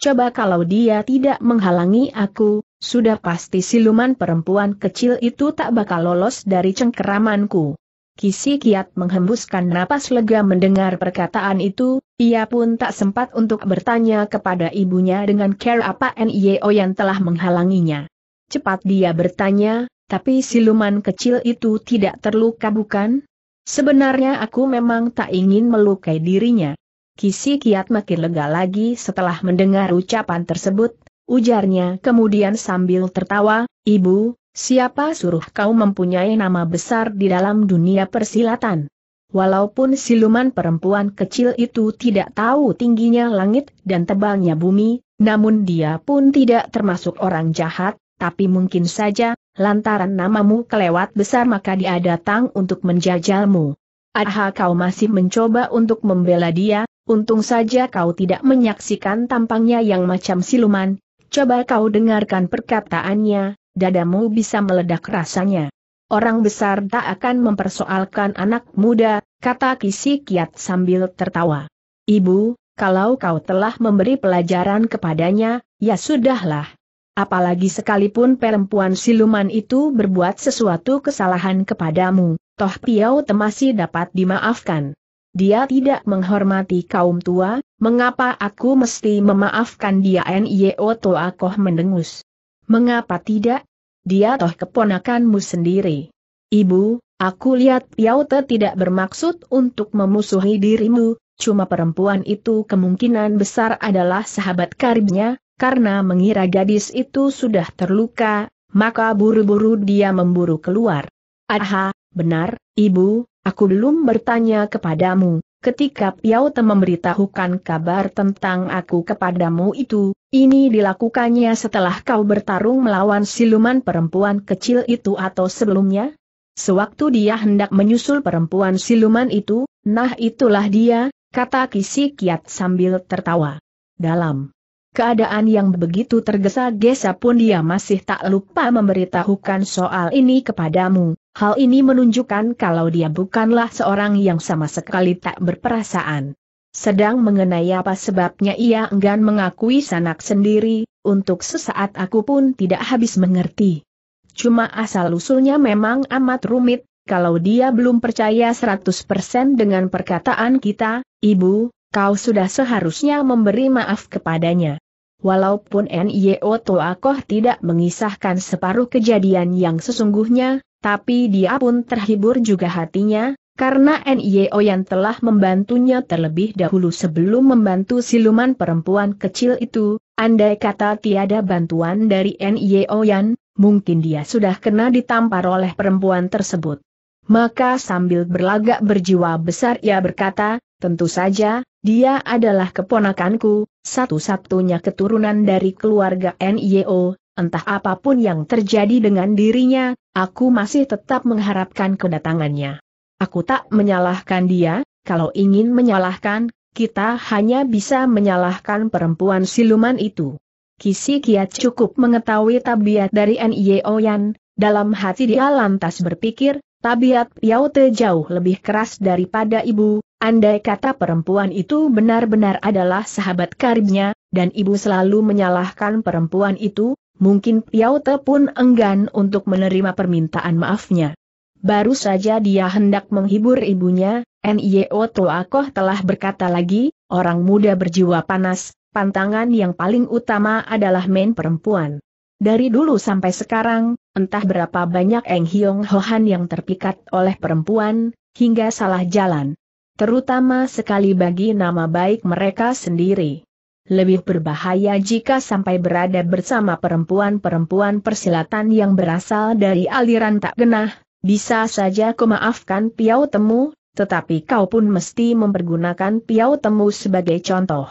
Coba kalau dia tidak menghalangi aku, sudah pasti siluman perempuan kecil itu tak bakal lolos dari cengkeramanku. Kisi Kiat menghembuskan napas lega mendengar perkataan itu, ia pun tak sempat untuk bertanya kepada ibunya dengan care apa NIO yang telah menghalanginya. Cepat dia bertanya, tapi siluman kecil itu tidak terluka bukan? Sebenarnya aku memang tak ingin melukai dirinya. Kisi Kiat makin lega lagi setelah mendengar ucapan tersebut, ujarnya kemudian sambil tertawa, Ibu, Siapa suruh kau mempunyai nama besar di dalam dunia persilatan? Walaupun siluman perempuan kecil itu tidak tahu tingginya langit dan tebalnya bumi, namun dia pun tidak termasuk orang jahat, tapi mungkin saja, lantaran namamu kelewat besar maka dia datang untuk menjajalmu. Aha kau masih mencoba untuk membela dia, untung saja kau tidak menyaksikan tampangnya yang macam siluman, coba kau dengarkan perkataannya, dadamu bisa meledak rasanya. Orang besar tak akan mempersoalkan anak muda, kata Kisi Kiat sambil tertawa. Ibu, kalau kau telah memberi pelajaran kepadanya, ya sudahlah. Apalagi sekalipun perempuan siluman itu berbuat sesuatu kesalahan kepadamu, toh Piau Temasi dapat dimaafkan. Dia tidak menghormati kaum tua, mengapa aku mesti memaafkan dia Nio Toakoh mendengus. Mengapa tidak? Dia toh keponakanmu sendiri. Ibu, aku lihat Piaute tidak bermaksud untuk memusuhi dirimu, cuma perempuan itu kemungkinan besar adalah sahabat karibnya, karena mengira gadis itu sudah terluka, maka buru-buru dia memburu keluar. Aha, benar, ibu, aku belum bertanya kepadamu, Ketika Piao Te memberitahukan kabar tentang aku kepadamu itu, ini dilakukannya setelah kau bertarung melawan siluman perempuan kecil itu atau sebelumnya? Sewaktu dia hendak menyusul perempuan siluman itu, nah itulah dia, kata Kisi Kiat sambil tertawa. Dalam keadaan yang begitu tergesa-gesa pun dia masih tak lupa memberitahukan soal ini kepadamu, Hal ini menunjukkan kalau dia bukanlah seorang yang sama sekali tak berperasaan. Sedang mengenai apa sebabnya ia enggan mengakui sanak sendiri, untuk sesaat aku pun tidak habis mengerti. Cuma asal-usulnya memang amat rumit, kalau dia belum percaya 100% dengan perkataan kita, Ibu, kau sudah seharusnya memberi maaf kepadanya. Walaupun N.Y.O. Toakoh tidak mengisahkan separuh kejadian yang sesungguhnya, tapi dia pun terhibur juga hatinya, karena NIO yang telah membantunya terlebih dahulu sebelum membantu siluman perempuan kecil itu, andai kata tiada bantuan dari NIO yang, mungkin dia sudah kena ditampar oleh perempuan tersebut. Maka sambil berlagak berjiwa besar ia berkata, tentu saja, dia adalah keponakanku, satu-satunya keturunan dari keluarga NIO, Entah apapun yang terjadi dengan dirinya, aku masih tetap mengharapkan kedatangannya. Aku tak menyalahkan dia, kalau ingin menyalahkan, kita hanya bisa menyalahkan perempuan siluman itu. Kisi Kiat cukup mengetahui tabiat dari N.I.O. Yan, dalam hati dia lantas berpikir, tabiat Yao Te jauh lebih keras daripada ibu, andai kata perempuan itu benar-benar adalah sahabat karibnya, dan ibu selalu menyalahkan perempuan itu, mungkin Piao Te pun enggan untuk menerima permintaan maafnya. Baru saja dia hendak menghibur ibunya, N.I.O. Toakoh telah berkata lagi, orang muda berjiwa panas, pantangan yang paling utama adalah main perempuan. Dari dulu sampai sekarang, entah berapa banyak Eng Hiong Hohan yang terpikat oleh perempuan, hingga salah jalan. Terutama sekali bagi nama baik mereka sendiri. Lebih berbahaya jika sampai berada bersama perempuan-perempuan persilatan yang berasal dari aliran tak genah, bisa saja kau maafkan piau temu, tetapi kau pun mesti mempergunakan piau temu sebagai contoh.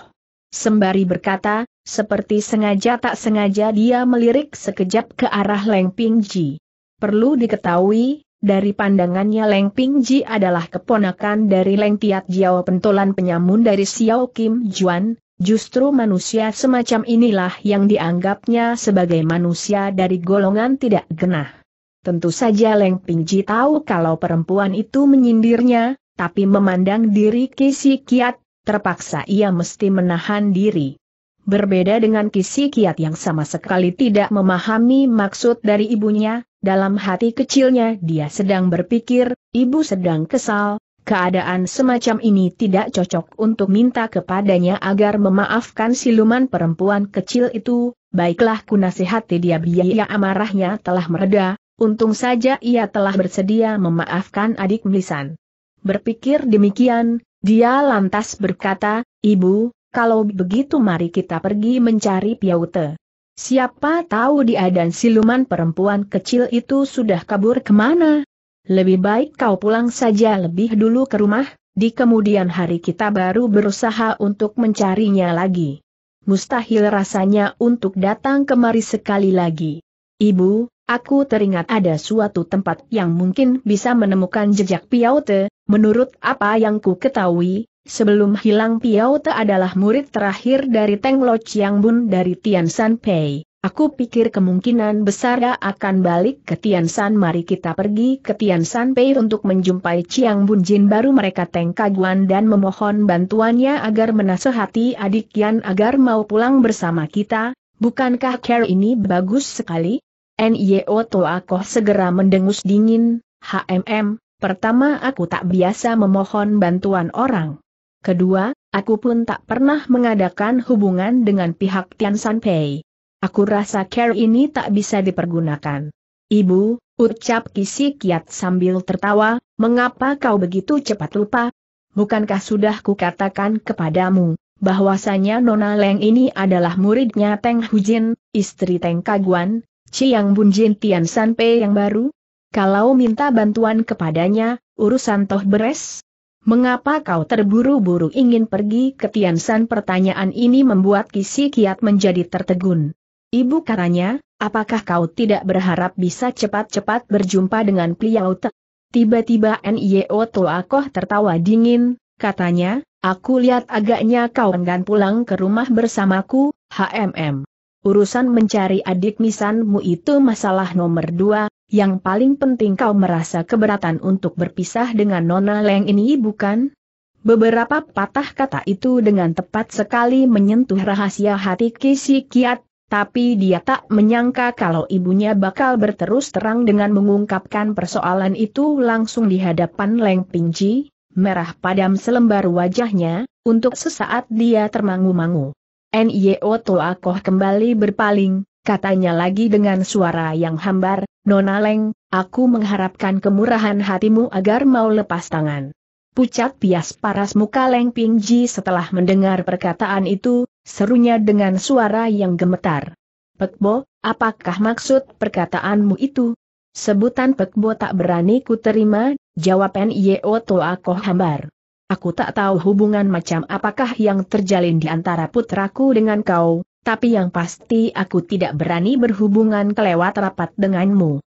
Sembari berkata, seperti sengaja tak sengaja dia melirik sekejap ke arah Leng ji. Perlu diketahui, dari pandangannya Leng ji adalah keponakan dari Leng Tiat Jiao pentolan penyamun dari Xiao Kim Juan, Justru manusia semacam inilah yang dianggapnya sebagai manusia dari golongan tidak genah. Tentu saja Leng Pingji tahu kalau perempuan itu menyindirnya, tapi memandang diri Kisi Kiat, terpaksa ia mesti menahan diri. Berbeda dengan Kisi Kiat yang sama sekali tidak memahami maksud dari ibunya, dalam hati kecilnya dia sedang berpikir, ibu sedang kesal, Keadaan semacam ini tidak cocok untuk minta kepadanya agar memaafkan siluman perempuan kecil itu, baiklah ku nasihati dia biaya amarahnya telah mereda, untung saja ia telah bersedia memaafkan adik Melisan. Berpikir demikian, dia lantas berkata, Ibu, kalau begitu mari kita pergi mencari Piaute. Siapa tahu dia dan siluman perempuan kecil itu sudah kabur kemana? Lebih baik kau pulang saja lebih dulu ke rumah, di kemudian hari kita baru berusaha untuk mencarinya lagi. Mustahil rasanya untuk datang kemari sekali lagi. Ibu, aku teringat ada suatu tempat yang mungkin bisa menemukan jejak Piaute, menurut apa yang ku ketahui, sebelum hilang Piaute adalah murid terakhir dari Teng Lo Chiang Bun dari Tian San Pei. Aku pikir kemungkinan besar ya akan balik ke Tiansan mari kita pergi ke Tiansan Pei untuk menjumpai Chiang Bunjin baru mereka Tengkaguan dan memohon bantuannya agar menasehati adik Yan agar mau pulang bersama kita, bukankah care ini bagus sekali? NIO Toakoh segera mendengus dingin, HMM, pertama aku tak biasa memohon bantuan orang. Kedua, aku pun tak pernah mengadakan hubungan dengan pihak San Pei. Aku rasa care ini tak bisa dipergunakan. Ibu, ucap Kisi Kiat sambil tertawa, mengapa kau begitu cepat lupa? Bukankah sudah kukatakan kepadamu, bahwasanya Nona Leng ini adalah muridnya Teng Hujin, istri Teng Kaguan, Chiang Bunjin Tian Pe yang baru? Kalau minta bantuan kepadanya, urusan toh beres? Mengapa kau terburu-buru ingin pergi ke Tiansan? Pertanyaan ini membuat Kisi Kiat menjadi tertegun. Ibu karanya, apakah kau tidak berharap bisa cepat-cepat berjumpa dengan Pliau Te? Tiba-tiba Nio Toakoh tertawa dingin, katanya, aku lihat agaknya kau enggan pulang ke rumah bersamaku, HMM. Urusan mencari adik misanmu itu masalah nomor dua, yang paling penting kau merasa keberatan untuk berpisah dengan Nona Leng ini bukan? Beberapa patah kata itu dengan tepat sekali menyentuh rahasia hati Kisi Kiat, tapi dia tak menyangka kalau ibunya bakal berterus terang dengan mengungkapkan persoalan itu langsung di hadapan Leng Pingji, merah padam selembar wajahnya, untuk sesaat dia termangu-mangu. N.Y.O. koh kembali berpaling, katanya lagi dengan suara yang hambar, Nona Leng, aku mengharapkan kemurahan hatimu agar mau lepas tangan. Pucat pias paras muka Leng Pingji setelah mendengar perkataan itu, Serunya dengan suara yang gemetar. Pekbo, apakah maksud perkataanmu itu? Sebutan Pekbo tak berani ku terima, jawab toa koh hambar. Aku tak tahu hubungan macam apakah yang terjalin di antara putraku dengan kau, tapi yang pasti aku tidak berani berhubungan kelewat rapat denganmu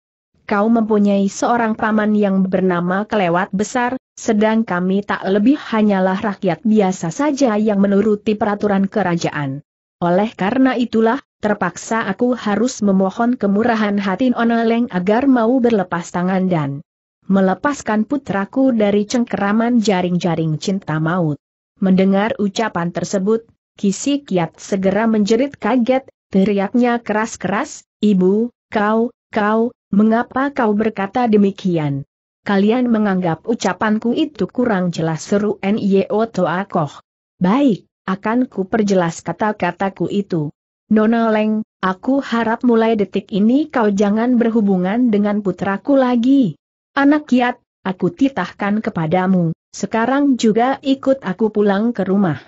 kau mempunyai seorang paman yang bernama kelewat besar, sedang kami tak lebih hanyalah rakyat biasa saja yang menuruti peraturan kerajaan. Oleh karena itulah, terpaksa aku harus memohon kemurahan hati Onaleng agar mau berlepas tangan dan melepaskan putraku dari cengkeraman jaring-jaring cinta maut. Mendengar ucapan tersebut, Kisi Kiat segera menjerit kaget, teriaknya keras-keras, Ibu, kau, kau, Mengapa kau berkata demikian? Kalian menganggap ucapanku itu kurang jelas seru N.Y.O. Toakoh. Baik, akan ku perjelas kata-kataku itu. Nona Leng, aku harap mulai detik ini kau jangan berhubungan dengan putraku lagi. Anak kiat, aku titahkan kepadamu, sekarang juga ikut aku pulang ke rumah.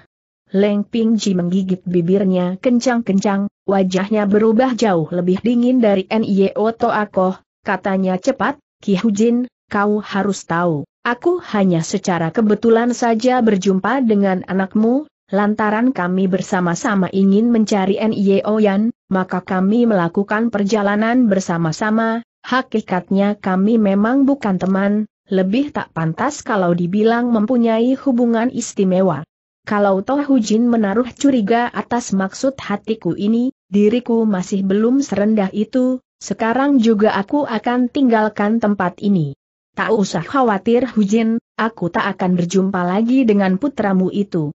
Leng Ji menggigit bibirnya kencang-kencang, wajahnya berubah jauh lebih dingin dari Nio Toakoh, katanya cepat, Ki Hujin, kau harus tahu, aku hanya secara kebetulan saja berjumpa dengan anakmu, lantaran kami bersama-sama ingin mencari Nio Yan, maka kami melakukan perjalanan bersama-sama, hakikatnya kami memang bukan teman, lebih tak pantas kalau dibilang mempunyai hubungan istimewa. Kalau Toh Hujin menaruh curiga atas maksud hatiku ini, diriku masih belum serendah itu, sekarang juga aku akan tinggalkan tempat ini. Tak usah khawatir Hujin, aku tak akan berjumpa lagi dengan putramu itu.